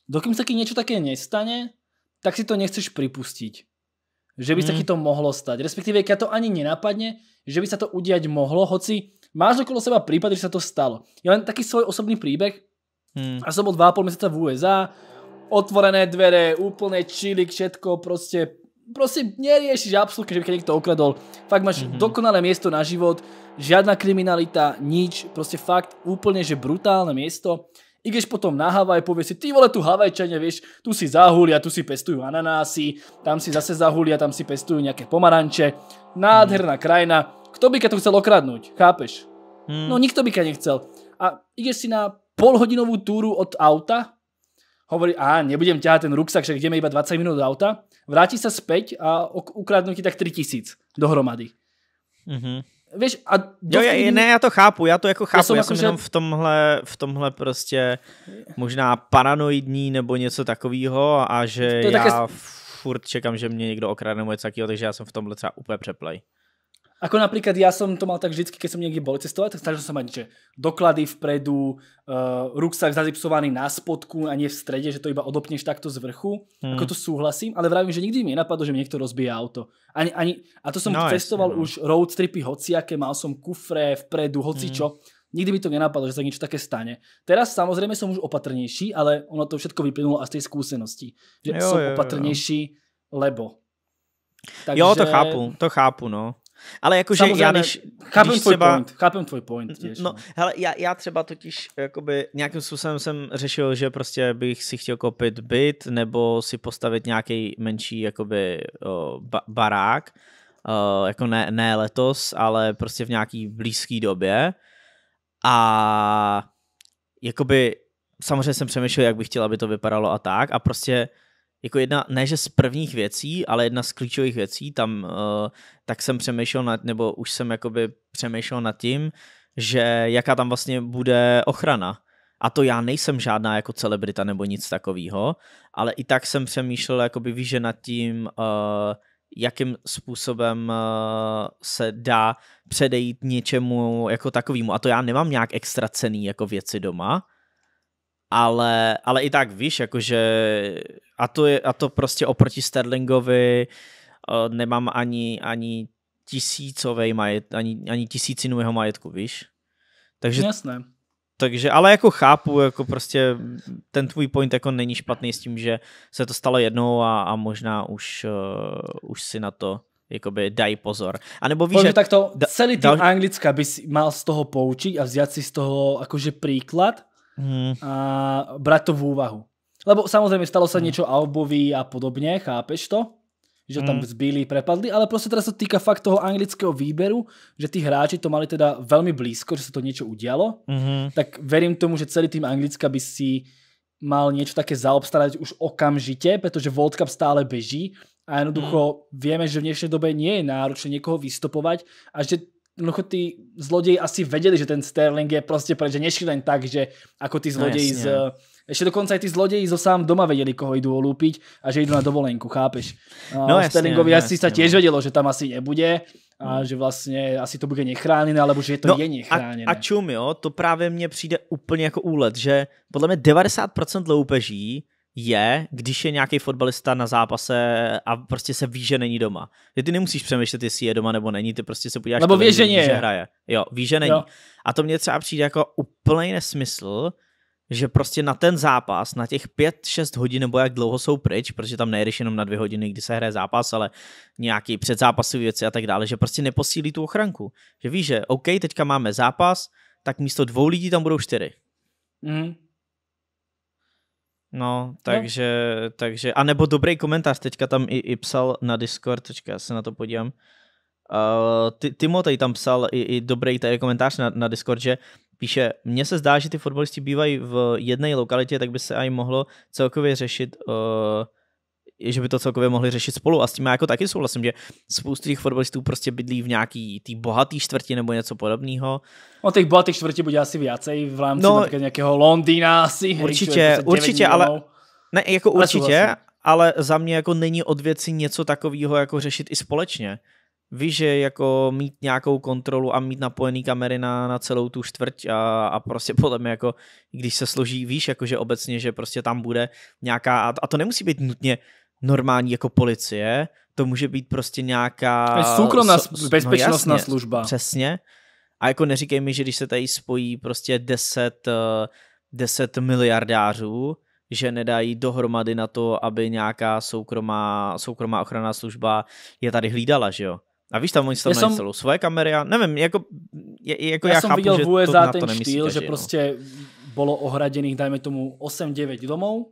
dokým sa ti niečo také nestane, tak si to nechceš pripustiť. Že by mm. sa ti to mohlo stať. Respektíve, keď to ani nenapadne, že by sa to udiať mohlo, hoci máš okolo seba prípad, že sa to stalo. Je len taký svoj osobný príbeh. Mm. A som bol 2,5 mesiaca v USA, otvorené dvere, úplne čilik, všetko, proste proste neriešiš absolútne, že by niekto okradol. Fakt máš mm-hmm. dokonalé miesto na život, žiadna kriminalita, nič, proste fakt úplne, že brutálne miesto i když potom na Havaj povie si, ty vole, tu Havajčania, vieš, tu si zahulia, tu si pestujú ananásy, tam si zase zahulia, tam si pestujú nejaké pomaranče. Nádherná krajina. Kto by to chcel okradnúť, chápeš? Hmm. No nikto by ka nechcel. A ideš si na polhodinovú túru od auta, hovorí, a nebudem ťahať ten ruksak, však ideme iba 20 minút do auta, vráti sa späť a ukradnú ti tak 3000 dohromady. Mhm víš, a jo, je, ne, já to chápu, já to jako chápu, já jsem, já jako, jsem jako, jenom že... v, tomhle, v tomhle prostě možná paranoidní nebo něco takového a že To já také... furt čekám, že mě někdo okradne nebo něco takového, takže já jsem v tomhle třeba úplně přeplej. Ako napríklad ja som to mal tak vždycky, keď som niekde bol cestovať, tak snažil som mať, že doklady vpredu, uh, ruksak zazipsovaný na spodku a nie v strede, že to iba odopneš takto z vrchu. Hmm. Ako to súhlasím, ale vravím, že nikdy mi nenapadlo, že mi niekto rozbije auto. Ani, ani, a to som no, cestoval no. už road tripy hociaké, mal som kufre vpredu, mhm. čo. Hmm. Nikdy by to nenapadlo, že sa niečo také stane. Teraz samozrejme som už opatrnejší, ale ono to všetko vyplynulo a z tej skúsenosti. Že jo, som jo, no. opatrnejší, jo. lebo. Takže... Jo, to chápu, to chápu, no. Ale jakože já když... Chápem tvůj třeba, point, chápem tvůj point. Těž, no, no, hele, já, já třeba totiž jakoby nějakým způsobem jsem řešil, že prostě bych si chtěl koupit byt nebo si postavit nějaký menší jakoby o, ba- barák, o, jako ne, ne letos, ale prostě v nějaký blízký době. A jakoby samozřejmě jsem přemýšlel, jak bych chtěl, aby to vypadalo a tak a prostě jako jedna, ne že z prvních věcí, ale jedna z klíčových věcí, tam uh, tak jsem přemýšlel nad, nebo už jsem jakoby přemýšlel nad tím, že jaká tam vlastně bude ochrana. A to já nejsem žádná jako celebrita nebo nic takového, ale i tak jsem přemýšlel jakoby že nad tím, uh, jakým způsobem uh, se dá předejít něčemu jako takovému. A to já nemám nějak extra cený jako věci doma, ale, ale i tak víš, jakože a to, je, a to prostě oproti Sterlingovi uh, nemám ani, ani tisícovej majet, ani, ani tisícinu jeho majetku, víš? Takže, Jasné. Takže, ale jako chápu, jako prostě ten tvůj point jako není špatný s tím, že se to stalo jednou a, a možná už, uh, už si na to jakoby daj pozor. A nebo víš, že... takto, celý tým dal... Anglicka by si mal z toho poučit a vzít si z toho akože príklad, Hmm. a brať to v úvahu. Lebo samozrejme stalo sa hmm. niečo Albovi a podobne, chápeš to? Že tam hmm. zbili, prepadli, ale proste teraz to týka fakt toho anglického výberu, že tí hráči to mali teda veľmi blízko, že sa to niečo udialo. Hmm. Tak verím tomu, že celý tým Anglicka by si mal niečo také zaobstarať už okamžite, pretože World Cup stále beží a jednoducho vieme, že v dnešnej dobe nie je náročné niekoho vystopovať a že jednoducho tí zlodeji asi vedeli, že ten Sterling je proste preč, že nešli len tak, že ako tí zlodeji no, z... Ešte dokonca aj tí zlodeji zo sám doma vedeli, koho idú olúpiť a že idú na dovolenku, chápeš? A no, jasne, Sterlingovi no asi jasne, sa tiež no. vedelo, že tam asi nebude a hmm. že vlastně asi to bude nechránené, alebo že to no, je nechráněné. A, a čum, jo, to právě mne přijde úplně jako úlet, že podle mě 90% loupeží je, když je nějaký fotbalista na zápase a prostě se ví, že není doma. Že ty nemusíš přemýšlet, jestli je doma nebo není, ty prostě se podíváš, nebo že, hraje. Jo, ví, že není. Jo. A to mě třeba přijde jako úplný nesmysl, že prostě na ten zápas, na těch 5-6 hodin, nebo jak dlouho jsou pryč, protože tam nejdeš jenom na dvě hodiny, kdy se hraje zápas, ale nějaký předzápasové věci a tak dále, že prostě neposílí tu ochranku. Že víš, že OK, teďka máme zápas, tak místo dvou lidí tam budou čtyři. Mm. No, no, takže, no. takže, a nebo dobrý komentář, teďka tam i, i psal na Discord, teďka já se na to podívám, Uh, ty, Timotej tam psal i, i dobrý tady komentář na, na Discord, že píše, mně se zdá, že ty fotbalisti bývají v jedné lokalitě, tak by se aj mohlo celkově řešit uh, že by to celkově mohli řešit spolu. A s tím já jako taky souhlasím, že spoustu těch fotbalistů prostě bydlí v nějaký tý bohatý čtvrti nebo něco podobného. O těch bohatých čtvrti bude asi viacej v rámci no, nějakého Londýna asi. Určitě, hej, prostě určitě, ale ne, jako ale určitě, souhlasím. ale za mě jako není od věci něco takového jako řešit i společně. Víš, že jako mít nějakou kontrolu a mít napojený kamery na, na celou tu čtvrť a, a prostě *laughs* podle mě jako, když se složí, víš, jako že obecně, že prostě tam bude nějaká, a to nemusí být nutně normální jako policie, to může být prostě nějaká... Soukromá so, bezpečnostná no jasně, služba. Přesně. A jako neříkej mi, že když se tady spojí prostě 10, 10 eh, miliardářů, že nedají dohromady na to, aby nějaká soukromá, soukromá ochranná služba je tady hlídala, že jo? A víš, tam oni tam mají celou svoje kamery a nevím, jako, je, jako já, já jsem chápu, viděl že v USA e to, ten štýl, že, že no. prostě bylo ohraděných, dajme tomu, 8-9 domů.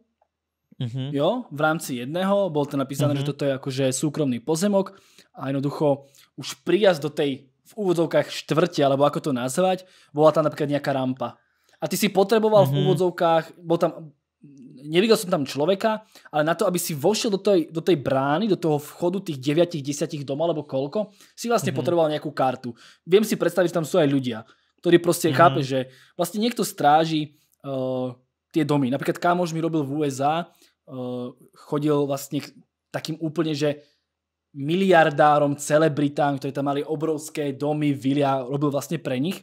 Mm-hmm. Jo, v rámci jedného bol to napísané, mm-hmm. že toto je akože súkromný pozemok a jednoducho už prijazd do tej v úvodzovkách štvrte, alebo ako to nazvať, bola tam napríklad nejaká rampa. A ty si potreboval mm-hmm. v mhm. úvodzovkách, bol tam, nevidel som tam človeka, ale na to, aby si vošiel do tej, do tej brány, do toho vchodu tých 9, 10 domov, alebo koľko, si vlastne mm-hmm. potreboval nejakú kartu. Viem si predstaviť, že tam sú aj ľudia, ktorí proste mm-hmm. chápe, že vlastne niekto stráži uh, tie domy. Napríklad kámoš mi robil v USA, uh, eh, chodil vlastne takým úplne, že miliardárom, celebritám, ktorí tam mali obrovské domy, vilia, robil vlastne pre nich.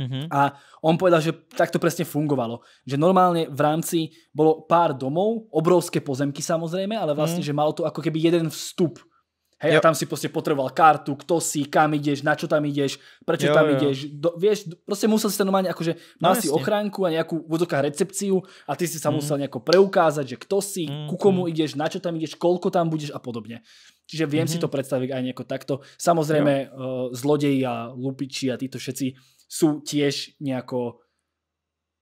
Mm-hmm. A on povedal, že tak to presne fungovalo. Že normálne v rámci bolo pár domov, obrovské pozemky samozrejme, ale vlastne, mm-hmm. že malo to ako keby jeden vstup. Hej, jo. a tam si prostě potreboval kartu, kto si, kam ideš, na čo tam ideš, prečo jo, tam jo. ideš. Do, vieš, proste musel si ten normálne, akože mal no, si ochránku a nejakú vodoká recepciu a ty si sa mm. musel nejako preukázať, že kto si, mm, ku komu mm. ideš, na čo tam ideš, koľko tam budeš a podobne. Čiže viem mm-hmm. si mhm. to predstaviť aj nejako takto. Samozrejme, uh, zlodeji a lupiči a títo všetci sú tiež nejako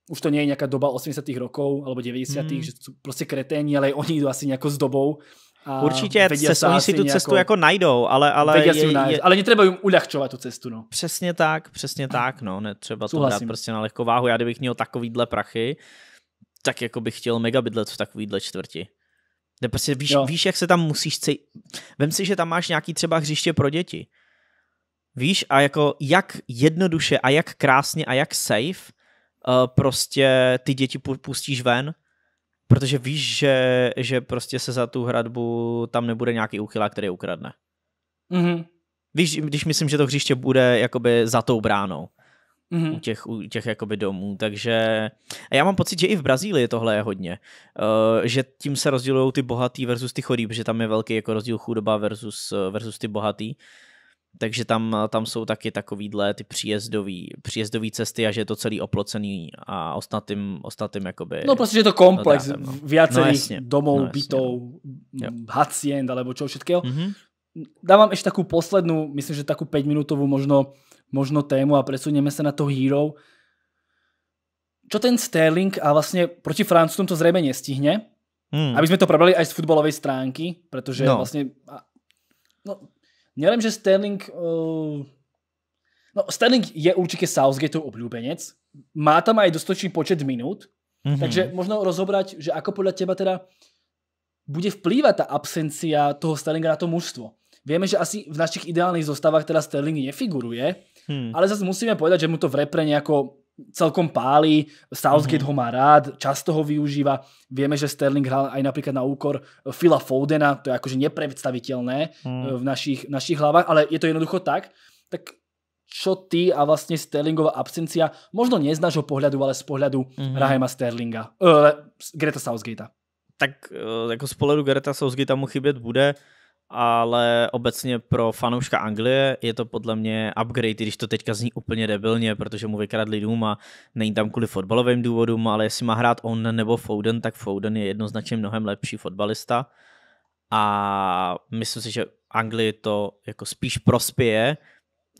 už to nie je nejaká doba 80 rokov alebo 90 mm. že sú proste kreténi, ale aj oni idú asi nejako s dobou a Určitě, cest, oni si tu nějakou, cestu jako najdou, ale... ale je, je, ale netřeba jim ulehčovat tu cestu, no. Přesně tak, přesně tak, no. Netřeba to dát prostě na lehkou váhu. Já kdybych měl takovýhle prachy, tak jako bych chtěl mega bydlet v takovýhle čtvrti. Ne, prostě víš, jo. víš, jak se tam musíš cej... Vem si, že tam máš nějaký třeba hřiště pro děti. Víš, a jako jak jednoduše a jak krásně a jak safe uh, prostě ty děti pustíš ven Protože víš, že, že prostě se za tu hradbu tam nebude nějaký úchylák, který ukradne. Mm-hmm. Víš, když myslím, že to hřiště bude jakoby za tou bránou mm-hmm. u těch, u těch jakoby domů, takže a já mám pocit, že i v Brazílii tohle je hodně, uh, že tím se rozdělují ty bohatý versus ty chodí, protože tam je velký jako rozdíl chudoba versus, versus ty bohatý, takže tam, tam jsou taky takovýhle ty příjezdový, příjezdový cesty a že je to celý oplocený a ostatým, ostatým jakoby... No prostě, že to komplex drátem, no. viacerých no, domov, no, bytov, no. hacient alebo čo všetkého. Mm-hmm. Dávám ešte takú poslednú, myslím, že takú 5 minutovou možno, možno tému a přesuneme sa na to hero. Čo ten Sterling a vlastne proti Francúzom to zrejme nestihne, Hmm. Aby sme to prebrali aj z futbalovej stránky, pretože no. vlastne... No, Mělem, že Sterling... Uh, no, Sterling je určitě Southgateov obľúbenec. Má tam aj dostočný počet minut, mm-hmm. takže možno rozobrať, že ako podle teba teda bude vplývat ta absencia toho Sterlinga na to mužstvo. Vieme, že asi v našich ideálnych zostavách teda Sterling nefiguruje, hmm. ale zase musíme povedať, že mu to v repre nejako celkom pálí, Southgate mm-hmm. ho má rád, často ho využíva. Vieme, že Sterling hral aj napríklad na úkor Phila Fodena, to je akože nepredstaviteľné mm. v našich, našich hlavách, ale je to jednoducho tak. Tak čo ty a vlastne Sterlingová absencia, možno nie z nášho pohľadu, ale z pohľadu mm-hmm. Rahema Sterlinga, uh, Greta Southgatea. Tak eh, jako z pohledu Greta Southgate mu chybět bude ale obecně pro fanouška Anglie je to podle mě upgrade, když to teďka zní úplně debilně, protože mu vykradli dům a není tam kvůli fotbalovým důvodům, ale jestli má hrát on nebo Foden, tak Foden je jednoznačně mnohem lepší fotbalista a myslím si, že Anglii to jako spíš prospěje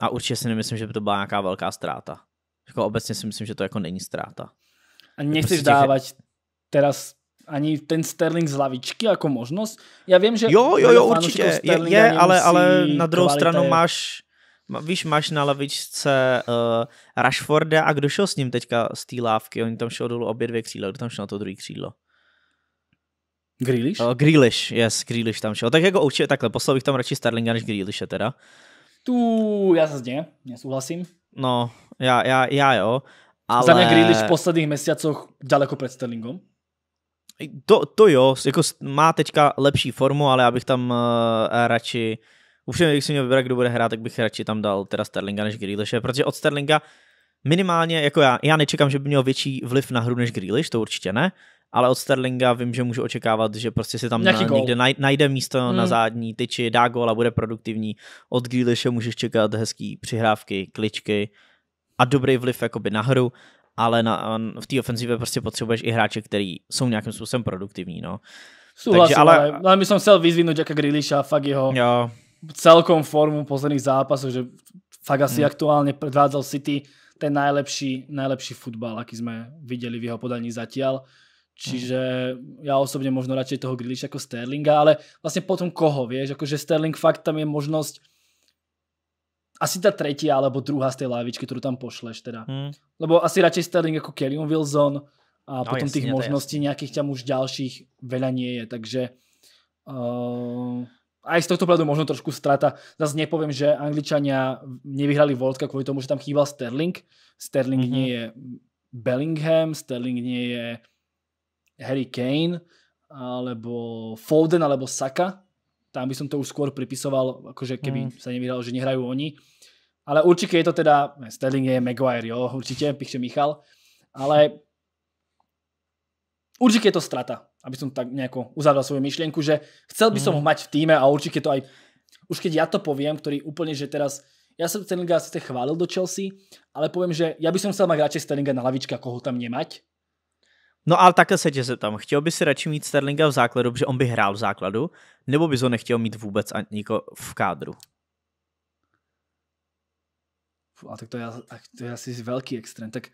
a určitě si nemyslím, že by to byla nějaká velká ztráta. Jako obecně si myslím, že to jako není ztráta. A nechci prostě dávat teraz ani ten Sterling z lavičky jako možnost. Já vím, že... Jo, jo, jo, určitě. Je, je ale, ale na druhou stranu máš Víš, máš na lavičce uh, Rashforda a kdo šel s ním teďka z té lávky? Oni tam šel dolů obě dvě křídla. Kdo tam šel na to druhé křídlo? Grealish? Uh, Grealish, yes, Grealish tam šel. Tak jako určitě takhle, poslal bych tam radši Sterlinga než Grealisha teda. Tu, já zase nesouhlasím. No, já, já, já jo. Ale... Za mě Grealish v posledních měsících daleko před Sterlingom. To, to jo, jako má teďka lepší formu, ale já bych tam uh, radši, upřímně, když si měl vybrat, kdo bude hrát, tak bych radši tam dal teda Sterlinga než Grealishe, protože od Sterlinga minimálně, jako já, já nečekám, že by měl větší vliv na hru než Grealish, to určitě ne, ale od Sterlinga vím, že můžu očekávat, že prostě si tam na, někde najde místo hmm. na zadní tyči, dá gól a bude produktivní. Od Grealishe můžeš čekat hezký přihrávky, kličky a dobrý vliv jakoby na hru ale na, v té ofenzivě prostě potřebuješ i hráče, který jsou nějakým způsobem produktivní, no. Takže ale... ale... No, ale my jsem chtěl vyzvinout Jacka Grealisha, fakt jeho jo. celkom formu posledních zápasů, že fakt asi hmm. aktuálně předvádzal City ten najlepší, najlepší futbal, aký jsme viděli v jeho podaní zatiaľ. Čiže hmm. já osobně možno radšej toho Grealisha jako Sterlinga, ale vlastně potom koho, víš, jakože Sterling fakt tam je možnost asi ta tretia alebo druhá z tej lávičky, ktorú tam pošleš teda. Hmm. Lebo asi radšej Sterling ako Kellyon Wilson a no, potom těch tých možností nějakých nejakých tam už ďalších veľa nie je, takže uh, eh, aj z tohto pohľadu možno trošku strata. Zase nepoviem, že Angličania nevyhrali World Cup kvôli tomu, že tam chýbal Sterling. Sterling mm-hmm. nie je Bellingham, Sterling nie je Harry Kane, alebo Foden, alebo Saka. Tam by som to už skôr pripisoval, akože keby mm. sa nevyhralo, že nehrajú oni. Ale určitě je to teda, Sterling je Maguire, jo, určitě píše Michal, ale určitě je to strata, aby som tak nejako uzavřel svoju myšlienku, že chcel by som ho mhm. mať v týme a určitě to aj, už keď ja to poviem, ktorý úplne, že teraz, ja som Sterlinga asi chválil do Chelsea, ale poviem, že ja by som chcel mať radšej Sterlinga na lavička, koho tam nemať, No ale takhle se tě tam Chtěl by si radši mít Sterlinga v základu, protože on by hrál v základu, nebo bys ho nechtěl mít vůbec ani jako v kádru? Fů, a tak to je, to je asi velký extrém. Tak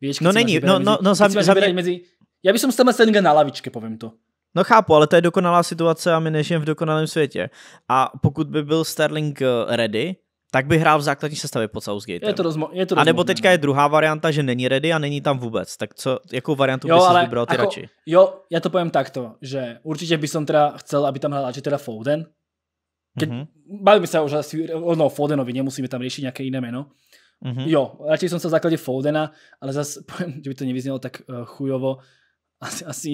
víš, no není, no, no, mezi, no, no, za, za mě... mezi, já bych s Slinga na lavičke, povím to. No chápu, ale to je dokonalá situace a my nežijeme v dokonalém světě. A pokud by byl Sterling eh, ready, tak by hrál v základní sestavě pod Southgate. Je to, rozmo- je to rozmo- A nebo teďka no. je druhá varianta, že není ready a není tam vůbec. Tak co, jakou variantu jo, bys si vybral ty ako, radši? Jo, já to povím takto, že určitě by som teda chcel, aby tam hrál že teda Foden. Keď, mm-hmm. Bavíme se už asi o no, Fodenovi, nemusíme tam řešit nějaké jiné jméno. Uh-huh. Jo, radšej jsem sa v základě Foldena, ale zase, *laughs* že by to nevyznelo tak uh, chujovo, asi, asi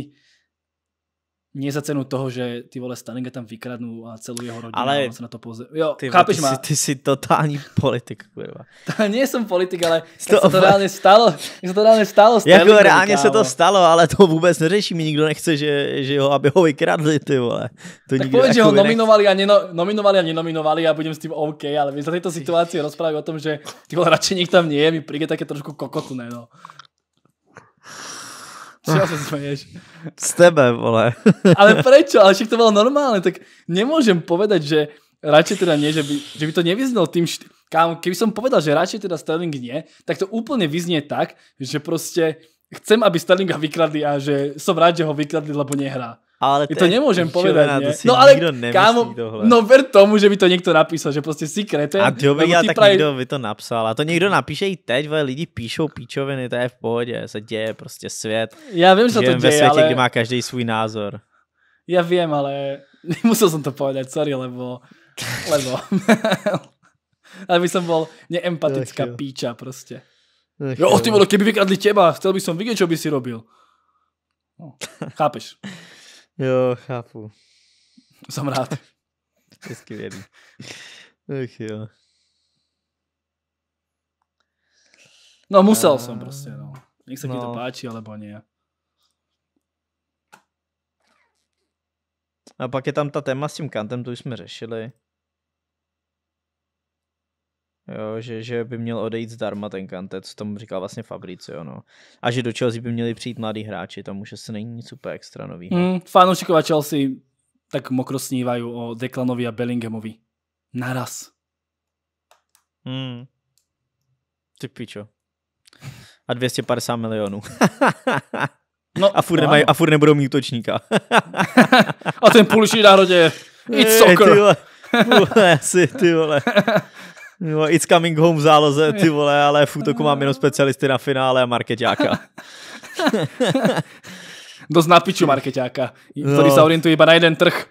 nie za cenu toho, že ty vole Stalinga tam vykradnú a celú jeho rodinu ale... sa na to pozrie. Jo, ty, chápeš ty ma? Si, ty si totální politik, kurva. *laughs* nie som politik, ale to, se to reálne stalo. se to reálne stalo Jako reálně se to stalo, ale to vůbec neřeší. Mi nikdo nechce, že, že ho, aby ho vykradli, ty vole. To tak povedz, že ho nominovali a, neno, nominovali a nenominovali a budem s tím OK, ale my za tejto situaci rozprávajú o tom, že ty vole radšej nech tam nie je, mi príde také trošku kokotné, no. Čo ah. se smeješ. S tebe, vole. *laughs* ale prečo? Ale však to bolo normálne. Tak nemôžem povedať, že radšej teda nie, že by, že by to nevyznelo tým št... Kam, keby som povedal, že radšej teda Sterling nie, tak to úplne vyznie tak, že proste chcem, aby Sterlinga vykradli a že som rád, že ho vykradli, lebo nehrá. Ale to, to nemôžem povedať, Ne? To si no ale kámo, tohle. no ver tomu, že by to někdo napísal, že prostě si kreten. A to jako by tak praj... někdo by to napsal. A to někdo napíše i teď, vole, lidi píšou píčoviny, to je v pohodě, se děje prostě svět. Já vím, že to děje, ve světě, ale... kde má každý svůj názor. Já vím, ale *laughs* musel jsem to povedať, sorry, lebo, *laughs* lebo, *laughs* ale by som bol neempatická Ach, píča prostě. Ach, jo, ty vole, keby vykradli teba, chcel by som vidět, čo by si robil. No, chápeš? Jo, chápu. Jsem rád. je skvělý. Ach jo. No musel A... jsem prostě, no. Nech se no. ti to no. páči, alebo nie. A pak je tam ta téma s tím kantem, to už jsme řešili. Jo, že, že by měl odejít zdarma ten Kante, co tomu říkal vlastně Fabricio, no. A že do Chelsea by měli přijít mladí hráči, tam už se není nic super extra nový. Mm, fanoušikova Chelsea tak mokro snívají o Declanovi a Bellinghamovi. Naraz. Mm. Ty pičo. A 250 milionů. *laughs* no, a, furt no, nemaj, a furt nebudou mít útočníka. *laughs* a ten půlší národě. It's eh, soccer. Hey, ty vole. ty *laughs* vole. No, it's coming home v záloze, ty vole, ale v útoku mám jenom specialisty na finále a marketáka. *laughs* Dost na piču marketáka, no. který se orientuje iba na jeden trh.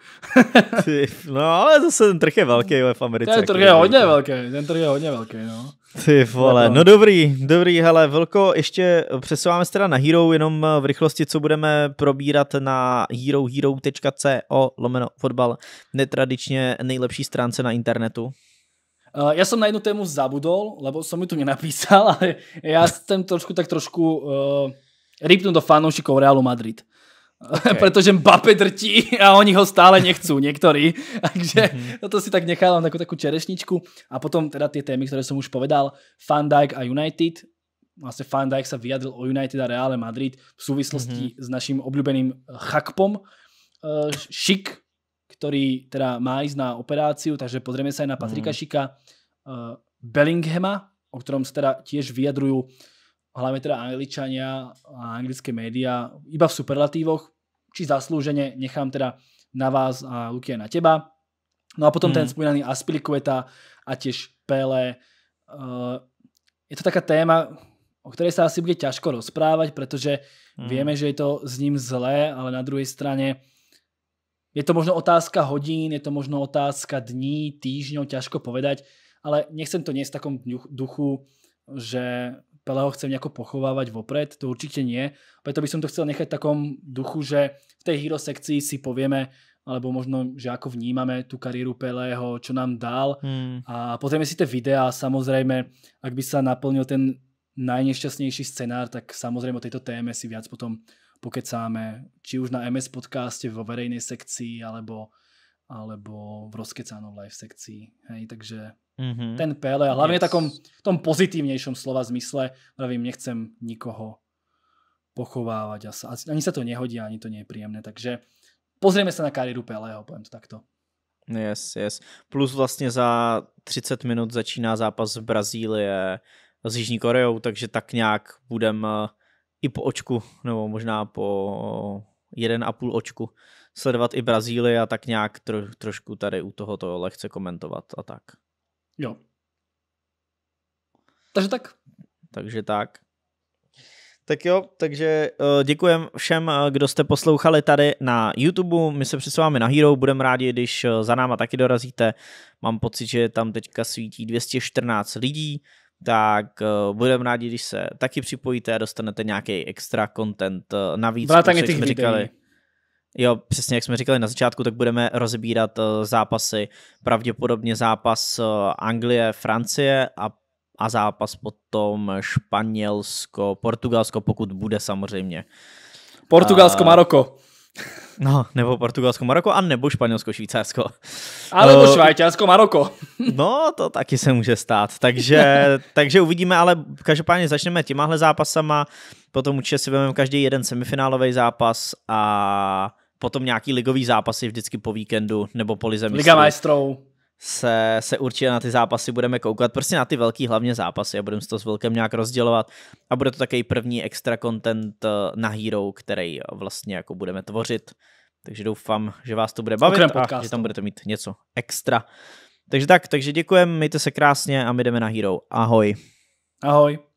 ty, no ale zase ten trh je velký jo, v Americe. Ten trh je hodně to. velký, ten trh je hodně velký, no. Ty vole, no dobrý, dobrý, hele, Velko, ještě přesouváme se teda na Hero, jenom eh, v rychlosti, co budeme probírat na herohero.co lomeno fotbal, netradičně nejlepší stránce na internetu. Eh, ja som na jednu tému zabudol, lebo som ju tu nenapísal, *laughs* ale ja chcem trošku tak trošku uh, eh, rýpnúť do fanúšikov Realu Madrid. Okay. *laughs* Pretože Mbappé drtí a oni ho stále nechcú, niektorí. *laughs* Takže mm-hmm. toto si tak nechám takú takú čerešničku. A potom teda tie témy, ktoré som už povedal, Van Dijk a United. Vlastne Van Dijk sa vyjadril o United a Reále Madrid v súvislosti mm-hmm. s naším obľúbeným Chakpom. Eh, uh, šik, ktorý teda má ísť na operáciu, takže pozrieme sa aj na Patrika mm. Šika, uh, Bellinghama, o ktorom sa teda tiež vyjadrujú hlavne teda angličania a anglické médiá iba v superlatívoch, či zaslúžene nechám teda na vás a Lukia na teba. No a potom mm. ten spomínaný hmm. Aspilicueta a tiež Pele. Uh, je to taká téma, o ktorej sa asi bude ťažko rozprávať, pretože mm. vieme, že je to s ním zlé, ale na druhej strane je to možno otázka hodín, je to možno otázka dní, týždňov, ťažko povedať, ale nechcem to niesť v takom duchu, že Peleho chcem nejako pochovávať vopred, to určite nie. Preto by som to chcel nechať v takom duchu, že v tej hero sekcii si povieme, alebo možno, že ako vnímame tú kariéru Peleho, čo nám dal hmm. a pozrieme si tie videá a samozrejme, ak by sa naplnil ten najnešťastnejší scenár, tak samozrejme o tejto téme si viac potom pokecáme, či už na MS podcaste vo verejnej sekcii, alebo, alebo v rozkecánom live sekcii. Hej, takže mm-hmm. ten PL a hlavne yes. v takom tom pozitívnejšom slova zmysle, pravím, nechcem nikoho pochovávať. A ani sa to nehodí, ani to nie je príjemné. Takže pozrieme sa na kariéru Pelého, poviem to takto. Yes, yes. Plus vlastně za 30 minut začíná zápas v Brazílie s Jižní Koreou, takže tak nějak budeme eh, i po očku, nebo možná po jeden a půl očku sledovat i Brazílii a tak nějak tro, trošku tady u tohoto lehce komentovat a tak. Jo. Takže tak. Takže tak. Tak jo, takže eh, děkujem všem, eh, kdo jste poslouchali tady na YouTube. My se přesouváme na Hero, budeme rádi, když eh, za náma taky dorazíte. Mám pocit, že tam teďka svítí 214 lidí tak uh, budeme rádi, když se taky připojíte a dostanete nějaký extra content uh, navíc. Byla tam těch říkali. Jo, přesně jak jsme říkali na začátku, tak budeme rozbírat uh, eh, zápasy, pravděpodobně zápas uh, Anglie, Francie a, a zápas potom Španělsko, Portugalsko, pokud bude samozřejmě. Portugalsko, uh, Maroko. No, nebo Portugalsko, Maroko, a nebo Španělsko, Švýcarsko. Alebo uh, eh, Švajťarsko, Maroko. No, to taky se může stát. Takže, *laughs* takže uvidíme, ale každopádně začneme těmahle zápasama, potom určitě si vezmeme každý jeden semifinálový zápas a potom nějaký ligový zápasy vždycky po víkendu nebo po lize mistrů. Liga se, se určitě na ty zápasy budeme koukat, prostě na ty velký hlavně zápasy a budeme si to s Velkem nějak rozdělovat a bude to takový první extra content eh, na Hero, který eh, vlastně jako budeme tvořit, takže doufám, že vás to bude bavit a že tam budete mít něco extra. Takže tak, takže děkujeme, mějte se krásně a my jdeme na Hero. Ahoj. Ahoj.